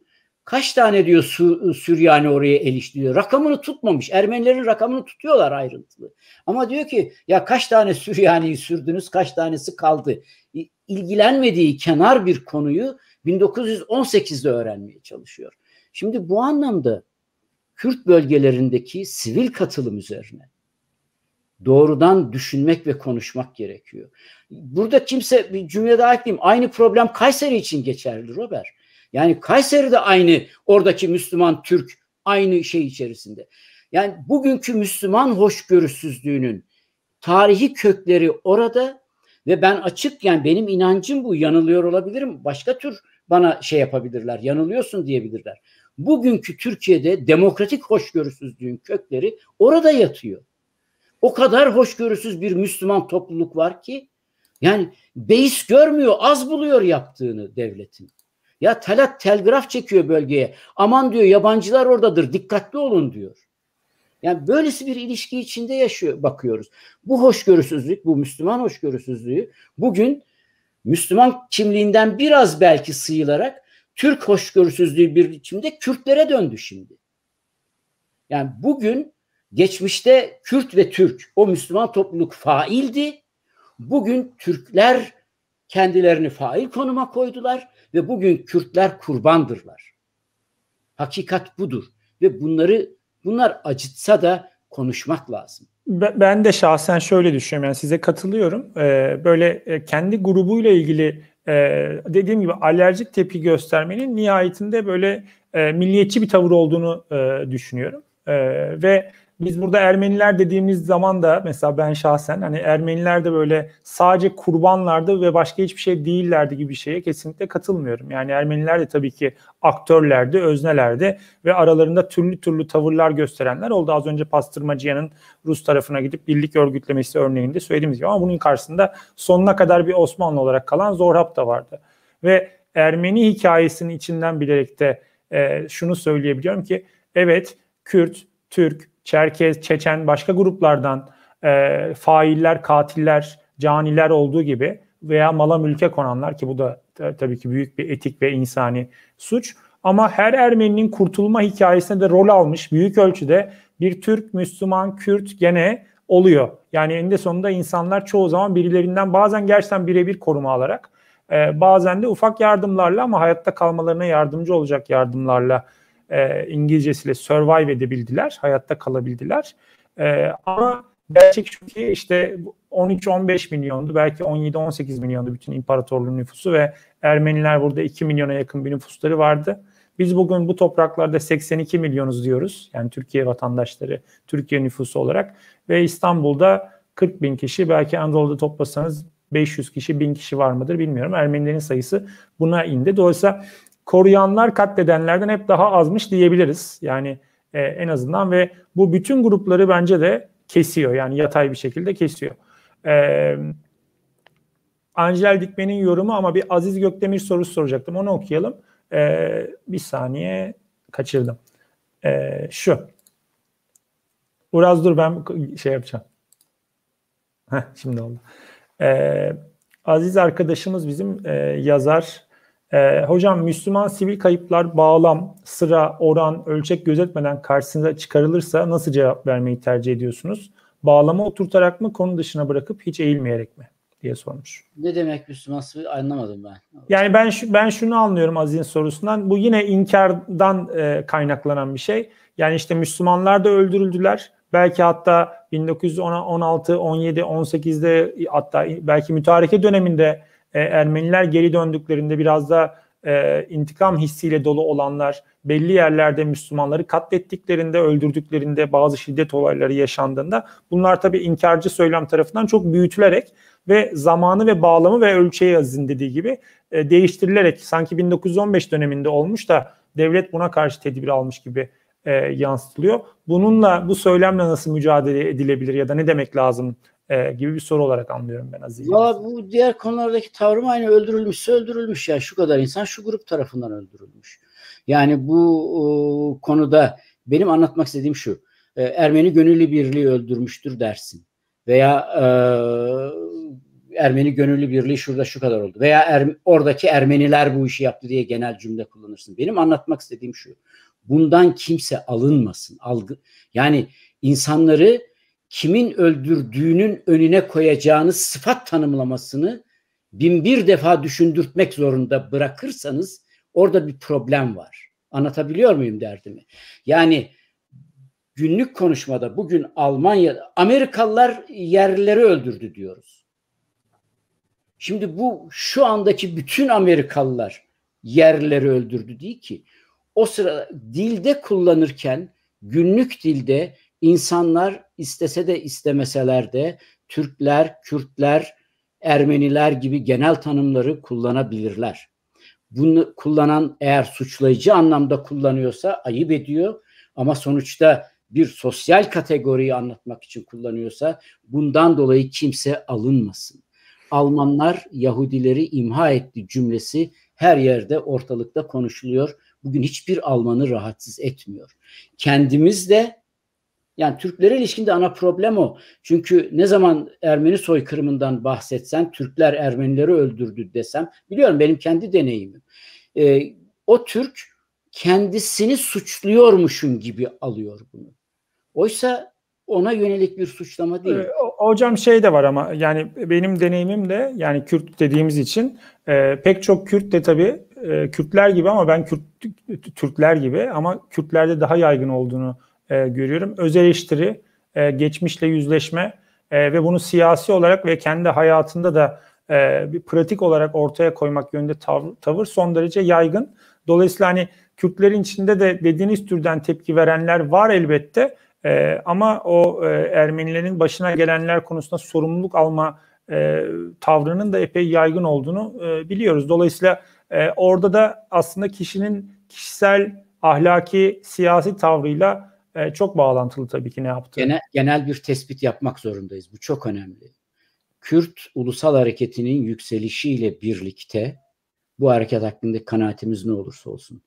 Kaç tane diyor Su, Süryani oraya eleştiriyor. Rakamını tutmamış. Ermenilerin rakamını tutuyorlar ayrıntılı. Ama diyor ki ya kaç tane Süryani'yi sürdünüz, kaç tanesi kaldı. İlgilenmediği kenar bir konuyu 1918'de öğrenmeye çalışıyor. Şimdi bu anlamda Kürt bölgelerindeki sivil katılım üzerine doğrudan düşünmek ve konuşmak gerekiyor. Burada kimse bir cümle daha ekleyeyim. Aynı problem Kayseri için geçerli Robert. Yani Kayseri de aynı oradaki Müslüman Türk aynı şey içerisinde. Yani bugünkü Müslüman hoşgörüsüzlüğünün tarihi kökleri orada ve ben açık yani benim inancım bu yanılıyor olabilirim. Başka tür bana şey yapabilirler yanılıyorsun diyebilirler. Bugünkü Türkiye'de demokratik hoşgörüsüzlüğün kökleri orada yatıyor. O kadar hoşgörüsüz bir Müslüman topluluk var ki yani beis görmüyor az buluyor yaptığını devletin. Ya Talat telgraf çekiyor bölgeye. Aman diyor yabancılar oradadır dikkatli olun diyor. Yani böylesi bir ilişki içinde yaşıyor bakıyoruz. Bu hoşgörüsüzlük, bu Müslüman hoşgörüsüzlüğü bugün Müslüman kimliğinden biraz belki sıyılarak Türk hoşgörüsüzlüğü bir biçimde Kürtlere döndü şimdi. Yani bugün geçmişte Kürt ve Türk o Müslüman topluluk faildi. Bugün Türkler kendilerini fail konuma koydular ve bugün Kürtler kurbandırlar. Hakikat budur. Ve bunları bunlar acıtsa da konuşmak lazım. Ben de şahsen şöyle düşünüyorum. Yani size katılıyorum. Ee, böyle e, kendi grubuyla ilgili e, dediğim gibi alerjik tepki göstermenin nihayetinde böyle e, milliyetçi bir tavır olduğunu e, düşünüyorum. E, ve biz burada Ermeniler dediğimiz zaman da mesela ben şahsen hani Ermeniler de böyle sadece kurbanlardı ve başka hiçbir şey değillerdi gibi bir şeye kesinlikle katılmıyorum. Yani Ermeniler de tabii ki aktörlerdi, öznelerdi ve aralarında türlü türlü tavırlar gösterenler oldu. Az önce Pastırmacıyan'ın Rus tarafına gidip birlik örgütlemesi örneğinde söylediğimiz gibi ama bunun karşısında sonuna kadar bir Osmanlı olarak kalan Zorhab da vardı. Ve Ermeni hikayesinin içinden bilerek de e, şunu söyleyebiliyorum ki evet Kürt, Türk, Çerkez, Çeçen, başka gruplardan e, failler, katiller, caniler olduğu gibi veya mala mülke konanlar ki bu da tabii ki büyük bir etik ve insani suç. Ama her Ermeninin kurtulma hikayesinde de rol almış büyük ölçüde bir Türk, Müslüman, Kürt gene oluyor. Yani eninde sonunda insanlar çoğu zaman birilerinden bazen gerçekten birebir koruma alarak e, bazen de ufak yardımlarla ama hayatta kalmalarına yardımcı olacak yardımlarla e, İngilizcesiyle survive edebildiler, hayatta kalabildiler. E, ama gerçek şu ki işte 13-15 milyondu belki 17-18 milyondu bütün imparatorluğun nüfusu ve Ermeniler burada 2 milyona yakın bir nüfusları vardı. Biz bugün bu topraklarda 82 milyonuz diyoruz. Yani Türkiye vatandaşları, Türkiye nüfusu olarak. Ve İstanbul'da 40 bin kişi, belki Anadolu'da toplasanız 500 kişi, 1000 kişi var mıdır bilmiyorum. Ermenilerin sayısı buna indi. Dolayısıyla koruyanlar katledenlerden hep daha azmış diyebiliriz. Yani e, en azından ve bu bütün grupları bence de kesiyor. Yani yatay bir şekilde kesiyor. E, Angel Dikmen'in yorumu ama bir Aziz Gökdemir sorusu soracaktım. Onu okuyalım. E, bir saniye kaçırdım. E, şu. Uraz dur ben şey yapacağım. Heh, şimdi oldu. E, Aziz arkadaşımız bizim e, yazar e, hocam Müslüman sivil kayıplar bağlam, sıra, oran, ölçek gözetmeden karşısına çıkarılırsa nasıl cevap vermeyi tercih ediyorsunuz? Bağlama oturtarak mı konu dışına bırakıp hiç eğilmeyerek mi? diye sormuş. Ne demek Müslüman sivil anlamadım ben. Yani ben ben şunu anlıyorum Aziz'in sorusundan. Bu yine inkardan e, kaynaklanan bir şey. Yani işte Müslümanlar da öldürüldüler. Belki hatta 1916, 17, 18'de hatta belki mütareke döneminde e, Ermeniler geri döndüklerinde biraz da e, intikam hissiyle dolu olanlar belli yerlerde Müslümanları katlettiklerinde, öldürdüklerinde bazı şiddet olayları yaşandığında bunlar tabii inkarcı söylem tarafından çok büyütülerek ve zamanı ve bağlamı ve ölçeği azizin dediği gibi e, değiştirilerek sanki 1915 döneminde olmuş da devlet buna karşı tedbir almış gibi e, yansıtılıyor. Bununla bu söylemle nasıl mücadele edilebilir ya da ne demek lazım e, gibi bir soru olarak anlıyorum ben Aziz. Valla bu diğer konulardaki tavrım aynı öldürülmüşse öldürülmüş ya şu kadar insan şu grup tarafından öldürülmüş. Yani bu e, konuda benim anlatmak istediğim şu e, Ermeni gönüllü birliği öldürmüştür dersin veya e, Ermeni gönüllü birliği şurada şu kadar oldu veya er, oradaki Ermeniler bu işi yaptı diye genel cümle kullanırsın. Benim anlatmak istediğim şu bundan kimse alınmasın algı yani insanları kimin öldürdüğünün önüne koyacağınız sıfat tanımlamasını bin bir defa düşündürtmek zorunda bırakırsanız orada bir problem var. Anlatabiliyor muyum derdimi? Yani günlük konuşmada bugün Almanya, Amerikalılar yerlileri öldürdü diyoruz. Şimdi bu şu andaki bütün Amerikalılar yerlileri öldürdü değil ki. O sırada dilde kullanırken günlük dilde insanlar istese de istemeseler de Türkler, Kürtler, Ermeniler gibi genel tanımları kullanabilirler. Bunu kullanan eğer suçlayıcı anlamda kullanıyorsa ayıp ediyor ama sonuçta bir sosyal kategoriyi anlatmak için kullanıyorsa bundan dolayı kimse alınmasın. Almanlar Yahudileri imha etti cümlesi her yerde ortalıkta konuşuluyor. Bugün hiçbir Almanı rahatsız etmiyor. Kendimiz de yani Türklere ilişkinde ana problem o. Çünkü ne zaman Ermeni soykırımından bahsetsen, Türkler Ermenileri öldürdü desem, biliyorum benim kendi deneyimim. E, o Türk kendisini suçluyormuşum gibi alıyor bunu. Oysa ona yönelik bir suçlama değil. E, hocam şey de var ama yani benim deneyimim de yani Kürt dediğimiz için e, pek çok Kürt de tabii e, Kürtler gibi ama ben Kürt Türkler gibi ama Kürtlerde daha yaygın olduğunu e, görüyorum. Öz eleştiri, e, geçmişle yüzleşme e, ve bunu siyasi olarak ve kendi hayatında da e, bir pratik olarak ortaya koymak yönünde tav tavır son derece yaygın. Dolayısıyla hani Kürtlerin içinde de dediğiniz türden tepki verenler var elbette e, ama o e, Ermenilerin başına gelenler konusunda sorumluluk alma e, tavrının da epey yaygın olduğunu e, biliyoruz. Dolayısıyla e, orada da aslında kişinin kişisel ahlaki siyasi tavrıyla e, çok bağlantılı tabii ki ne yaptı. Genel, genel bir tespit yapmak zorundayız. Bu çok önemli. Kürt ulusal hareketinin yükselişiyle birlikte bu hareket hakkında kanaatimiz ne olursa olsun.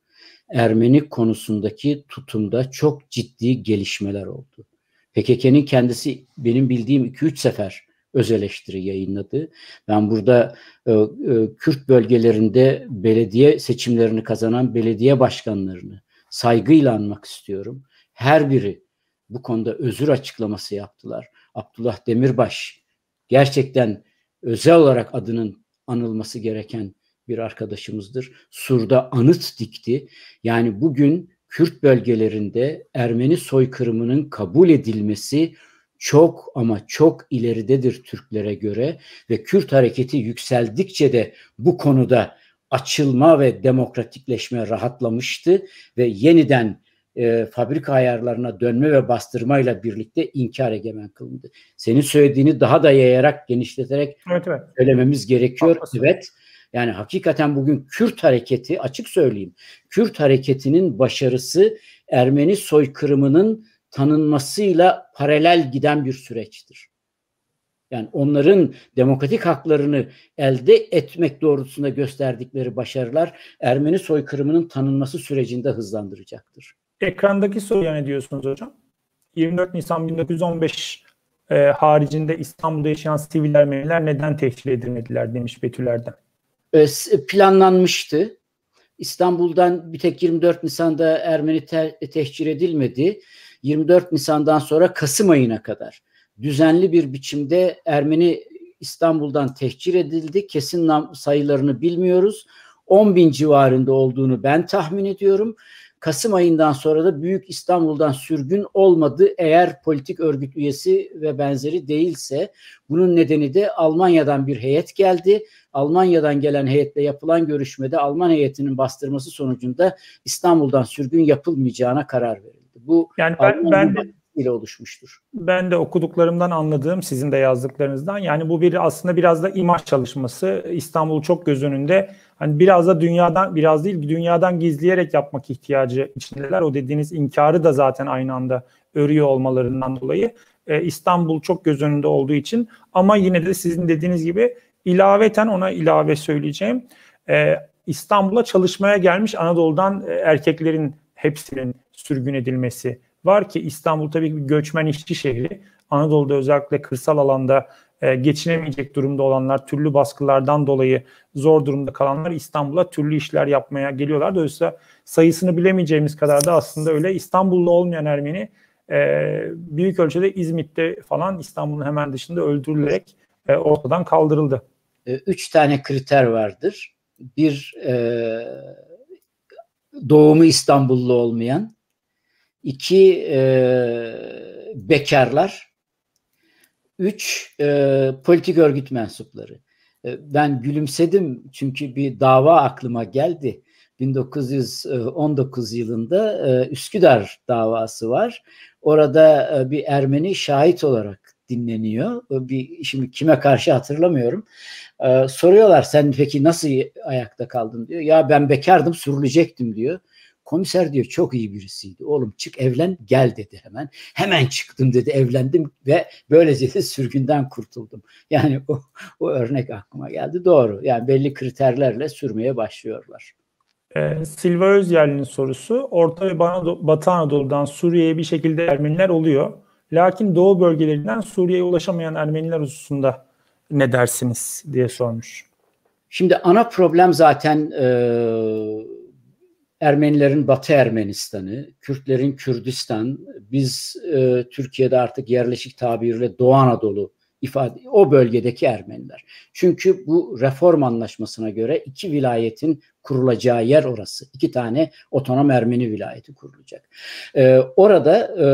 Ermeni konusundaki tutumda çok ciddi gelişmeler oldu. PKK'nin kendisi benim bildiğim 2-3 sefer öz eleştiri yayınladı. Ben burada e, e, Kürt bölgelerinde belediye seçimlerini kazanan belediye başkanlarını saygıyla anmak istiyorum her biri bu konuda özür açıklaması yaptılar. Abdullah Demirbaş gerçekten özel olarak adının anılması gereken bir arkadaşımızdır. Sur'da anıt dikti. Yani bugün Kürt bölgelerinde Ermeni soykırımının kabul edilmesi çok ama çok ileridedir Türklere göre ve Kürt hareketi yükseldikçe de bu konuda açılma ve demokratikleşme rahatlamıştı ve yeniden e, fabrika ayarlarına dönme ve bastırmayla birlikte inkar egemen kılındı. Senin söylediğini daha da yayarak, genişleterek evet, evet. söylememiz gerekiyor. Haklısın. Evet. Yani hakikaten bugün Kürt hareketi, açık söyleyeyim, Kürt hareketinin başarısı Ermeni soykırımının tanınmasıyla paralel giden bir süreçtir. Yani onların demokratik haklarını elde etmek doğrultusunda gösterdikleri başarılar Ermeni soykırımının tanınması sürecinde hızlandıracaktır. Ekrandaki soruya ne diyorsunuz hocam? 24 Nisan 1915 e, haricinde İstanbul'da yaşayan Siviller Ermeniler neden tehcir edilmediler demiş Betüler'den. E, e, planlanmıştı. İstanbul'dan bir tek 24 Nisan'da Ermeni te- e, tehcir edilmedi. 24 Nisan'dan sonra Kasım ayına kadar düzenli bir biçimde Ermeni İstanbul'dan tehcir edildi. Kesin sayılarını bilmiyoruz. 10 bin civarında olduğunu ben tahmin ediyorum. Kasım ayından sonra da Büyük İstanbul'dan sürgün olmadı eğer politik örgüt üyesi ve benzeri değilse. Bunun nedeni de Almanya'dan bir heyet geldi. Almanya'dan gelen heyetle yapılan görüşmede Alman heyetinin bastırması sonucunda İstanbul'dan sürgün yapılmayacağına karar verildi. Bu yani ben, Alman ben de ile oluşmuştur. Ben de okuduklarımdan anladığım sizin de yazdıklarınızdan yani bu bir aslında biraz da imaj çalışması. İstanbul çok göz önünde. Hani biraz da dünyadan biraz değil dünyadan gizleyerek yapmak ihtiyacı içindeler. O dediğiniz inkarı da zaten aynı anda örüyor olmalarından dolayı e, İstanbul çok göz önünde olduğu için ama yine de sizin dediğiniz gibi ilaveten ona ilave söyleyeceğim. E, İstanbul'a çalışmaya gelmiş Anadolu'dan e, erkeklerin hepsinin sürgün edilmesi var ki İstanbul tabii ki bir göçmen işçi şehri. Anadolu'da özellikle kırsal alanda e, geçinemeyecek durumda olanlar, türlü baskılardan dolayı zor durumda kalanlar İstanbul'a türlü işler yapmaya geliyorlar. Dolayısıyla sayısını bilemeyeceğimiz kadar da aslında öyle İstanbullu olmayan Ermeni e, büyük ölçüde İzmit'te falan İstanbul'un hemen dışında öldürülerek e, ortadan kaldırıldı. E, üç tane kriter vardır. Bir e, doğumu İstanbullu olmayan, iki e, bekarlar, üç e, politik örgüt mensupları. E, ben gülümsedim çünkü bir dava aklıma geldi. 1919 e, yılında e, Üsküdar davası var. Orada e, bir Ermeni şahit olarak dinleniyor. E, bir şimdi kime karşı hatırlamıyorum. E, soruyorlar sen peki nasıl ayakta kaldın diyor. Ya ben bekardım sürülecektim diyor. Komiser diyor çok iyi birisiydi. Oğlum çık evlen gel dedi hemen. Hemen çıktım dedi evlendim ve böylece de sürgünden kurtuldum. Yani o, o örnek aklıma geldi. Doğru. Yani belli kriterlerle sürmeye başlıyorlar. Ee, Silva Özyerli'nin sorusu Orta ve Batı Anadolu'dan Suriye'ye bir şekilde Ermeniler oluyor. Lakin Doğu bölgelerinden Suriye'ye ulaşamayan Ermeniler hususunda ne dersiniz diye sormuş. Şimdi ana problem zaten e, Ermenilerin Batı Ermenistan'ı, Kürtlerin Kürdistan, biz e, Türkiye'de artık yerleşik tabirle Doğu Anadolu ifade o bölgedeki Ermeniler. Çünkü bu reform anlaşmasına göre iki vilayetin kurulacağı yer orası. İki tane otonom Ermeni vilayeti kurulacak. Ee, orada e,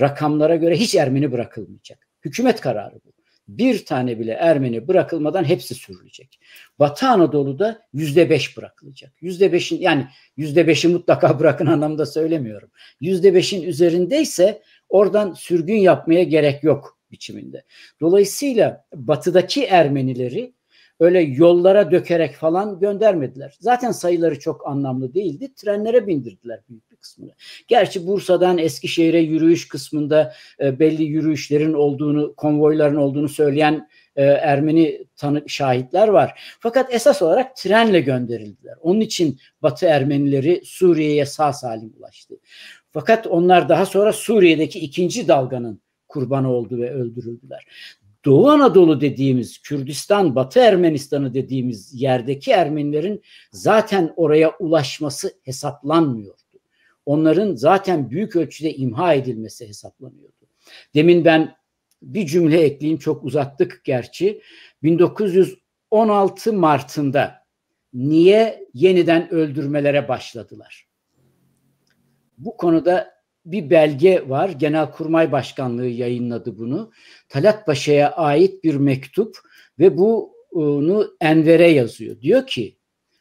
rakamlara göre hiç Ermeni bırakılmayacak. Hükümet kararı bu bir tane bile Ermeni bırakılmadan hepsi sürülecek. Batı Anadolu'da yüzde beş bırakılacak. Yüzde beşin yani yüzde beşi mutlaka bırakın anlamda söylemiyorum. Yüzde beşin üzerindeyse oradan sürgün yapmaya gerek yok biçiminde. Dolayısıyla batıdaki Ermenileri öyle yollara dökerek falan göndermediler. Zaten sayıları çok anlamlı değildi. Trenlere bindirdiler büyük bir kısmını. Gerçi Bursa'dan Eskişehir'e yürüyüş kısmında e, belli yürüyüşlerin olduğunu, konvoyların olduğunu söyleyen e, Ermeni tanık şahitler var. Fakat esas olarak trenle gönderildiler. Onun için Batı Ermenileri Suriye'ye sağ salim ulaştı. Fakat onlar daha sonra Suriye'deki ikinci dalganın kurbanı oldu ve öldürüldüler. Doğu Anadolu dediğimiz Kürdistan, Batı Ermenistan'ı dediğimiz yerdeki Ermenilerin zaten oraya ulaşması hesaplanmıyordu. Onların zaten büyük ölçüde imha edilmesi hesaplanıyordu. Demin ben bir cümle ekleyeyim çok uzattık gerçi. 1916 Mart'ında niye yeniden öldürmelere başladılar? Bu konuda bir belge var. Genelkurmay Başkanlığı yayınladı bunu. Talat Paşa'ya ait bir mektup ve bunu Enver'e yazıyor. Diyor ki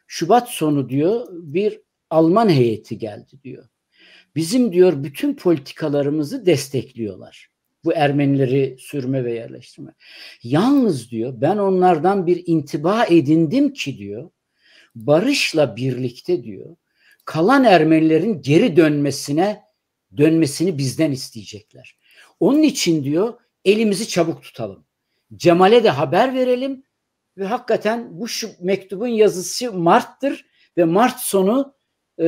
Şubat sonu diyor bir Alman heyeti geldi diyor. Bizim diyor bütün politikalarımızı destekliyorlar. Bu Ermenileri sürme ve yerleştirme. Yalnız diyor ben onlardan bir intiba edindim ki diyor barışla birlikte diyor kalan Ermenilerin geri dönmesine dönmesini bizden isteyecekler. Onun için diyor elimizi çabuk tutalım. Cemal'e de haber verelim ve hakikaten bu şu mektubun yazısı Mart'tır ve Mart sonu e,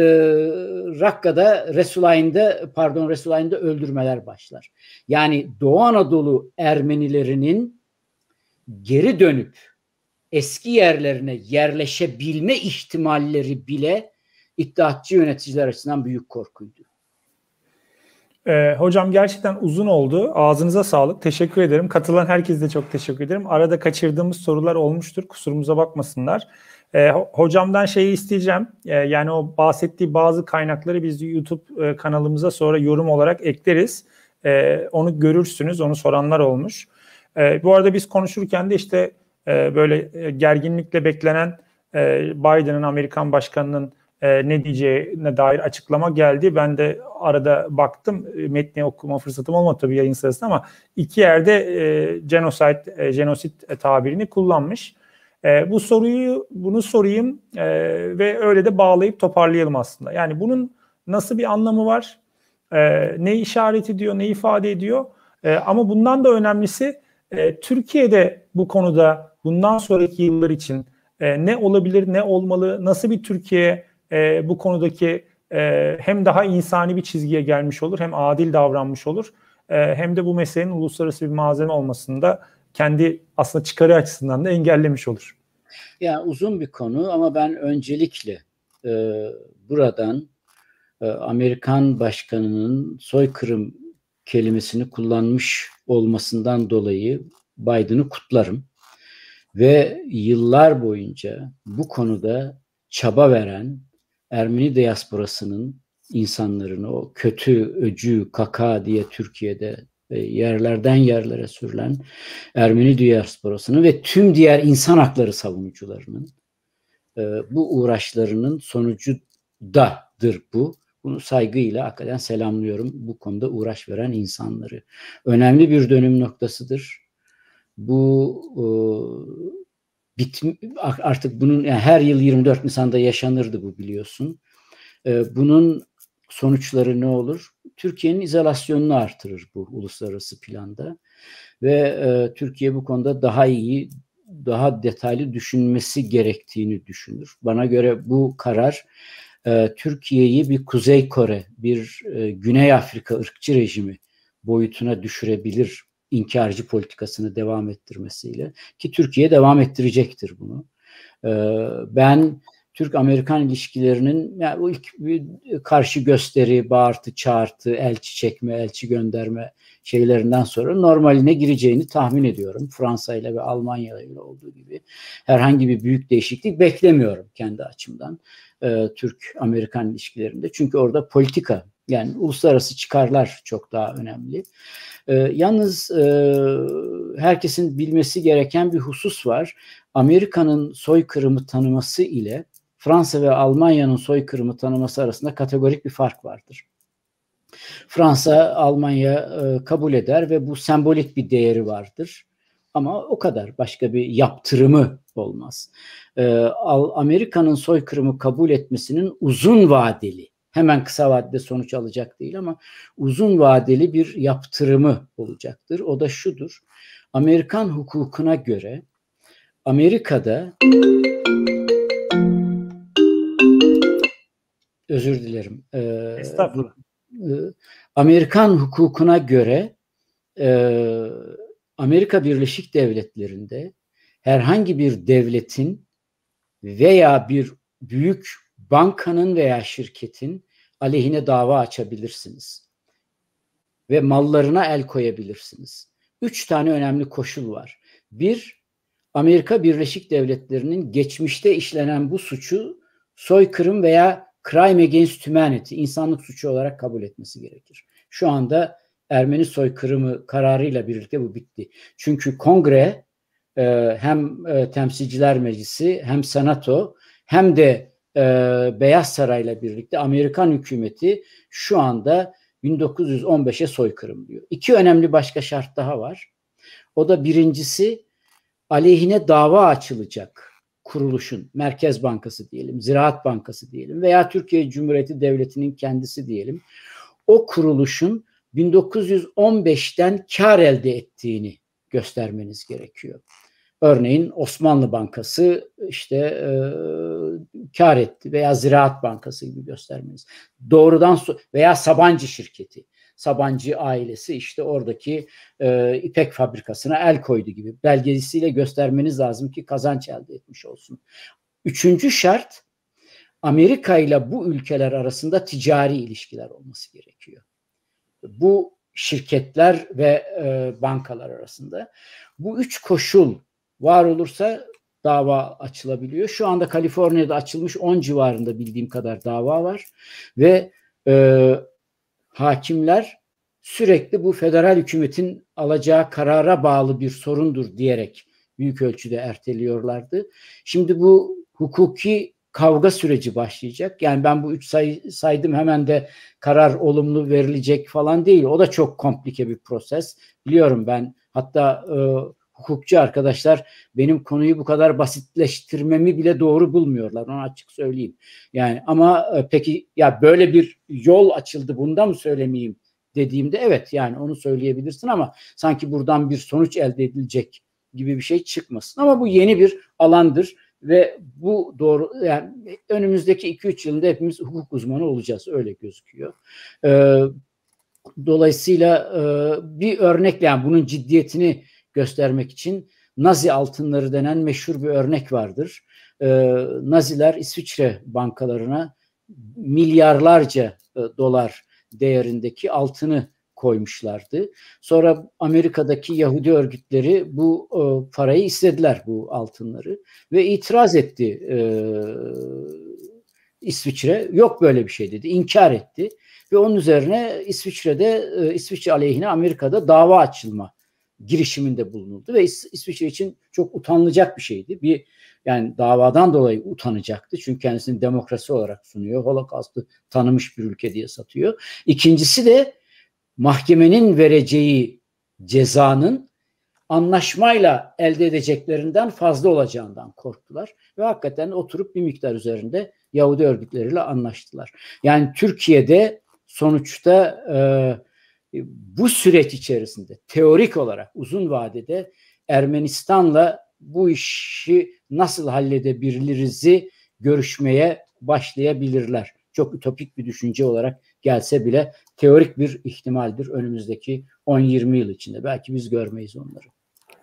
Rakka'da Resulayn'da pardon Resulayn'da öldürmeler başlar. Yani Doğu Anadolu Ermenilerinin geri dönüp eski yerlerine yerleşebilme ihtimalleri bile iddiatçı yöneticiler açısından büyük korkuydu. E, hocam gerçekten uzun oldu. Ağzınıza sağlık. Teşekkür ederim. Katılan herkese de çok teşekkür ederim. Arada kaçırdığımız sorular olmuştur. Kusurumuza bakmasınlar. E, hocamdan şeyi isteyeceğim. E, yani o bahsettiği bazı kaynakları biz YouTube e, kanalımıza sonra yorum olarak ekleriz. E, onu görürsünüz. Onu soranlar olmuş. E, bu arada biz konuşurken de işte e, böyle e, gerginlikle beklenen e, Biden'ın Amerikan başkanının e, ne diyeceğine dair açıklama geldi. Ben de arada baktım e, metni okuma fırsatım olmadı tabii yayın sırasında ama iki yerde e, e genosit, e, genosit tabirini kullanmış. E, bu soruyu bunu sorayım e, ve öyle de bağlayıp toparlayalım aslında. Yani bunun nasıl bir anlamı var? E, ne işaret ediyor, ne ifade ediyor? E, ama bundan da önemlisi e, Türkiye'de bu konuda bundan sonraki yıllar için e, ne olabilir, ne olmalı, nasıl bir Türkiye e, bu konudaki e, hem daha insani bir çizgiye gelmiş olur hem adil davranmış olur e, hem de bu meselenin uluslararası bir malzeme olmasında kendi aslında çıkarı açısından da engellemiş olur. Ya yani uzun bir konu ama ben öncelikle e, buradan e, Amerikan başkanının soykırım kelimesini kullanmış olmasından dolayı Biden'ı kutlarım ve yıllar boyunca bu konuda çaba veren Ermeni diasporasının insanların, o kötü öcü kaka diye Türkiye'de e, yerlerden yerlere sürülen Ermeni diasporasının ve tüm diğer insan hakları savunucularının e, bu uğraşlarının sonucu dadır bu. Bunu saygıyla hakikaten selamlıyorum bu konuda uğraş veren insanları. Önemli bir dönüm noktasıdır. Bu e, bit artık bunun yani her yıl 24 Nisan'da yaşanırdı bu biliyorsun. E, bunun sonuçları ne olur? Türkiye'nin izolasyonunu artırır bu uluslararası planda ve e, Türkiye bu konuda daha iyi, daha detaylı düşünmesi gerektiğini düşünür. Bana göre bu karar e, Türkiye'yi bir Kuzey Kore, bir e, Güney Afrika ırkçı rejimi boyutuna düşürebilir inkarcı politikasını devam ettirmesiyle ki Türkiye devam ettirecektir bunu. Ee, ben Türk-Amerikan ilişkilerinin yani bu ilk bir karşı gösteri, bağırtı, çağırtı, elçi çekme, elçi gönderme şeylerinden sonra normaline gireceğini tahmin ediyorum. Fransa ile ve Almanya ile olduğu gibi herhangi bir büyük değişiklik beklemiyorum kendi açımdan ee, Türk-Amerikan ilişkilerinde. Çünkü orada politika yani uluslararası çıkarlar çok daha önemli. E, yalnız e, herkesin bilmesi gereken bir husus var. Amerika'nın soykırımı tanıması ile Fransa ve Almanya'nın soykırımı tanıması arasında kategorik bir fark vardır. Fransa, Almanya e, kabul eder ve bu sembolik bir değeri vardır. Ama o kadar başka bir yaptırımı olmaz. E, Amerika'nın soykırımı kabul etmesinin uzun vadeli hemen kısa vadede sonuç alacak değil ama uzun vadeli bir yaptırımı olacaktır. O da şudur. Amerikan hukukuna göre Amerika'da özür dilerim. E, Estağfurullah. E, Amerikan hukukuna göre e, Amerika Birleşik Devletleri'nde herhangi bir devletin veya bir büyük bankanın veya şirketin aleyhine dava açabilirsiniz. Ve mallarına el koyabilirsiniz. Üç tane önemli koşul var. Bir, Amerika Birleşik Devletleri'nin geçmişte işlenen bu suçu soykırım veya crime against humanity, insanlık suçu olarak kabul etmesi gerekir. Şu anda Ermeni soykırımı kararıyla birlikte bu bitti. Çünkü kongre e, hem e, temsilciler meclisi hem senato hem de e, Beyaz Saray'la birlikte Amerikan hükümeti şu anda 1915'e soykırım diyor. İki önemli başka şart daha var. O da birincisi aleyhine dava açılacak kuruluşun, Merkez Bankası diyelim, Ziraat Bankası diyelim veya Türkiye Cumhuriyeti Devleti'nin kendisi diyelim. O kuruluşun 1915'ten kar elde ettiğini göstermeniz gerekiyor. Örneğin Osmanlı Bankası işte e, kar etti veya Ziraat Bankası gibi göstermeniz. Doğrudan veya Sabancı şirketi. Sabancı ailesi işte oradaki e, ipek fabrikasına el koydu gibi belgesiyle göstermeniz lazım ki kazanç elde etmiş olsun. Üçüncü şart Amerika ile bu ülkeler arasında ticari ilişkiler olması gerekiyor. Bu şirketler ve e, bankalar arasında bu üç koşul var olursa dava açılabiliyor. Şu anda Kaliforniya'da açılmış 10 civarında bildiğim kadar dava var ve e, hakimler sürekli bu federal hükümetin alacağı karara bağlı bir sorundur diyerek büyük ölçüde erteliyorlardı. Şimdi bu hukuki kavga süreci başlayacak. Yani ben bu üç say saydım hemen de karar olumlu verilecek falan değil. O da çok komplike bir proses. Biliyorum ben hatta e, hukukçu arkadaşlar benim konuyu bu kadar basitleştirmemi bile doğru bulmuyorlar. Onu açık söyleyeyim. Yani ama e, peki ya böyle bir yol açıldı bunda mı söylemeyeyim dediğimde evet yani onu söyleyebilirsin ama sanki buradan bir sonuç elde edilecek gibi bir şey çıkmasın. Ama bu yeni bir alandır ve bu doğru yani önümüzdeki 2-3 yılda hepimiz hukuk uzmanı olacağız öyle gözüküyor. Ee, dolayısıyla e, bir örnekle yani bunun ciddiyetini göstermek için Nazi altınları denen meşhur bir örnek vardır. Ee, Naziler İsviçre bankalarına milyarlarca e, dolar değerindeki altını koymuşlardı. Sonra Amerika'daki Yahudi örgütleri bu e, parayı istediler bu altınları ve itiraz etti e, İsviçre. Yok böyle bir şey dedi. İnkar etti ve onun üzerine İsviçre'de İsviçre aleyhine Amerika'da dava açılma girişiminde bulunuldu ve İsviçre için çok utanılacak bir şeydi. Bir yani davadan dolayı utanacaktı. Çünkü kendisini demokrasi olarak sunuyor. Holokast'ı tanımış bir ülke diye satıyor. İkincisi de mahkemenin vereceği cezanın anlaşmayla elde edeceklerinden fazla olacağından korktular ve hakikaten oturup bir miktar üzerinde Yahudi örgütleriyle anlaştılar. Yani Türkiye'de sonuçta e, e, bu süreç içerisinde teorik olarak uzun vadede Ermenistan'la bu işi nasıl halledebiliriz'i görüşmeye başlayabilirler. Çok ütopik bir düşünce olarak gelse bile teorik bir ihtimaldir önümüzdeki 10-20 yıl içinde. Belki biz görmeyiz onları.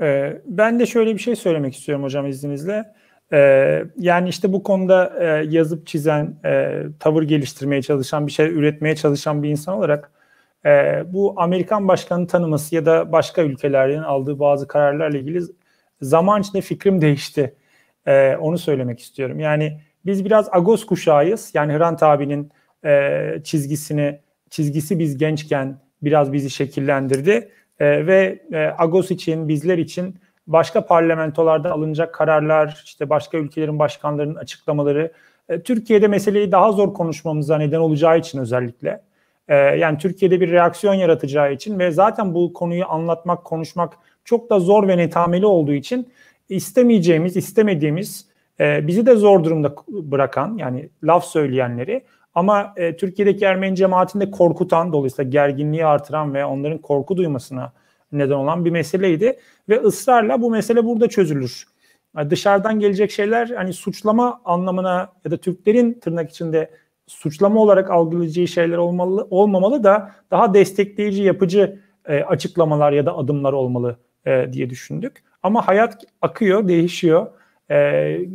Ee, ben de şöyle bir şey söylemek istiyorum hocam izninizle. Ee, yani işte bu konuda e, yazıp çizen, e, tavır geliştirmeye çalışan, bir şey üretmeye çalışan bir insan olarak e, bu Amerikan başkanı tanıması ya da başka ülkelerden aldığı bazı kararlarla ilgili zaman içinde fikrim değişti. E, onu söylemek istiyorum. Yani biz biraz Agos kuşağıyız. Yani Hrant abinin e, çizgisini çizgisi biz gençken biraz bizi şekillendirdi e, ve e, Agos için bizler için başka parlamentolardan alınacak kararlar, işte başka ülkelerin başkanlarının açıklamaları, e, Türkiye'de meseleyi daha zor konuşmamıza neden olacağı için özellikle ee, yani Türkiye'de bir reaksiyon yaratacağı için ve zaten bu konuyu anlatmak, konuşmak çok da zor ve netameli olduğu için istemeyeceğimiz, istemediğimiz, e, bizi de zor durumda bırakan yani laf söyleyenleri ama e, Türkiye'deki Ermeni cemaatinde korkutan, dolayısıyla gerginliği artıran ve onların korku duymasına neden olan bir meseleydi. Ve ısrarla bu mesele burada çözülür. Yani dışarıdan gelecek şeyler hani suçlama anlamına ya da Türklerin tırnak içinde suçlama olarak algılayacağı şeyler olmalı, olmamalı da daha destekleyici, yapıcı e, açıklamalar ya da adımlar olmalı e, diye düşündük. Ama hayat akıyor, değişiyor. E,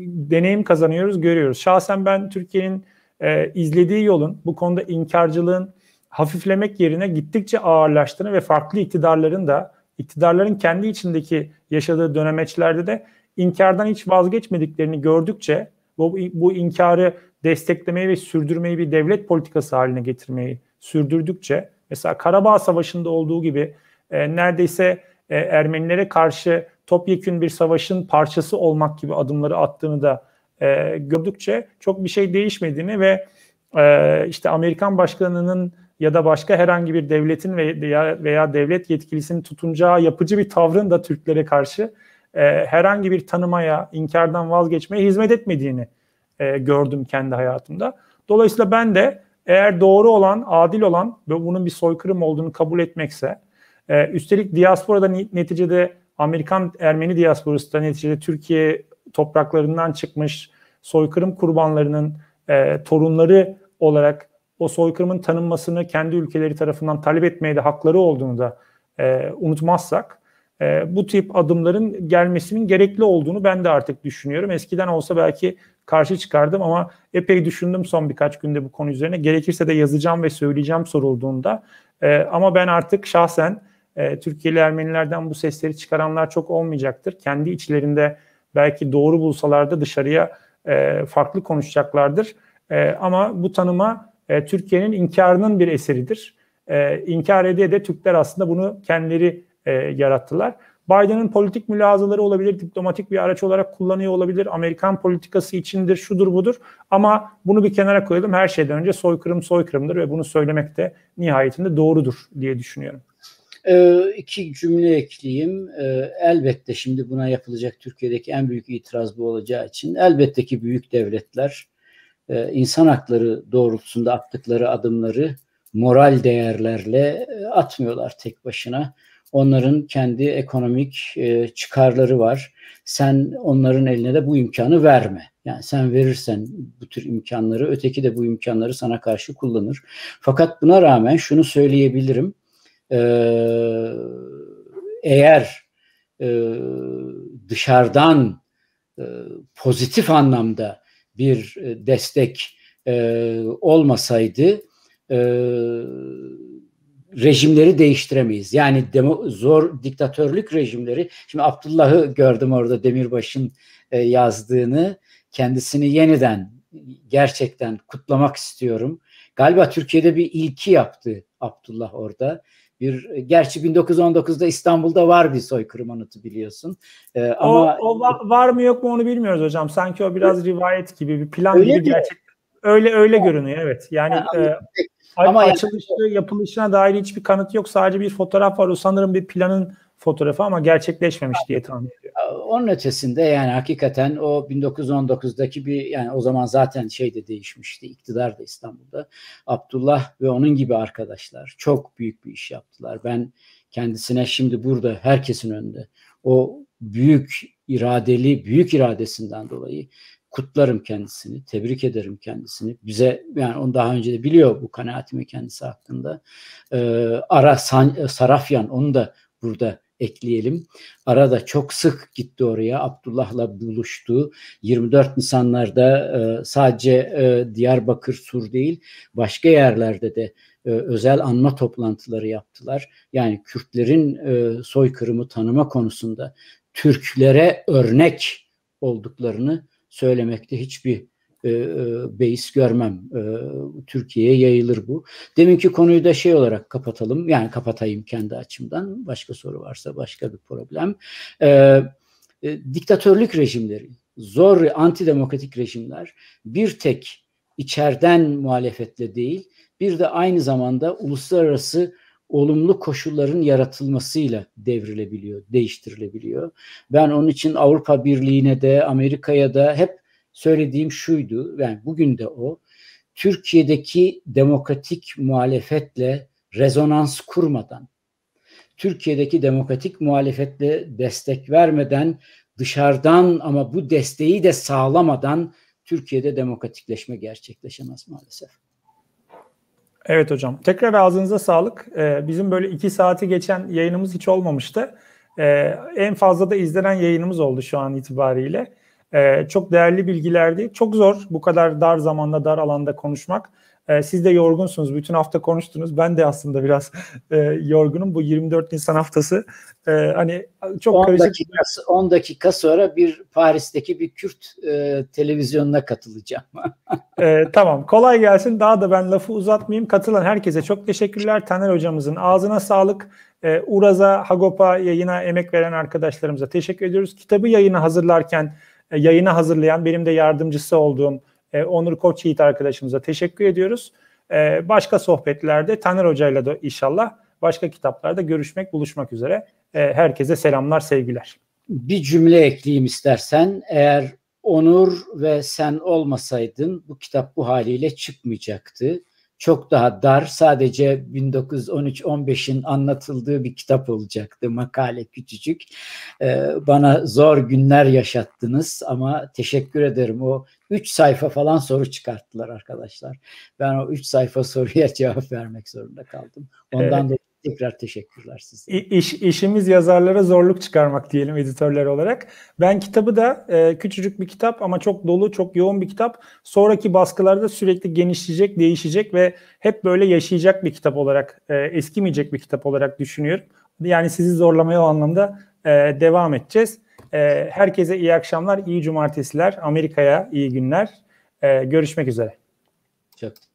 deneyim kazanıyoruz, görüyoruz. Şahsen ben Türkiye'nin e, izlediği yolun, bu konuda inkarcılığın hafiflemek yerine gittikçe ağırlaştığını ve farklı iktidarların da, iktidarların kendi içindeki yaşadığı dönemeçlerde de inkardan hiç vazgeçmediklerini gördükçe bu, bu inkarı desteklemeyi ve sürdürmeyi bir devlet politikası haline getirmeyi sürdürdükçe mesela Karabağ Savaşı'nda olduğu gibi e, neredeyse e, Ermenilere karşı topyekün bir savaşın parçası olmak gibi adımları attığını da e, gördükçe çok bir şey değişmediğini ve e, işte Amerikan başkanının ya da başka herhangi bir devletin veya, veya devlet yetkilisinin tutunacağı yapıcı bir tavrın da Türklere karşı e, herhangi bir tanımaya, inkardan vazgeçmeye hizmet etmediğini e, gördüm kendi hayatımda. Dolayısıyla ben de eğer doğru olan, adil olan ve bunun bir soykırım olduğunu kabul etmekse, e, üstelik diasporada neticede Amerikan Ermeni diasporası da neticede Türkiye topraklarından çıkmış soykırım kurbanlarının e, torunları olarak o soykırımın tanınmasını kendi ülkeleri tarafından talep etmeye de hakları olduğunu da e, unutmazsak e, bu tip adımların gelmesinin gerekli olduğunu ben de artık düşünüyorum. Eskiden olsa belki karşı çıkardım ama epey düşündüm son birkaç günde bu konu üzerine. Gerekirse de yazacağım ve söyleyeceğim sorulduğunda. E, ama ben artık şahsen e, Türkiye'li Ermenilerden bu sesleri çıkaranlar çok olmayacaktır. Kendi içlerinde belki doğru bulsalar da dışarıya e, farklı konuşacaklardır. E, ama bu tanıma e, Türkiye'nin inkarının bir eseridir. E, inkar ede de Türkler aslında bunu kendileri e, yarattılar. Biden'ın politik mülazaları olabilir, diplomatik bir araç olarak kullanıyor olabilir, Amerikan politikası içindir, şudur budur. Ama bunu bir kenara koyalım. Her şeyden önce soykırım soykırımdır ve bunu söylemek de nihayetinde doğrudur diye düşünüyorum. Ee, iki cümle ekleyeyim. Ee, elbette şimdi buna yapılacak Türkiye'deki en büyük itiraz bu olacağı için elbette ki büyük devletler e, insan hakları doğrultusunda attıkları adımları moral değerlerle e, atmıyorlar tek başına Onların kendi ekonomik e, çıkarları var. Sen onların eline de bu imkanı verme. Yani sen verirsen bu tür imkanları, öteki de bu imkanları sana karşı kullanır. Fakat buna rağmen şunu söyleyebilirim. E, eğer e, dışarıdan e, pozitif anlamda bir e, destek e, olmasaydı e, rejimleri değiştiremeyiz. Yani demo, zor diktatörlük rejimleri. Şimdi Abdullah'ı gördüm orada Demirbaş'ın e, yazdığını. Kendisini yeniden gerçekten kutlamak istiyorum. Galiba Türkiye'de bir ilki yaptı Abdullah orada. Bir e, gerçi 1919'da İstanbul'da var bir soykırım anıtı biliyorsun. Ee, o, ama o var, var mı yok mu onu bilmiyoruz hocam. Sanki o biraz rivayet gibi bir plan öyle gibi gerçek. Öyle öyle ha. görünüyor evet. Yani ha, e, ama açılışı, yapılışına dair hiçbir kanıt yok. Sadece bir fotoğraf var. O sanırım bir planın fotoğrafı ama gerçekleşmemiş diye tahmin ediyorum. Onun ötesinde yani hakikaten o 1919'daki bir yani o zaman zaten şey de değişmişti. İktidar da İstanbul'da. Abdullah ve onun gibi arkadaşlar çok büyük bir iş yaptılar. Ben kendisine şimdi burada herkesin önünde o büyük iradeli, büyük iradesinden dolayı kutlarım kendisini, tebrik ederim kendisini. Bize yani onu daha önce de biliyor bu kanaatimi kendisi hakkında. Ee, Ara San, e, Sarafyan onu da burada ekleyelim. Arada çok sık gitti oraya. Abdullah'la buluştu. 24 Nisanlarda e, sadece e, Diyarbakır, Sur değil başka yerlerde de e, özel anma toplantıları yaptılar. Yani Kürtlerin e, soykırımı tanıma konusunda Türklere örnek olduklarını söylemekte hiçbir e, e, beis görmem. E, Türkiye'ye yayılır bu. Deminki konuyu da şey olarak kapatalım. Yani kapatayım kendi açımdan. Başka soru varsa başka bir problem. E, e, diktatörlük rejimleri, zor antidemokratik rejimler bir tek içerden muhalefetle değil bir de aynı zamanda uluslararası olumlu koşulların yaratılmasıyla devrilebiliyor, değiştirilebiliyor. Ben onun için Avrupa Birliği'ne de Amerika'ya da hep söylediğim şuydu. Yani bugün de o. Türkiye'deki demokratik muhalefetle rezonans kurmadan, Türkiye'deki demokratik muhalefetle destek vermeden, dışarıdan ama bu desteği de sağlamadan Türkiye'de demokratikleşme gerçekleşemez maalesef. Evet hocam. Tekrar ağzınıza sağlık. Ee, bizim böyle iki saati geçen yayınımız hiç olmamıştı. Ee, en fazla da izlenen yayınımız oldu şu an itibariyle. Ee, çok değerli bilgilerdi. Çok zor bu kadar dar zamanda, dar alanda konuşmak. Ee, siz de yorgunsunuz. Bütün hafta konuştunuz. Ben de aslında biraz e, yorgunum. Bu 24 Nisan haftası e, hani çok 10 karışık. Dakika, 10 dakika sonra bir Paris'teki bir Kürt e, televizyonuna katılacağım. e, tamam. Kolay gelsin. Daha da ben lafı uzatmayayım. Katılan herkese çok teşekkürler. Taner hocamızın ağzına sağlık. E, Uraz'a, Hagop'a yayına emek veren arkadaşlarımıza teşekkür ediyoruz. Kitabı yayını hazırlarken e, yayına hazırlayan benim de yardımcısı olduğum e, Onur Koç Yiğit arkadaşımıza teşekkür ediyoruz. E, başka sohbetlerde Taner Hoca'yla da inşallah başka kitaplarda görüşmek, buluşmak üzere. E, herkese selamlar, sevgiler. Bir cümle ekleyeyim istersen. Eğer Onur ve sen olmasaydın bu kitap bu haliyle çıkmayacaktı. Çok daha dar, sadece 1913-15'in anlatıldığı bir kitap olacaktı, makale küçücük. Ee, bana zor günler yaşattınız ama teşekkür ederim o 3 sayfa falan soru çıkarttılar arkadaşlar. Ben o 3 sayfa soruya cevap vermek zorunda kaldım. Ondan evet. da tekrar teşekkürler size. İş, işimiz yazarlara zorluk çıkarmak diyelim editörler olarak. Ben kitabı da e, küçücük bir kitap ama çok dolu, çok yoğun bir kitap. Sonraki baskılarda sürekli genişleyecek, değişecek ve hep böyle yaşayacak bir kitap olarak, e, eskimeyecek bir kitap olarak düşünüyorum. Yani sizi zorlamaya o anlamda e, devam edeceğiz. Ee, herkese iyi akşamlar, iyi cumartesiler. Amerika'ya iyi günler. Ee, görüşmek üzere. Çok